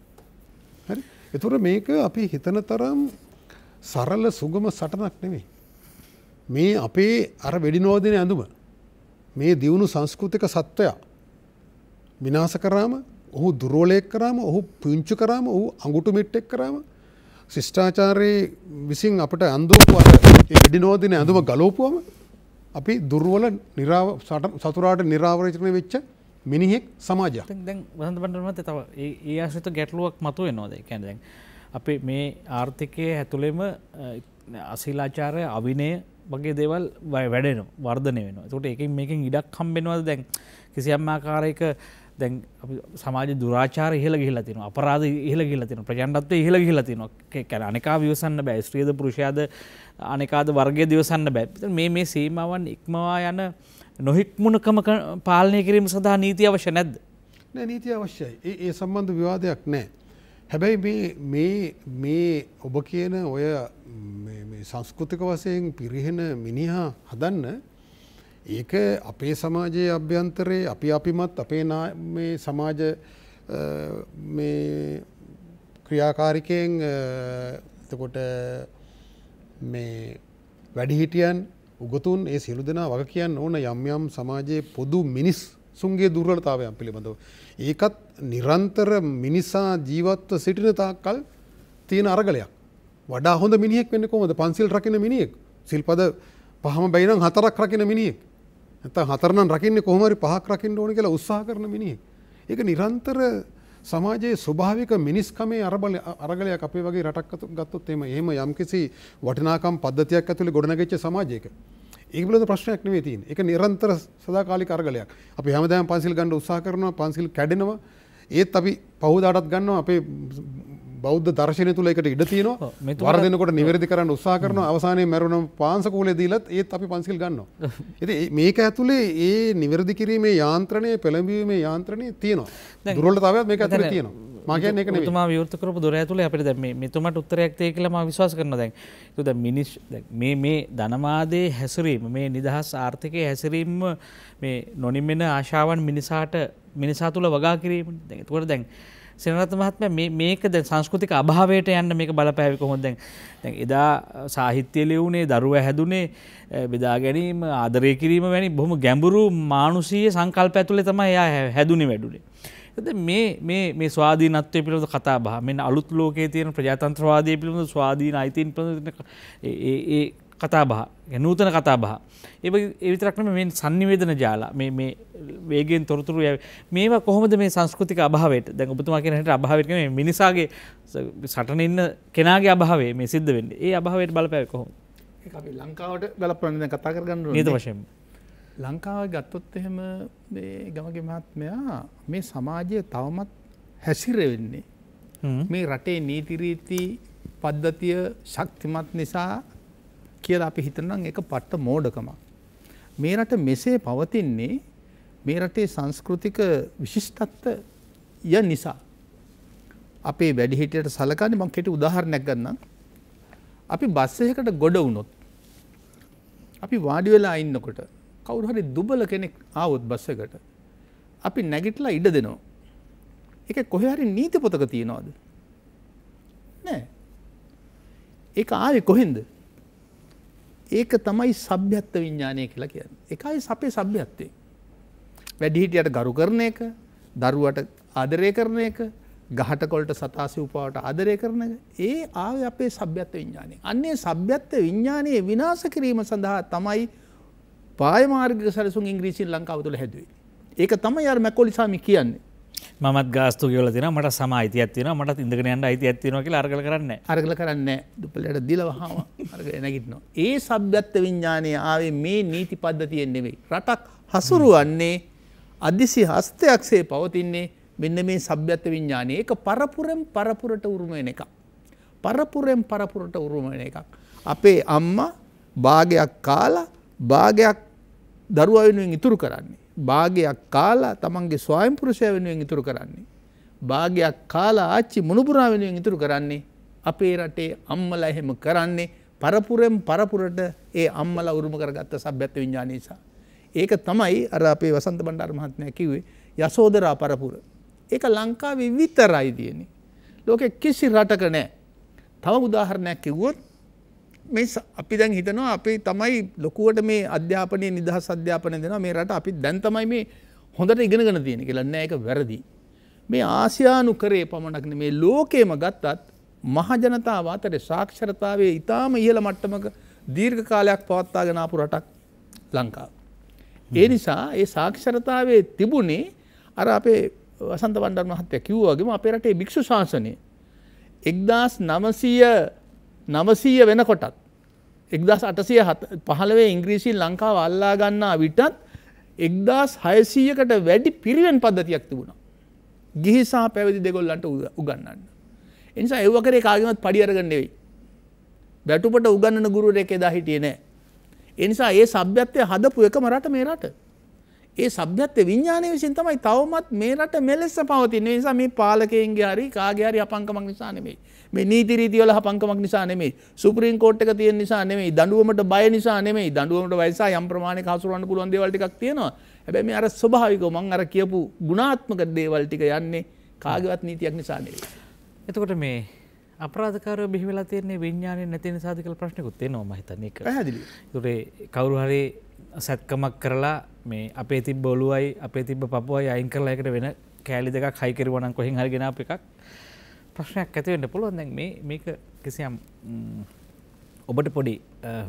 හරි? එතකොට මේක අපි හිතන තරම් සරල සුගම සටනක් නෙවෙයි. මේ අපේ අර වෙඩිනෝදින ඇඳුම මේ දියුණු සංස්කෘතික සත්වයා විනාස කරාම ඔහු දුරෝලයෙක් කරාම ඔහු පුංචු කරාම ඔහු අඟුටු මිට්ටෙක් කරාම ශිෂ්ඨාචාරයේ විසින් අපට අඳුරපු අර වෙඩිනෝදින ඇඳුම ගලෝපුවම අපි දුර්වල සතුරාට නිරාවරචනය වෙච්ච මිනිහෙක් සමාජයක් දැන් වසඳ පටමත තව ඒ ආශ්‍රිත ගැටලුවක් මතු වෙනවාද කැනදැන් අපේ මේ ආර්ථිකය ඇතුළෙම අසිලාචාරය අවිනය වගේ දේවල් වැඩන වර්ධනය වෙන තුට එකින් මේකින් ඉඩක් හම්බෙනවද දැන් කිසියම් ආකාරයක දැන් සමාජ දුරාචාර ඉහළ ගිහිලතින අපරාධ ඉහළ ගිලතින ප්‍රජන්ඩත්ව ඉහළ ගිලතින කැන අනිකා විවසන්න බෑ ස්ත්‍රීද පුරුෂයාද අනිකාද වර්ගය දිවසන්න බැ මේ මේ සීමාවන් ඉක්මවා යන නොහික්මුණකම පාලනය කිරීම සඳහා නීති අවශ්‍ය නැද්ද නෑ නීති අවශ්‍යයි ඒ සම්බන්ධ විවාදයක් නෑ හැබැයි මේ මේ ඔබ කියන ඔය සංස්කෘතික වසයෙන් පිරිහෙන මිනිහා හදන්න ඒක අපේ සමාජයේ අභ්‍යන්තරයේ අපි අපිමත් අපේ මේ සමාජ ක්‍රියාකාරිකයෙන් එතකොට මේ වැඩිහිටියන් උගතුන් ඒ සියලු දෙනා වග කියන්න ඕන යම් යම් සමාජයේ පොදු මිනිස් සුන්ගේ දුර්වලතාවයන් පිළිබඳව ඒකත් නිරන්තර මිනිසා ජීවත්ව සිටින තාක්කල් තියෙන අරගලයක් වඩා හොඳ මිනිෙක් වෙන්න කොමද පන්සිල් රකින මිනිෙක් සිල්පද පහම බැයිනම් හතරක් රකින මිනිෙක් ඇත හතරන රකින්න කොහමරි පහක් රකින්න ඕන කියලා උත්සා කරන මිනිිය ඒක නිරන්තර සමාජයේ ස්වභාවික මිනිස්කමේ අරබල අරගලයක් අපේ වගේ රටක් ගත්තොත් එම එහෙම යම්කිසි වටිනාකම් පද්ධතියක් ඇතුළේ ගොඩනගච්ච සමාජයක ඒක බලද ප්‍රශ්නයක් නෙවෙයි තියෙන්නේ. ඒක නිරන්තර සදාකාලික අරගලයක්. අපි හැමදාම පන්සිල් ගන්න උත්සාහ කරනවා, පන්සිල් කැඩෙනවා. ඒත් අපි පහුදාටත් ගන්නවා අපේ බෞද්ධ දර්ශනය තුළ එකට ඉඩ තියෙනවා. වරදිනකොට නිවැරදි කරන්න උත්සාහ කරනවා. අවසානයේ මරුණම පාංශ කූලේ දීලත් ඒත් අපි පන්සිල් ගන්නවා. ඉතින් මේක ඇතුලේ ඒ නිවැරදි කිරීමේ යාන්ත්‍රණය, පෙළඹවීමේ යාන්ත්‍රණය තියෙනවා. දුර්වලතාවයක් මේක ඇතුලේ තියෙනවා. මගන එක තුම විවෘතකර දුර ඇතුල අපට දැම මෙතුමට උත්තරයක්තය කියලම විශවාස කරන දැන් තුද මිනිස් මේ මේ ධනවාදේ හැසිරීම මේ නිදහස් ආර්ථිකය හැසිරීම් මේ නොනින්මෙන ආශාවන් මිනිසාට මිනිසා තුළ වගා කිරීම තුවට දැන්. සෙනරත් මහත්ම මේක ද සංස්කෘතික අභාවයට යන්න මේක බලපෑවික හොඳැන් දැන් එදා සාහිත්‍ය ලියවුණේ දරුව හැදුනේ බෙදා ගැනීම ආදරය කිරීම වැනි බොහොම ගැඹුරු මානුසීය සංකල්ප ඇතුළේ තමයි එයා හැදුනේ වැඩුනේ. ඇද මේ ස්වාධීනත්වය පිළිබඳ කතා බහ මෙන්න අලුත් ලෝකයේ තියෙන ප්‍රජාතන්ත්‍රවාදය පිළිබඳ ස්වාධීන අයිතින් ඒ කතා බහ නූතන කතා බහ ඒ එවිතරක්නම මේ සංනිවේදන ජාලා මේ වේගෙන් තොරතුරු ය මේවා කොහොමද මේ සංස්කෘතික අභාවට දැන් උපතුමා කියනට අභාවට මේ මිනිසාගේ සටන ඉන්න කෙනගේ අභාවේ මේ සිද්ධ වෙන්න ඒ අභාවයට බලපෑ කොහොම ලංකාවට බලපන්න කතා කරගන්න නිත වශයෙන් ලංකාව ගත්තොත් එහෙම ගමගේ මහත්මයා මේ සමාජය තවමත් හැසිරවෙන්නේ. මේ රටේ නීතිරීති පද්ධතිය ශක්තිමත් නිසා කියලා අපි හිතනම් එක පට්ට මෝඩකමක්. මේ රට මෙසේ පවතින්නේ මේ රටේ සංස්කෘතික විශිෂ්ටත්වය නිසා. අපේ වැඩිහිටියට සලකාන්න මං කෙට උදාහරණයක් ගන්නම්. අපි බස්සයකට ගොඩ වුණොත්. අපි වාඩි වෙලා ඉන්නකොට කවුරු හරි දුබල කෙනෙක් ආවොත් බස් එකට අපි නැගිටලා ඉඩ දෙනවා. ඒක කොහේ හරි නීති පොතක තියනවාද? නෑ. ඒක ආවේ කොහෙන්ද? ඒක තමයි සભ્યත්ව විඥානය කියලා කියන්නේ. ඒකයි අපේ සભ્યත්වේ. වැඩිහිටියට ගරු කරන එක, දරුවට ආදරය කරන එක, ගහටකොල්ට සතාසි උපාවට ආදරය කරන එක ඒ ආවේ අපේ සભ્યත්ව විඥානය. අන්නේ සભ્યත්ව විඥානයේ විනාශ කිරීම සඳහා තමයි පායමාර්ග සැලසුන් ඉංග්‍රීසින් ලංකාව තුළ හැදුවේ. ඒක තමයි අර මැකොලිසාමි කියන්නේ. මත් ගාස්තු කියල තින මට සමායිති ඇතින මට ඉදගෙනයන්ට අයිති ඇතින කියල අරගල කරන්න අරගල කරන්න දුපලට දිලවහම නැගිටනවා. ඒ සබ්දත්ත විඤ්ඥානය ආවේ මේ නීති පද්ධතියෙන් නෙවෙයි. රටක් හසුරුවන්නේ අදිසි හස්තයක්සේ පවතින්නේ මෙන්න මේ සබ්‍යත්ත විඤ්ඥානය එක පරපුරෙන් පරපුරට උරුමෙන එක. පරපුරෙන් පරපුරට උරුමෙන එකක්. අපේ අම්මා භාගයක් කාලා භාගයක් දරුවා වෙනුවෙන් ඉතුරු කරන්නේ. භාගයක් කාලා තමන්ගේ ස්වයම්පුරුෂය වෙනුවෙන් ඉතුරු කරන්නේ. භාගයක් කාලා ආච්චි මුණපුරා වෙනුවෙන් ඉතුරු කරන්නේ. අපේ රටේ අම්මලා එහෙම කරන්නේ පරපුරෙන් පරපුරට ඒ අම්මලා උරුම කරගත්ත සබ්‍යත් විඥාන නිසා. ඒක තමයි අර අපේ වසන්ත බණ්ඩාර මහත්මයා කිව්වේ යසෝදරා පරපුර. ඒක ලංකාවේ විතරයි තියෙන්නේ. ලෝකෙ කිසි රටක නැහැ. තව උදාහරණයක් කිව්වොත් මේ අපි දැන් හිතනවා අපේ තමයි ලොකුවට මේ අධ්‍යාපනය නිදහස් අධ්‍යාපනය දෙනවා මේ රට අපි දැන් තමයි මේ හොඳට ඉගෙනගෙන තියෙන කියලා නෑ ඒක වැරදි. මේ ආසියානු කරේ පමණක් මේ ලෝකයේම ගත්තත් මහජනතාව අතර සාක්ෂරතාවයේ ඉතාම ඉහළ මට්ටමක දීර්ඝ කාලයක් පවත්වාගෙන ආපු රටක් ලංකාව. ඒ නිසා ඒ සාක්ෂරතාවයේ තිබුණේ අර අපේ වසන්ත වණ්ඩාර මහත්තයා කිව්වා වගේම අපේ රටේ භික්ෂු ශාසනය 1900 නවසීය වෙනකොටත් එක්දස් අටසය පහළවේ ඉංග්‍රීසින් ලංකාව අල්ලා ගන්නා විටත් එක්දස් හයසීයකට වැඩි පිරිවෙන් පද්ධතියක් තිබුණා. ගිහිසා පැවිදි දෙගොල්ලන්ට උගන්නන්න. එනිසා එව්වකරේ කාගමත් පඩියරගන්නෙවෙයි. බැටුපට උගන්නන ගුරුවර එක එදා හිටිය නෑ. එනිසා ඒ සභ්‍යත්වය හදපු එක මරට මේ රට. ඒ සභ්‍යත්ව විඤ්ඥානය විසින් තමයි තවමත් මේ රට මෙලෙස්ස පවතින නිසා මේ පාලකයන්ගේ හරි කාගේහරි අපංකමක් නිසා නෙමේ මේ නීතිරීතිවල හපංකමක් නිසා නෙමේ සුප්‍රීම් කෝට්ක තියෙන් නිසා නෙමේ දඩුවමට බය නිසා නෙමේ දඩුවමට වයිසා යම්ප්‍රමාණ කසුරන්න පුළුවන් දේවල්ටික් තියෙනවා හැබැ මේ අර ස්වභාවික මං අර කියපු ගුණාත්මක දේවල්ටික යන්නේ කාගවත් නීතියක් නිසා නෙවේ. එතකොට මේ අපරාධකාර බිහිවෙලා තියන්නේ විඤ්ඥානය නැතින සාධකල ප්‍රශ්නකුත් තියෙනවා මහිතන්නේ හැ තුරේ කවුරු හරි සැත්කමක් කරලා මේ අපේ තිබ බොලුවයි අපේ තිබ පපුුවයි අයින් කරලායකට වෙන කෑලි දෙකක් හයිකරවනන් කොහෙන් හරිගෙන අප එකක් ප්‍රශ්නයක් ඇතිවෙන්න පුළුවන් දැන් මේ මේක කිසියම් ඔබට පොඩි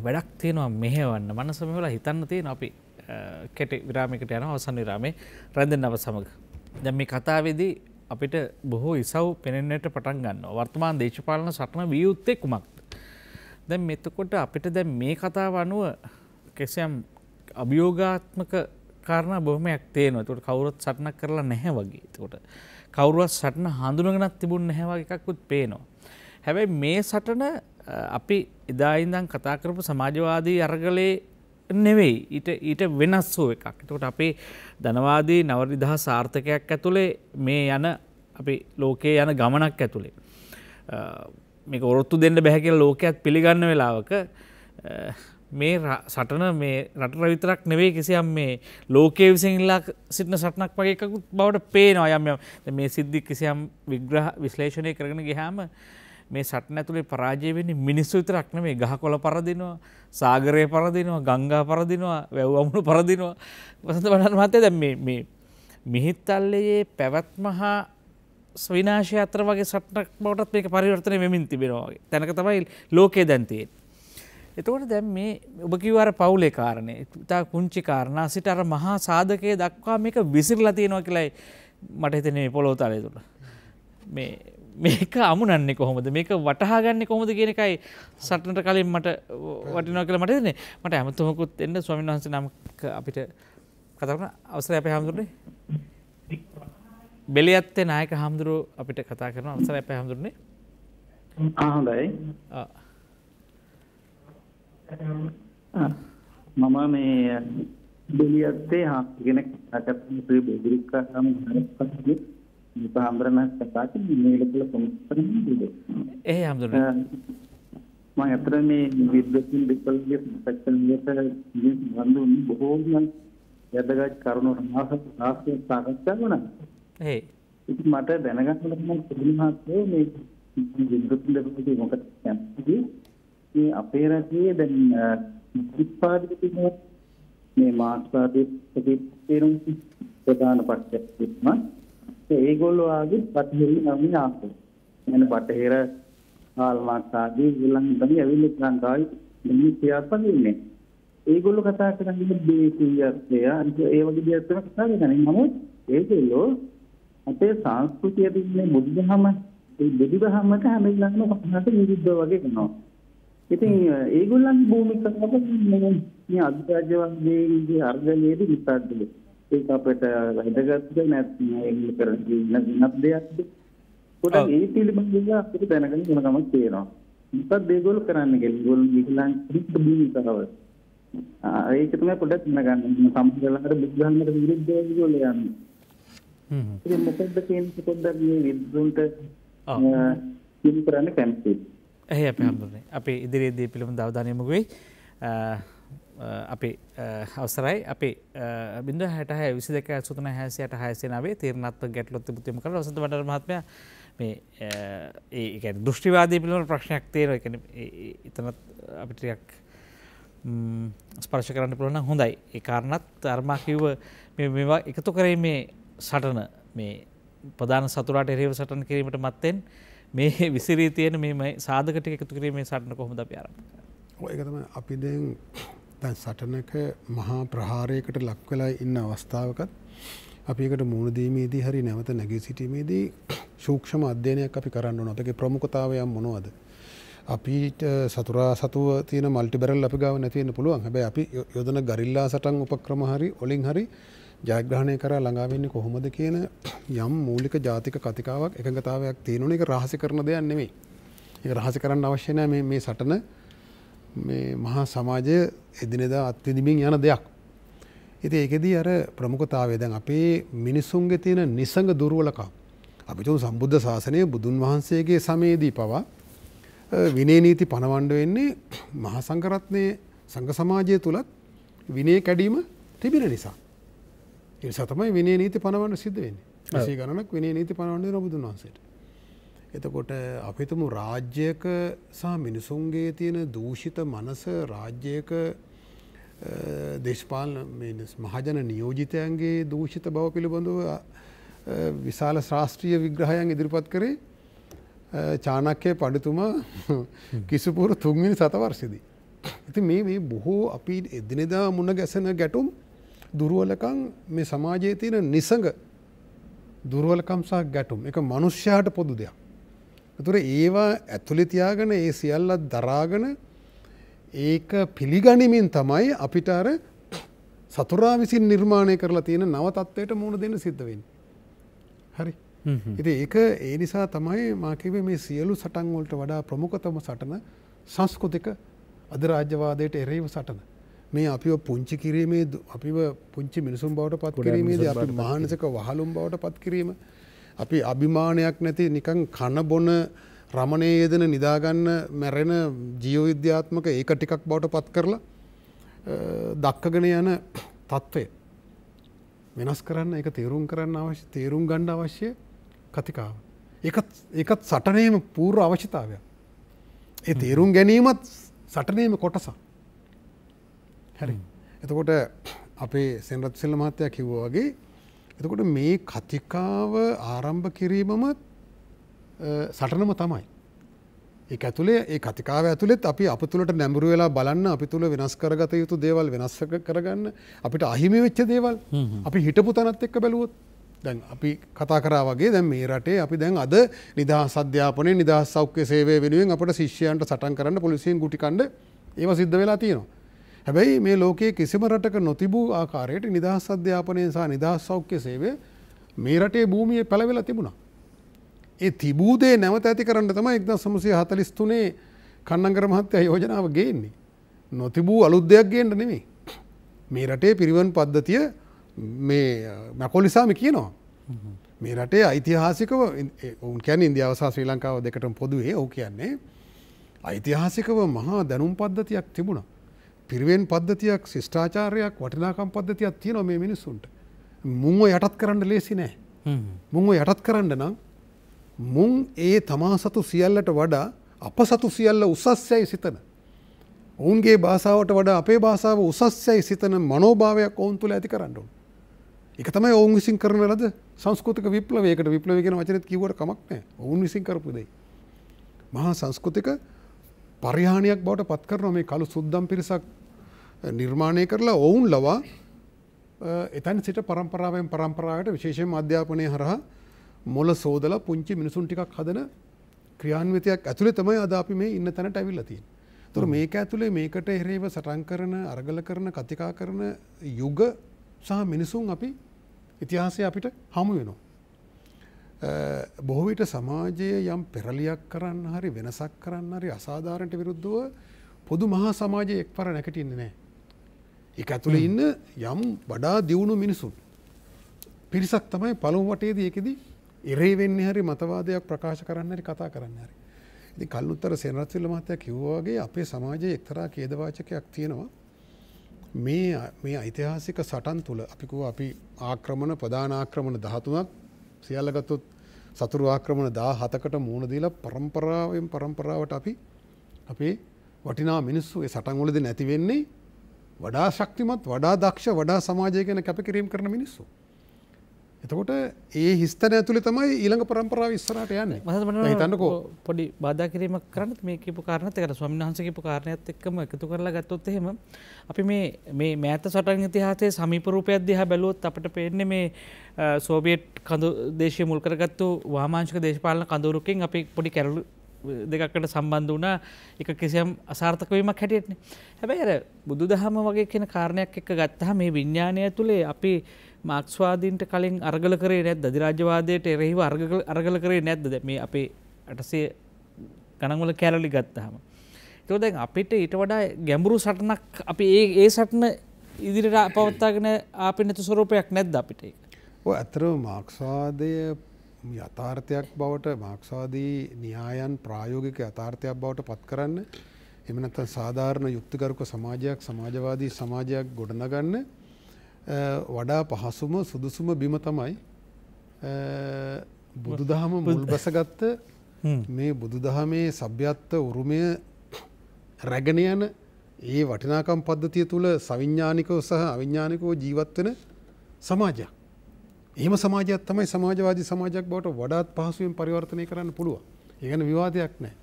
වැඩක් තියෙනවා මෙහෙවන්න මනසම වෙලා හිතන්න තියෙන අපි කෙට විරාමිකට යන අවසන් විරාමේ රැඳෙන් නව සමඟ. දැම් මේ කතාවේදී අපිට බොහෝ ඉසව් පෙනෙන්නට පටන් ගන්න වර්තමාන දේශපාලන සටන වියයුත්තෙක් කුමක්ද. දැන් මෙතකොට අපිට දැ මේ කතාව අනුව කෙසියම් අභියෝගාත්මක කාරණ බොහමයක් තේනවා තොට කවුරත් සටනක් කරලා නැහැ වගේ තකොට කවුරුවත් සටන හඳුනගෙනත් තිබුණ නැහැවාගේකක්කුත් පේනවා. හැබැයි මේ සටන අපි එදායින්දන් කතාකරපු සමාජවාදී අරගලේ නෙවෙයි ඊට ඊට වෙනස් වූ එකක්. එතකොට අපේ ධනවාදී නවරිදහා සාර්ථකයක් ඇතුළේ මේ යන අපි ලෝකයේ යන ගමනක් ඇතුළේ. මේ ඔරොත්තු දෙන්න බැහැකිල ලෝකයක් පිළිගන්න වෙලාවක මේ සටන මේ රට රවිතරක් නෙවේ කිසියම් මේ ලෝකයේ විසිල්ලා සිටන සටනක් වගේ එකකුත් බවට පේනවා යම් යම් මේ සිද්ධි කිසියම් විග්‍රහ විශ්ලේෂණය කරගෙන ගිහාම මේ සටන ඇතුළේ පරාජය වෙන්නේ මිනිස්සු විතරක් නෙමෙයි ගහකොළ පරදිනවා සාගරය පරදිනවා ගංගා පරදිනවා වැව් අමුණු පරදිනවා වසන්ත බණ්ඩාර මහත්තයා දැන් මේ මේ මිහිත්තල්ලේ පැවැත්ම හා විනාශය අතර වගේ සටනක් බවටත් මේක පරිවර්තනය වෙමින් තිබෙනවා වගේ තැනක තමයි ලෝකේ දැන් තියෙන්නේ එතකොට දැම් මේ ඔබකිවර පවුලේ කාරණය ඉතා පුංචි කාරණා සිට අර මහා සාධකය දක්වා මේක විසිරලා තියෙනවා කියලයි මට හිතනේ පොලෝ තලය තුළ මේ මේක අමුණන්නේ කොහොමද මේක වටහාගන්න කොහොමද කියන එකයි සටනට කලින් මට වටිනෝ කියලා මට දෙන්නේ මට ඇමතුමකුත් එන්න ස්වාමීන් වහන්සේ නමක අපිට කතාවන අවසර අප හාමුදුරනේ බෙලියත්තේ නායක හාමුදුරුව අපිට කතා කරන අවසර අප හාමුදුරනේ ආහොඳයි මම මේ දෙලියත්තේ හා කෙනෙක් අටපේ බෙදිරික නම් හරපස්සේ මේ හම්බරණ කතාට මේලකල කොම්පරණ දුද ඒ හම්බරණ මම අතර මේ විද්වතුන් දෙපළගේ සැකලියට බඳු බොහෝම වැදගත් කරුණු සමාස සාස්ත්‍ර සාකච්ඡා වුණා ඒ ඉතින් මට දැනගන්න පුළුවන් මේ විද්වතුන් දෙපළගේ මොකක්ද කියන්නේ මේ අපේ රටේ දැන් මුත්‍රිපාදික තිබුණා මේ මාර්ක්ස්වාදී තේරුම් ප්‍රධාන පක්ෂයක්ම ඒගොල්ලෝ ආගේ බටහිර නම් ආපු. එන බටහිර කාල් මාක්ස් ආදී ගුලන් තමයි ඇවිල්ලා ලංකාවේ මේ ක්‍රියාත්මක වෙන්නේ. ඒගොල්ලෝ කතා කරන්නේ දේශීයත්වය අනිත් ඒ වගේ දේවල් තමයි කතා කරන්නේ. නමුත් ඒගොල්ලෝ අපේ සංස්කෘතිය තිබුණේ බුද්ධහම ඒ බුදුදහමට හැම ළඟම කතාට විරුද්ධව වගේ කරනවා. ඉතින් ඒගොල්ලන්ගේ භූමිකාව මේ අධිරාජ්‍යවන්ගේ අර්ගලයේදී විපාදද ඒක අපිට වැදගත්ද නැත්නම් ඒක කරන්නේ නැත්නම් දෙයක්ද පොඩක් ඒ පිළිබඳව අපිට දැනගන්න ඕන කමක් තියෙනවා මොකක්ද ඒගොල්ලෝ කරන්නේ කියලා ඒගොල්ලෝ ඒගොල්ලන්ගේ භූමිකාව ඒක තමයි පොඩක් දැනගන්න සම්පූර්ණවම බුද්ධාන්තර විරුද්ධව ඒගොල්ලෝ යන්නේ හ්ම් ඉතින් මොකද්ද කියන්නේ පොඩ්ඩක් මේ විද්වුන්ට කිම් කරන්න කැමතියි ඇහ අප හම්බුනේ අපේ ඉදිරියේදී පිළිබඳ අවධානයමු වෙයි අපේ අවසරයි අපේ බිඳ හැටහ විසි දෙක සුතන හැසියට හයසනාවේ තීරණත්ව ගැටලොත් තිබුතිම කළ ඔසත වට මත්මය මේ ඒ දෘෂ්ටිවාදී පිළිබඳ ප්‍රශ්නයක් තියෙනවා එකන ඉතනත් අපිටයක් ස්පර්ශ කරන්න පුළුවන් හොඳයි ඒ කාරණත් අර්මාකිව්ව මේවා එකතු කරේ මේ සටන මේ ප්‍රධාන සතුරට එරව සටන් කිරීමට මත්තෙන් මේ විසිරී තියෙන මේ සාධකට එකතු කිරීමේ සටන කොහොමද පාර. ඒකතම අපි දැන් දැන් සටනක මහා ප්‍රහාරයකට ලක්වෙලා ඉන්න අවස්ථාවකත් අපිකට මුණදීමේදී හරි නැවත නැගී සිටීමේදී ශූක්ෂම අධ්‍යයනයක් අපි කරන්න ඕන අපගේ ප්‍රමුඛතාවයම් මොනවද. අපිට සතුරා සතුව තියෙන මල්ටිබරල් අපි ගාව නැතිවෙන්න පුළුවන් හැබැයි අපි යොදන ගරිල්ලා සටන් උපක්‍රම හරි ඔලින් හරි ජයග්‍රහණය කරා ළඟා වෙන්නේ කොහොමද කියන යම් මූලික ජාතික කතිකාවක් එකඟතාවයක් තියෙනුනේ ඒක රහස කරන දෙයක් නෙමෙයි. ඒක රහස කරන්න අවශ්‍ය නැහැ මේ මේ සටන මේ මහා සමාජය එදිනෙදා අත්විඳිමින් යන දෙයක්. ඉතින් ඒකෙදී අර ප්‍රමුඛතාවය දැන් අපේ මිනිසුන්ගේ තියෙන නිසඟ දුර්වලකම් අපි තුමු සම්බුද්ධ ශාසනය බුදුන් වහන්සේගේ සමයේදී පවා විනේ නීති පනවන්න වෙන්නේ මහා සංඝරත්නයේ සංඝ සමාජය තුලත් විනය කැඩීම තිබෙන නිසා. එනිසා තමයි විනේ නීති පනවන්න සිද්ධ වෙන්නේ විසේ ගණනක් විනේ නීති පනවන්නේ රබුදුන් වහන්සේට. එතකොට අපිතුම රාජ්‍යයක සහ මිනිසුන්ගේ තියෙන දූෂිත මනස රාජ්‍යයක දේශපාලන මහජන නියෝජිතයන්ගේ දූෂිත බව පිළිබඳව විශාල ශාස්ත්‍රීය විග්‍රහයන් ඉදිරිපත් කරේ චානක්‍යය පඩිතුමා කිසිපුර තුන්වෙනි සතවර්සිදී. ඇති මේ මේ බොහෝ අපි එදිනෙදා මුණ ගැසෙන ගැටුම් දුරුවලකම් මේ සමාජයේ තියෙන නිසඟ දුරුවලකම් සහ ගැටුම් එක මනුෂ්‍යයාට පොදු දෙයක්. තුර ඒවා ඇතුළි තියාගෙන ඒ සියල්ලත් දරාගෙන ඒක පිළිගනිමින් තමයි අපිට අර සතුරා විසින් නිර්මාණය කරලා තියෙන නවතත්වයට මුණ දෙන්න සිද්ධවෙන්. හරි. ඉති ඒක ඒ නිසා තමයි මාකිවේ මේ සියලු සටන්වොල්ට වඩා ප්‍රමුඛතම සටන සංස්කෘතික අධරාජ්‍යවාදයට එරෙහිව සටන. මේ අපිව පුංචි කිරීමේ අපිව පුංචි මිනිසුම් බවට පත් කිරීමේද අපි මානසක වහලුම් බවට පත් කිරීම අපි අභිමානයක් නැති නිකං කණබොන රමණය යෙදෙන නිදාගන්න මැරෙන ජීවවිද්‍යාත්මක ඒක ටිකක් බවට පත් කරලා දක්කගෙන යන තත්ත්වය වෙනස් කරන්න එක තේරුම් කරන්න අවශ්‍ය තේරුම් ගණ්ඩ අවශ්‍ය කතිකාව. එකත් සටනේම පූර් අවශ්‍යතාවයක්. ඒ තේරුම් ගැනීමත් සටනේම කොටසක්. හැරි එතකොට අපේ සෙන්රත් සෙල්ල මහත්තයක් කිව්ව වගේ එතකොට මේ කතිකාව ආරම්භ කිරීමම සටනම තමයි ඒ ඇතුළේ ඒ කතිකාව ඇතුළෙත් අපි අප තුළට නැඹුරු වෙලා බලන්න අපි තුළ වෙනස් කරගත යුතු දේවල් වෙනස් කරගන්න අපිට අහිමි වෙච්ච දේවල් අපි හිටපු තනත් එක්ක බැලුවොත් දැන් අපි කතා කරා වගේ දැන් මේ රටේ අපි දැන් අද නිදහස් අධ්‍යාපනය නිදහස් සෞඛ්‍ය සේවය වෙනුවෙන් අපට ශිෂ්‍යයන්ට සටන් කරන්න පොලිසියෙන් ගුටිකණ්ඩ ඒව සිද්ධ වෙලා තියෙනවා හැබැයි මේ ලෝකයේ කිසිම රටක නොතිබූ ආකාරයට නිදහස් අධ්‍යාපනය සහ නිදහස් සෞඛ්‍ය සේවය මේ රටේ භූමිය පැළවෙලා තිබුණා. ඒ තිබූදේ නැවත ඇති කරන්න තම එක්ද සමසය හතලිස් තුනේ කන්නගර මහත්තය යෝජනාව ගේන්නේ. නොතිබූ අලුද්දයක් ගේන්න නෙමේ. මේ රටේ පිරිවන් පද්ධතිය මේ මැකොලිසාම කියනවා. මේ රටේ අයිතිහාසිකව ඔවන් කැන ඉන්දියාව සහ ශ්‍රී ලංකාව දෙකට පොදුවේ ඔහු කියන්නේ. ඓතිහාසිකව මහා දැනුම් පද්ධතියක් තිබුණා. පිරිවෙන් පද්ධතියක් ශිෂ්ඨාචාරයක් වටිනාකම් පද්ධතියක් තියෙන මේ මිනිස්සුන්ට මුංව යටත් කරන්න ලේසි නෑ මුංව යටත් කරන්න නම් මුං ඒ තමා සතු සියල්ලට වඩා අප සතු සියල්ල උසස්යයි සිතන ඔවුන්ගේ භාසාාවට වඩා අපේ භාසාාව උසස්යයි සිතන මනෝභාවයක් ඔවුන් තුළ ඇති කරන්නු එක තමයි ඔවුන් විසින් කරන ලද සංස්කෘතික විප්ලවයකට විප්ලවගෙන වචනත් කිවට කමක් නෑ ඔවුන් විසින් කරපුදයි මහා සංස්කෘතික පරිහානියක් බවට පත් කරන මේ කළු සුද්දම් පිරිසක් නිර්මාණය කරලා ඔවුන් ලවා එතැන් සිට පරම්පරාවෙන් පරම්පරාවට විශේෂයෙන් අධ්‍යාපනය හරහා මොල සෝදල පුංචි මිනිසුන් ටිකක් හදන ක්‍රියාන්විතයක් ඇතුළේ තමයි අද අපි මේ ඉන්න තැනට ඇවිල්ලා තියෙන්නේ. ඒතර මේක ඇතුළේ මේකට එරෙහිව සටන් කරන අරගල කරන කතිකා කරන යුග සහ මිනිසුන් අපි ඉතිහාසය අපිට හමු වෙනවා. බොහොවිට සමාජයේ යම් පෙරලියක් කරන්න හරි වෙනසක් කරන්න හරි අසාධාරණයට විරුද්ධව පොදු මහා සමාජය එක් පර නැකටින්න නෑ. එක ඇතුළ ඉන්න යම් වඩා දියුණු මිනිසුන්. පිරිසක් තමයි පළමු වටේද එකෙදි ඉරේවෙන්න හරි මතවාදයක් ප්‍රකාශ කරන්න හරි කතා කරන්න හරි. ඉති කල්ුත්තර සෙනරත්විල්ල මහතයක් කිව්වාගේ අපේ සමාජය එක්තරා කේදවාචකයක් තියෙනවා. මේ මේ ඓතිහාසික සටන් තුළ අපිකුව අපි ආක්‍රමණ ප්‍රධානාක්‍රමණ දහතුනක් සියල්ලගත්තුත් සතුරු ආක්‍රමණ දා හතකට මූුණදීලා පරම්පරාවෙන් පරම්පරාවට අපි අපේ වටිනා මිනිස්සු සටංගොලද නැතිවෙන්නේ වඩා ශක්තිමත් වඩා දක්ෂ වඩා සමාජය ගැන කැපකිරීම් කරන මිනිස්සු. එතකොට ඒ හිස්තන ඇතුළ තමයි ඊළඟ පරම්පරාව ඉස්සරට යන හිතන්නකෝ පොඩි බාධා කිරීමක් කරන්න මේ කිපු කාරණතකට ස්වමිහන්සකිපු කාරණයත් එක්කම එකතු කරලා ගත්තොත් එහෙම අපි මේ මේ මෑත සටන් ඉතිහාසයේ සමීපරූපයක් දිහා බැලුවොත් අපට පේන්නේ මේ සෝබියට් කඳු දේශය මුල්කරගත්තු වාමාංශික දේශපාලන කඳුරුකින් අපි පොඩි කැරලු දෙකකට සම්බන්ධ වුණ එක කිසියම් අසාර්ථකවීමක් හැටියටන. හැබැයි අර බුදු දහම වගේ කියෙන කාරණයක් එක ගත්තහ මේ විඤ්ඥානය තුළේ අපි මක්ස්වාදීන්ට කලින් අර්ගල කරේ නැත් දධරාජවාදයට එරෙහිව අර්ගල කරේ නැද්ද මේ අපේ අටසේ ගණන්වල කැරලි ගත්තහම. තෝ දැන් අපිට ඊට වඩා ගැඹුරු සටනක් අපි ඒ ඒ සටන ඉදිරිට පවත්තාගෙන අපි නැතු ස්වරූපයක් නැද්ද අපිට ඇතර මාක්ස්වාදය යථාර්ථයක් බවට මාක්සවාදී න්‍යායන් ප්‍රායෝගික යථාර්ථයක් බවට පත් කරන්න එමනත සාධාරණ යුක්තිකරුක සමාජයක් සමාජවාදී සමාජයක් ගොඩනගන්න වඩා පහසුම සුදුසුම බිම තමයි බුදුදහම මුල් බසගත්ත මේ බුදුදහමේ සභ්‍යත්ත උරුමය රැගෙන යන ඒ වටිනාකම් පද්ධතිය තුළ සවිඤ්ඥානිකව සහ අවිඤ්ඥානිකෝ ජීවත්වෙන සමාජයක්. එහෙම සමාජයක් තමයි සමාජවාදී සමාජයක් බවට වඩාත් පහසුවෙන් පරිවර්තනය කරන්න පුළුවන්. ඒ ගැන විවාදයක් නැහැ.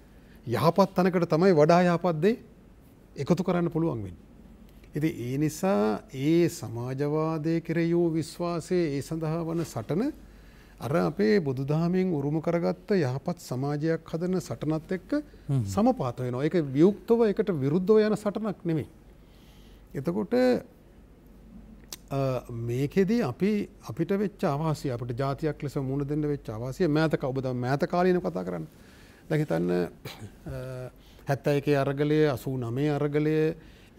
යහපත් තැනකට තමයි වඩා යහපත් දේ එකතු කරන්න පුළුවන් වෙන්නේ. ඉතින් ඒ නිසා ඒ සමාජවාදයේ කෙරෙහි වූ විශ්වාසයේ ඒ සඳහා වන සටන අර අපේ බුදුදහමෙන් උරුම කරගත්ත යහපත් සමාජයක් හදන සටනත් එක්ක සමපාත වෙනවා. ඒක වියුක්තව ඒකට විරුද්ධව යන සටනක් නෙමෙයි. එතකොට මේකෙදී අපි අපිට වෙච්ච අවාසිය අපට ජාතියක් ලෙස මුණ දෙන්න වෙච්ච අවාසිය මෑතක ඔබද මෑත කාලීන කතා කරන්න දැහිතන්න හැත්තයි එක අරගලය අසූ නමේ අරගලය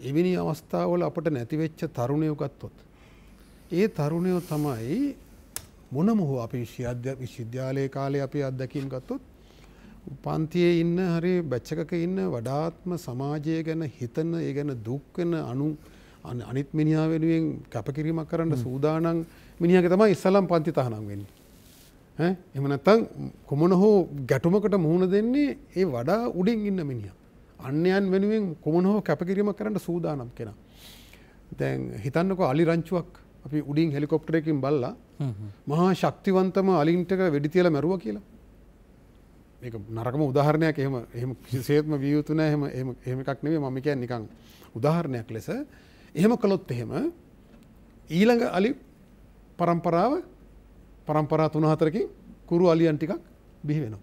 එවිනි අවස්ථාවල අපට නැතිවෙච්ච තරුණයකත්තොත්. ඒ තරුණයෝ තමයි මොනමුහෝ අපි ශිද්‍ය විශ්විද්‍යාලය කාලය අපි අත්දැකීම් ගත්තොත් පන්තියේ ඉන්න හරි බැච්චකක ඉන්න වඩාත්ම සමාජය ගැන හිතන ඒ ගැන දුක්වෙන අනුන් අනිත් මිනිා වෙනුවෙන් කැපකිරීමක් කරන්න සූදානන් මිනිහක තම ඉස්සලම් පන්ති තහනම් වෙන්න. එමනත්තං කොමන හෝ ගැටුමකට මුහුණ දෙන්නේ ඒ වඩා උඩින් ඉන්න මිනිිය. අන්‍යයන් වෙනුවෙන් කොමන හෝ කැපකිරීම කරන්න සූදානම් කෙන. දැන් හිතන්නක අලි රංචුවක් අපි උඩින් හෙලිකොප්ටරයකින් බල්ලා මහා ශක්තිවන්තම අලින්ටක වෙඩිතියල මැරුව කියලා. ඒක නරකම උදාහරණයක් එහෙම එහෙම කිසිසේත්ම විය යුතු නෑ එහෙම එහෙම එකක් නෙවෙයි මම කියන්නේ නිකන් උදාහරණයක් ලෙස එහෙම කළොත් එහෙම ඊළඟ අලි පරම්පරාව පරම්පරා තුන හතරකින් කුරු අලියන් ටිකක් බිහි වෙනවා.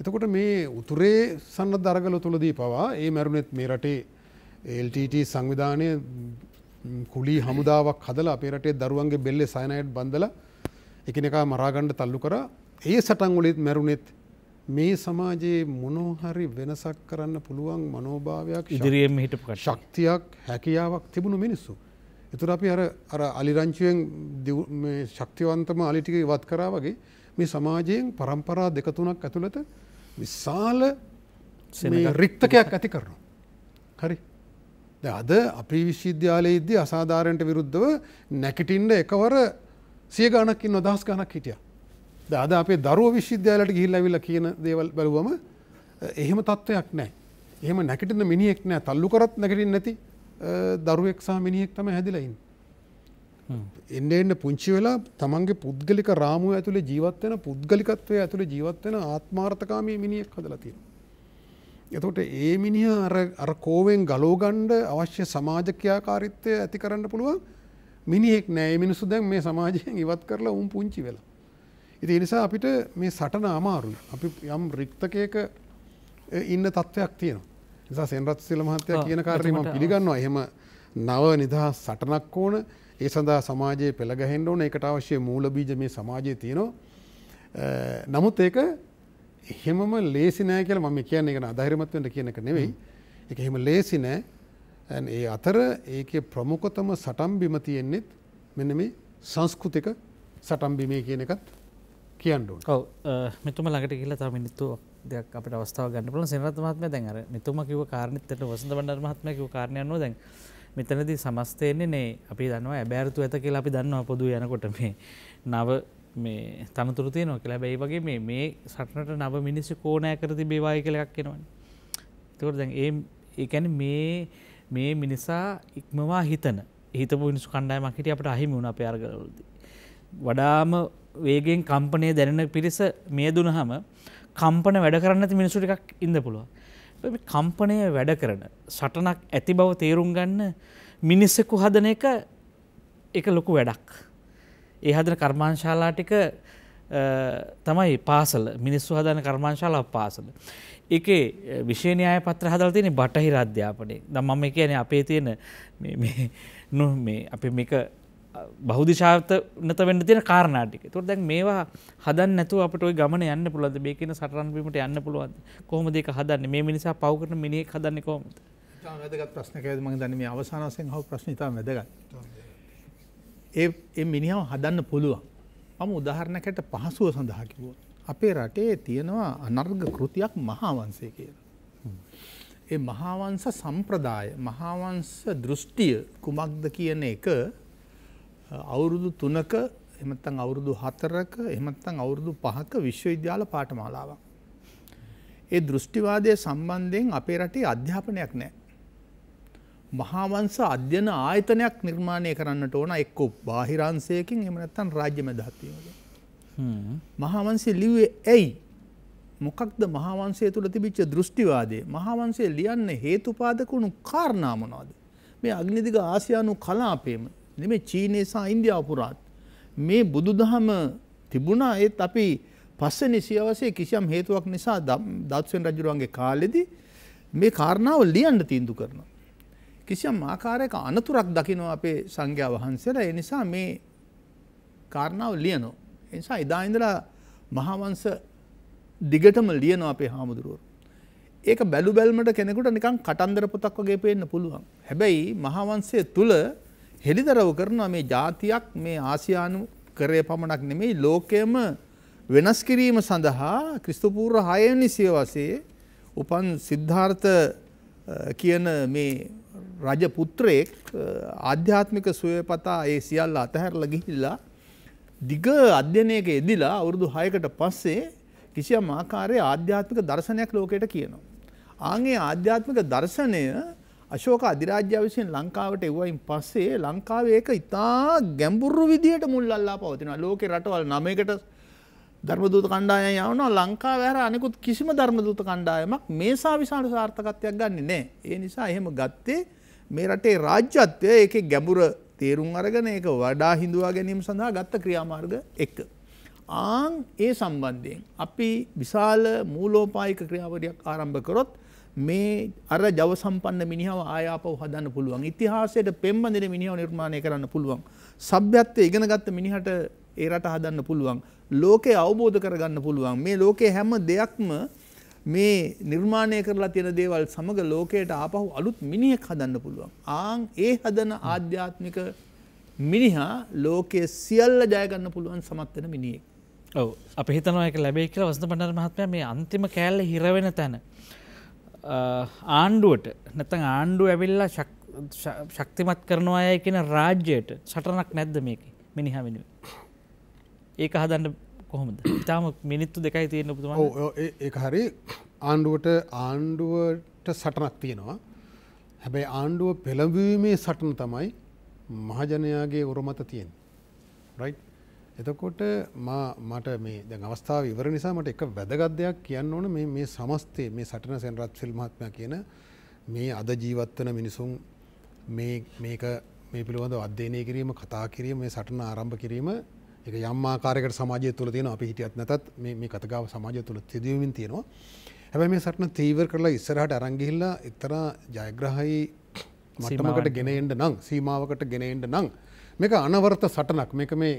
එතකොට මේ උතුරේ සන්නද්ධ අරගල තුලදී පවා ඒ මැරුණෙත් මේ රටේ LTT සංවිධානය කුලී හමුදාවක් හදලා අපේ රටේ දරුවන්ගේ බෙල්ලේ සයනයිඩ් බන්දලා එකිනෙකා මරාගන්න තල්ලු කරා. ඒ සටන් වලෙත් මැරුණෙත් මේ සමාජයේ මොනෝහරි වෙනසක් කරන්න පුළුවන් මනෝභාවයක් ඉදිරියෙන් හිට ශක්තියක් හැකියාවක් තිබුණු මිනිස්සු. එතුර අපි අර අර අලිරංචුවෙන් ශක්තිවන්තම අලිටික ඉවත් කරා වගේ මේ සමාජයෙන් පරම්පරා දෙකතුනක් ඇතුළත විශාල රික්තකයක් ඇති කරනවා. හරි. අද අපි විශ්විද්‍යාලයේදී අසාධාරණයට විරුද්ධව නැකටින්ට එකවර සිය ගණකින් නොදහස් ගණක් හිටියා. අද අපේ දරුව විශ්විද්‍යාලට ගිහිල්ලවිල්ල කියන දේවල් බැලුවම එහෙම තත්ත්වයක් නෑ. එහෙම නැකටන මිනිෙක් නෑ තල්ලු කරත් නැකටින් නැති දරුවෙක්සා මිනිෙක් තම හැදිලයින්. එන්න එන්න පුංචි වෙලා තමන්ගේ පුද්ගලික රාමුව ඇතුළේ ජීවත්වන පුද්ගලිකත්වය ඇතුළ ජීවත්වන ආත්මාර්ථකාමී මිනිියක් හදලතිය. එතකොට ඒ මිනිහ අර කෝවෙන් ගලෝගණ්ඩ අවශ්‍ය සමාජක්‍යාකාරිත්වය ඇති කරන්න පුළුවන් මිනිෙක් නෑ මිනිසු දැන් මේ සමාජයෙන් ඉවත් කරලා උම් පුංචි වෙලා ඉති නිසා අපිට මේ සටන අමාරුයි අපි යම් රික්තකයක ඉන්න තත්ත්වයක් තියෙන නිසා සෙන්රත් සිල මහත්තය කියන කාරයම පිළිගන්නවා එහෙම නව නිදහා සටනක් ඕන ඒ සඳහා සමාජයේ පෙළගහෙන්ඩ ඕන එකට අවශ්‍ය මූලබීජ මේ සමාජය තියෙනවා නමුත් ඒක එහෙමම ලේසි නෑ කියල මම කියන එකන අධෛරමත්වට කියන එක නෙවෙයි එක එහෙම ලේසි නෑ ඒ අතර ඒක ප්‍රමුඛතම සටම්බිම තියෙන්නෙත් මෙන මේ සංස්කෘතික සටම්බිමේ කියන එකත් කියන්නුව ඔව මෙතුම ලඟට කියල තම මිනිත්තු දෙයක් අපට අවස්ථාව ගන්නපුල සිනරත්මත්ම දැන්ර මෙතුම කිව කාරණිත්තට වසඳ බඩ මහත්මයක කාරණයන්න දැන් මෙතනදී සමස්තයන්නේ නේ අපි දන්නවා ඇබෑරතු ඇත කියලා අපි දන්නවා පොදු යනකොට මේ නව මේ තනතුරතිය නො කියලා බැයි වගේ මේ මේ සටනට නව මිනිස්සු කෝනෑ කරති බේවාය කලයක් කෙනවන තකට දැන් ඒ ඒැන මේ මේ මිනිසා ඉක්මවා හිතන හිතපු නිසු කණ්ඩායමක් හිටිය අපට අහිමුණ අප අර්ගලදී වඩාම වේගෙන් කම්පනය දැනෙන පිරිස මේ දුනහම කම්පන වැඩ කරන්න ඇති මිනිසු ටිකක් ඉන්න පුළුවන්. කම්පනය වැඩ කරන සටනක් ඇති බව තේරුම් ගන්න මිනිස්සෙකු හදන එක එක ලොකු වැඩක්. ඒ හදන කර්මාංශාලා ටික තමයි පාසල මිනිස්සු හදන කර්මාංශාලා පාසල. එකේ විශේණයාය පත්‍ර හදල තියෙන බටහිර අධ්‍යාපනය දම් මම කියන අපේ තියෙන අප මේක බෞදිශාත නත වන්න තියෙන කාරණාටික තුොර දැන් මේවා හදන් නැතු අපට ගමන යන්න පුළද බේකන සටරන්වීමට යන්න පුළුවන් කොහොමදක හදන්න මේ නිසා පවකරන මිනිෙ හදන්න කෝමට වැදගත් ප්‍රශ්නකඇද මඟ දනම අවසානසයෙන් හව ප්‍රශ්නිතා වැදගත් ඒ මිනිහාව හදන්න පුළුවන් මම උදාහරණකට පහසුව සඳහකිවුවත් අපේ රටේ තියෙනවා අනර්ග කෘතියක් මහාවන්සේ කියලා ඒ මහාවංස සම්ප්‍රදාය මහාවංස දෘෂ්ටිය කුමක්ද කියන එක අවුරුදු තුනක එමත්තං අවුරුදු හතරක එමත්තං අවුරුදු පහක විශ්වවිද්‍යාල පාටමාලාවක්. ඒ දෘෂ්ටිවාදය සම්බන්ධයෙන් අපේ රටේ අධ්‍යාපනයක් නෑ. මහාවංස අධ්‍යන ආයතනයක් නිර්මාණය කරන්නට ඕන එක්කු බාහිරන්සයකින් එමනත්තන් රාජ්‍ය මැදහත්වීමද. මහාවන්සේ ලිවේ ඇයි මොකක්ද මහාවන්සේ තුළ තිබිච්ච දෘෂ්ටිවාදේ මහාවන්සේ ලියන්න හේතුපාදකුණු කාරණාමනවාද. මේ අගනිදික ආසියානු කලාපේම නෙමේ චීනය සහ ඉන්දියාව පුරාත් මේ බුදුදහම තිබුණා ඒත් අපි පස්සේ නිසියවසේ කිසියම් හේතුවක් නිසා දත්සෙන් රජුරුවන්ගේ කාලෙදි මේ කාරණාව ලියන්න තීන්දු කරනවා. කිසියම් ආකාරයක අනතුරක් දකිනවා අපේ සංඝයා වහන්සේලා ඒ නිසා මේ කාරණාව ලියනෝ. එනිසා එදා ඉඳලා මහාවංශ දිගටම ලියනවා අපේ හාමුදුරුවෝ. ඒක බැලු බැල්මට කෙනෙකුට නිකන් කතන්දර පොතක් වගේ පේන්න පුළුවන්. හැබැයි මහාවංශය තුල හෙළිදරව් කරනවා මේ ජාතියක් මේ ආසියානු කරය පමණක් නෙමෙයි ලෝකයම වෙනස් කිරීම සඳහා ක්‍රිස්තුපූර්ව හයනි සියවසේ උපන් සිද්ධාර්ථ කියන මේ රජ පුත්‍රයෙක් ආධ්‍යාත්මික සුවය පතා ඒ සියල්ල අතහැරල ගිහිල්ලා දිග අධ්‍යනයක එදිලා අවුරුදු හයකට පස්සේ කිසියම් ආකාරය ආධ්‍යාත්මික දර්ශනයක් ලෝකයට කියනවා. ආගේ ආධ්‍යාත්මික දර්ශනය අශෝක අධිරාජ්‍ය විසින් ලංකාවට එව්වයින් පස්සේ ලංකාවේ ඒක ඉතා ගැඹුරු විදියට මුල්ලල්ලා පවතිනවා ලෝකෙ රටවල් නමයකට ධර්මදූත කණ්ඩායම යවනවා ලංකාව ඇර අනෙකුත් කිසිම ධර්මදූත කණ්ඩායමක් මේ සා විශාල සාර්ථකත්වයක් ගන්නේ නැහැ. ඒ නිසා එහෙම ගත්තේ මේ රටේ රාජ්‍යත්වය ඒකේ ගැඹුර තේරුම් අරගෙන ඒක වඩා හිඳුවා ගැනීම සඳහා ගත්ත ක්‍රියාමාර්ග එක. ආන් ඒ සම්බන්ධයෙන් අපි විශාල මූලෝපායික ක්‍රියාවලියක් ආරම්භ කරොත් මේ අර ජව සම්පන්න මිනිහව ආයාපව හදන්න පුළුවන්. ඉතිහාසයට පෙම්බඳින මිනිහව නිර්මාණය කරන්න පුළුවන්. සભ્યත්වයේ ඉගෙනගත්ත මිනිහට ඒ රට හදන්න පුළුවන්. ලෝකේ අවබෝධ කරගන්න පුළුවන්. මේ ලෝකේ හැම දෙයක්ම මේ නිර්මාණය කරලා තියෙන දේවල් සමග ලෝකයට ආපහු අලුත් මිනිහෙක් හදන්න පුළුවන්. ආන් ඒ හදන ආධ්‍යාත්මික මිනිහා ලෝකයේ සියල්ල ජය ගන්න පුළුවන් සමත් වෙන මිනිහෙක්. ඔව් අපි හිතනවා ඒක ලැබෙයි කියලා වසන්ත බණ්ඩාර මහත්මයා මේ අන්තිම කෑල්ල හිර වෙන තැන ආණ්ඩුවට නැතන් ආණ්ඩු ඇවිල්ලා ශක්තිමත් කරනවා අය කියෙන රාජ්‍යයට සටනක් නැද්ද මේක මිනිහ වෙනුව. ඒක හදන්න කොහොමද ඉතාම මිනිත්තු දෙකයි තියෙන පුතුම ඒ හරි ආණ්ඩුවට ආණ්ඩුවට සටනක් තියෙනවා හැබැයි ආණ්ඩුව පෙළඹීමේ සටන තමයි මහජනයාගේ උරමත තියෙන් රයිට් එතකොට මට මේ දැන් අවස්ථාව ඉවර නිසා මට එක වැදගත් දෙයක් කියන්න ඕන මේ මේ සමස්තේ මේ සටන සෙන්රත් සිල් මහත්මයා කියන මේ අද ජීවත් වෙන මිනිසුන් මේ මේක මේ පිළිබඳව අධ්‍යයනය කිරීම කතා කිරීම මේ සටන ආරම්භ කිරීම ඒක යම් ආකාරයකට සමාජය තුළ තියෙනවා අපි හිටියත් නැතත් මේ මේ කතගාව සමාජය තුළ තිදීමින් තියෙනවා හැබැයි මේ සටන තීව්‍ර කරලා ඉස්සරහට අරන් ගිහිල්ලා එක්තරා ජයග්‍රහයි මට්ටමකට ගෙන එන්න නම් සීමාවකට ගෙන එන්න නම් මේක අනවර්ථ සටනක් මේක මේ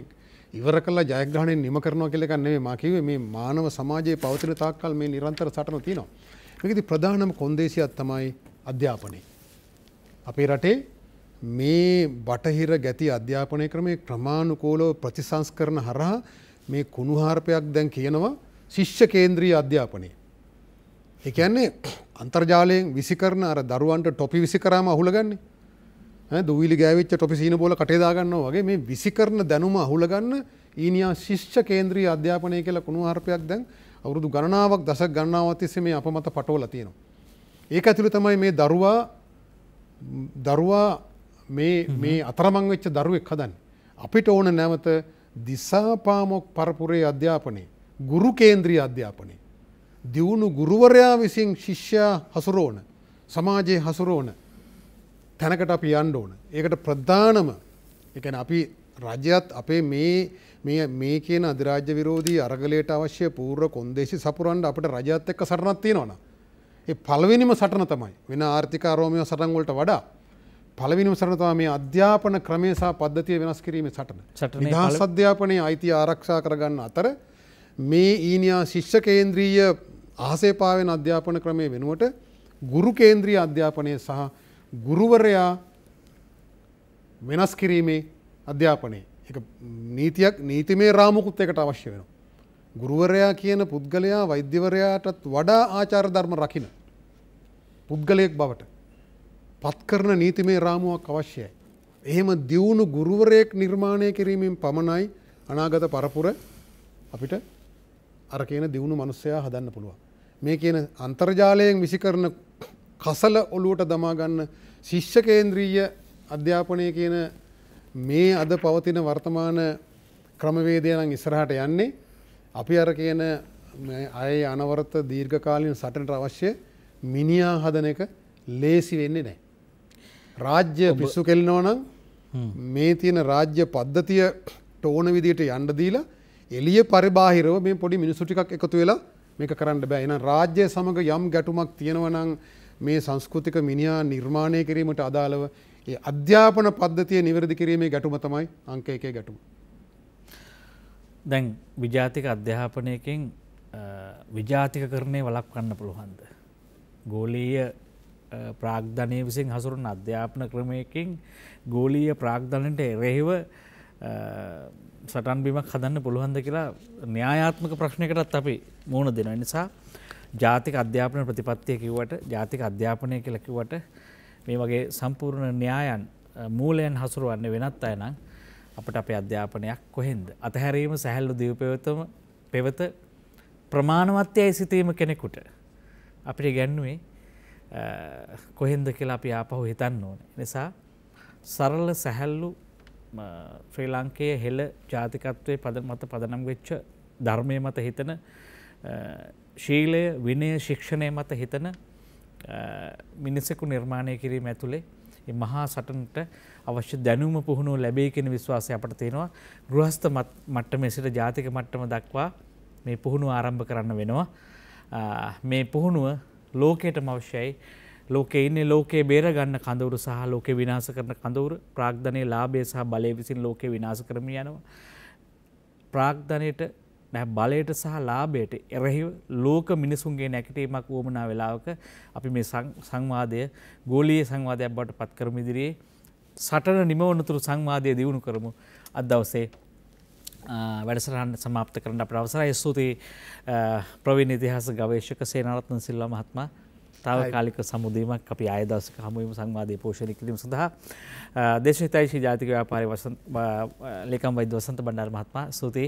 ඉවර කලා ජයග්‍රහණය නිම කරනවා කෙලෙක නෙවේ මකිව මේ මානව සමාජයේ පවතින තාක්කල් මේ නිරන්තර සටන තියෙනවා. මේකති ප්‍රධානම කොන්දේසියක් තමයි අධ්‍යාපනය. අපේ රටේ මේ බටහිර ගැති අධ්‍යාපනය ක්‍රමේ ක්‍රමාණුකෝලෝ ප්‍රතිසංස්කරන හරහා මේ කුණුහාර්පයක් දැන් කියනවා ශිෂ්‍ය කේන්ද්‍රී අධ්‍යාපනය. එකන්නේ අන්තර්ජාලයෙන් විසිකරන අර දරුවන්ට ටොපි විසිකරාම අහුලගන්නේ දවිලි ගෑවිච්ච ටොපිසින බෝල කටේදාගන්නවා වගේ මේ විසිකරන දැනුම අහුලගන්න ඊනියා ශිෂ්ෂ කේන්ද්‍රී අධ්‍යාපනය කියලා කුණු හර්පයක් දැන් අවුරුදු ගණනාවක් දස ගන්නාවත්තිස්ස මේ අප මත පටෝල තියෙනවා. ඒක ඇතුළි තමයි මේ දරුවා දරුවා මේ අතරමං වෙච්ච දරුවෙක් හදන්. අපිට ඕන නැවත දිසාපාමොක් පරපුරේ අධ්‍යාපනය ගුරු කේන්ද්‍රී අධ්‍යාපනය. දියුණු ගුරුවරයා විසින් ශිෂ්‍යයා හසුරෝන සමාජයේ හසුරෝන තැනකට අපි අන්ඩ ඕන. ඒකට ප්‍රධානම එකන අපි රජයත් අපේ මේ මේ කියන අධරාජ්‍ය විරෝධී අරගලයට අවශ්‍ය පූර්ව කොන්දේශි සපුරන්ට අපට රජත් එක්ක සටනත්තිය නොන. ඒ පලවිනිම සටන තමයි වෙන ආර්ථිකාරෝමය සටන්ගොලට වඩා පලවිනිම සරනතවා මේ අධ්‍යාපන ක්‍රමේසා පද්ධතිය වෙනස් කිරීම සටන නිදා සධ්‍යාපනය අයිති ආරක්ෂා කරගන්න අතර මේ ඊනියා ශිෂ්‍ය කේන්ද්‍රීය ආසේ පාවෙන් අධ්‍යාපන ක්‍රමය වෙනුවට ගුරු කේන්ද්‍රී අධ්‍යාපනය සහ ගුරුවරයා වෙනස් කිරීමේ අධ්‍යාපනයේ එක නීතියක් නීතිමේ රාමුකුත් එකට අවශ්‍ය වෙනවා. ගුරුවරයා කියන පුද්ගලයා වෛද්‍යවරයාටත් වඩා ආචාර ධර්ම රකින. පුද්ගලයෙක් බවට. පත්කරන නීතිමේ රාමුවක් අවශ්‍යයි. එහෙම දියුණු ගුරුවරයෙක් නිර්මාණය කිරීමෙන් පමණයි අනාගත පරපුර අපිට අර කියන දියුණු මනුස්සයා හදන්න පුළුවන්. මේ කියන අන්තර්ජාලයෙන් විසි කරන කසල ඔලුවට දමාගන්න ශිෂ්ෂකේන්ද්‍රීය අධ්‍යාපනය කියන මේ අද පවතින වර්තමාන ක්‍රමවේදයනං ඉස්සරහට යන්නේ අපි අර කියන අය අනවරත දීර්ඝකාලින් සටනට අවශ්‍ය මිනිියා හදන එක ලේසි වෙන්නේ නෑ. රාජ්‍ය පිස්සු කෙල්නෝනම් මේ තියෙන රාජ්‍ය පද්ධතිය ටෝන විදියට යන්ඩදීලා එලිය පරිබාහිරව මේ පොඩි මිනිසුටිකක් එකතු වෙලා මේක කරන්න බෑ එන රාජ්‍යය සමඟ යම් ගැටුමක් තියෙනවනං මේ සංස්කෘතික මිනිා නිර්මාණය කිරීමට අදාළව ඒ අධ්‍යාපන පද්ධතිය නිවැරදි කිරීමේ ගැටුම තමයි අංක එකේ ගැටුම. දැන් විජාතික අධ්‍යාපනයකින් විජාතික කරණය වලක් කන්න පුළුවන්ද. ගෝලීය ප්‍රාග්ධනය විසින් හසුරුන් අධ්‍යාපන ක්‍රමයකින් ගෝලීය ප්‍රාග්ධනට එරෙහිව සටන් බිමක් හදන්න පුළුවන්ද කියලා න්‍යායාත්මක ප්‍රශ්නයකටත් අපි මූුණ දෙන නිසා ජාතික අධ්‍යාපන ප්‍රතිපත්තිය කිව්වට ජාතික අධ්‍යාපනය කලකිවට මේ වගේ සම්පූර්ණ න්‍යායන් මූලයන් හසුරුවන්න වෙනත් අයනම් අපට අපේ අධ්‍යාපනයක් කොහෙන්ද. අතහැරීම සැහැල්ලු දීවපයවතම පෙවත ප්‍රමාණවත්්‍යයයි සිතීම කෙනෙකුට. අපිට ගැන්නුවේ කොහෙන්ද කියලා අපි ආපහු හිතන්න ඕන. නිසා සරල්ල සැහැල්ලු ශ්‍රී ලංකයේ හෙළ ජාතිකත්වය පද මත පදනම් වෙච්ච ධර්මය මත හිතන ශීලය විනය ශික්ෂණය මත හිතන මිනිසෙකු නිර්මාණය කිරීම ඇතුළේ මහා සටනට අවශ්‍ය දැනුම පුහුණු ලැබේ කෙන විශ්වාසය අපට තියෙනවා ගෘහස්ත මට්ටම සිට ජාතික මට්ටම දක්වා මේ පුහුණු ආරම්භ කරන්න වෙනවා. මේ පුහුණුව ලෝකයට මවශ්‍යයි ලෝක ඉන්නේ ලෝකයේ බේරගන්න කඳවුරු සහ ලෝක විනාස කරන කඳවුරු ප්‍රාග්ධනය ලාබේ සහ බලය විසින් ලෝක විනාස කරම යනවා. ප්‍රාග්ධනයට බැ බලයට සහ ලාභයට එරෙහිව ලෝක මිනිසුන්ගේ නැකටීමක් වුවමනා වෙලාවක අපි මේ සංවාදය ගෝලයේ සංවාදයක් බවට පත් කරම ඉදිරියේ සටන නිමවනතුරු සංවාදය දියුණු කරමු අදවසේ වැඩසරහන් සමාප්ත කරන්න අප අවසරයි ස්තුතියි ප්‍රවීණ ඉතිහාස ගවේශක සේනරත්න සිල්ලා මහත්මා තාවකාලික සමුදීමක් අපි අයදසක හමුවීම සංවාධය පෝෂණ කිරීම සඳහා දේශහිතයිශී ජාතික ව්‍යාපාරය වසන් ලේකම් වෛද වසන්ත බණ්ඩර් මහත්මා සූති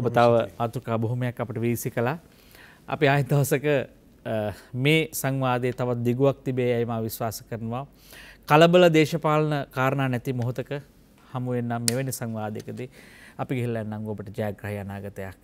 ඔබතාව අතුකා බොහොමයක් අපට වීසි කලා අපි අහිදවසක මේ සංවාදය තවත් දිගුවක් තිබේ ඇයිම විශ්වාස කරනවා. කලබල දේශපාලන කාරණා නැති මොහොතක හමුවෙන්නම් මෙවැනි සංවාධයකදී අපි ගෙල්ලන්නම් ඔබට ජයග්‍රහයනාගතයක්.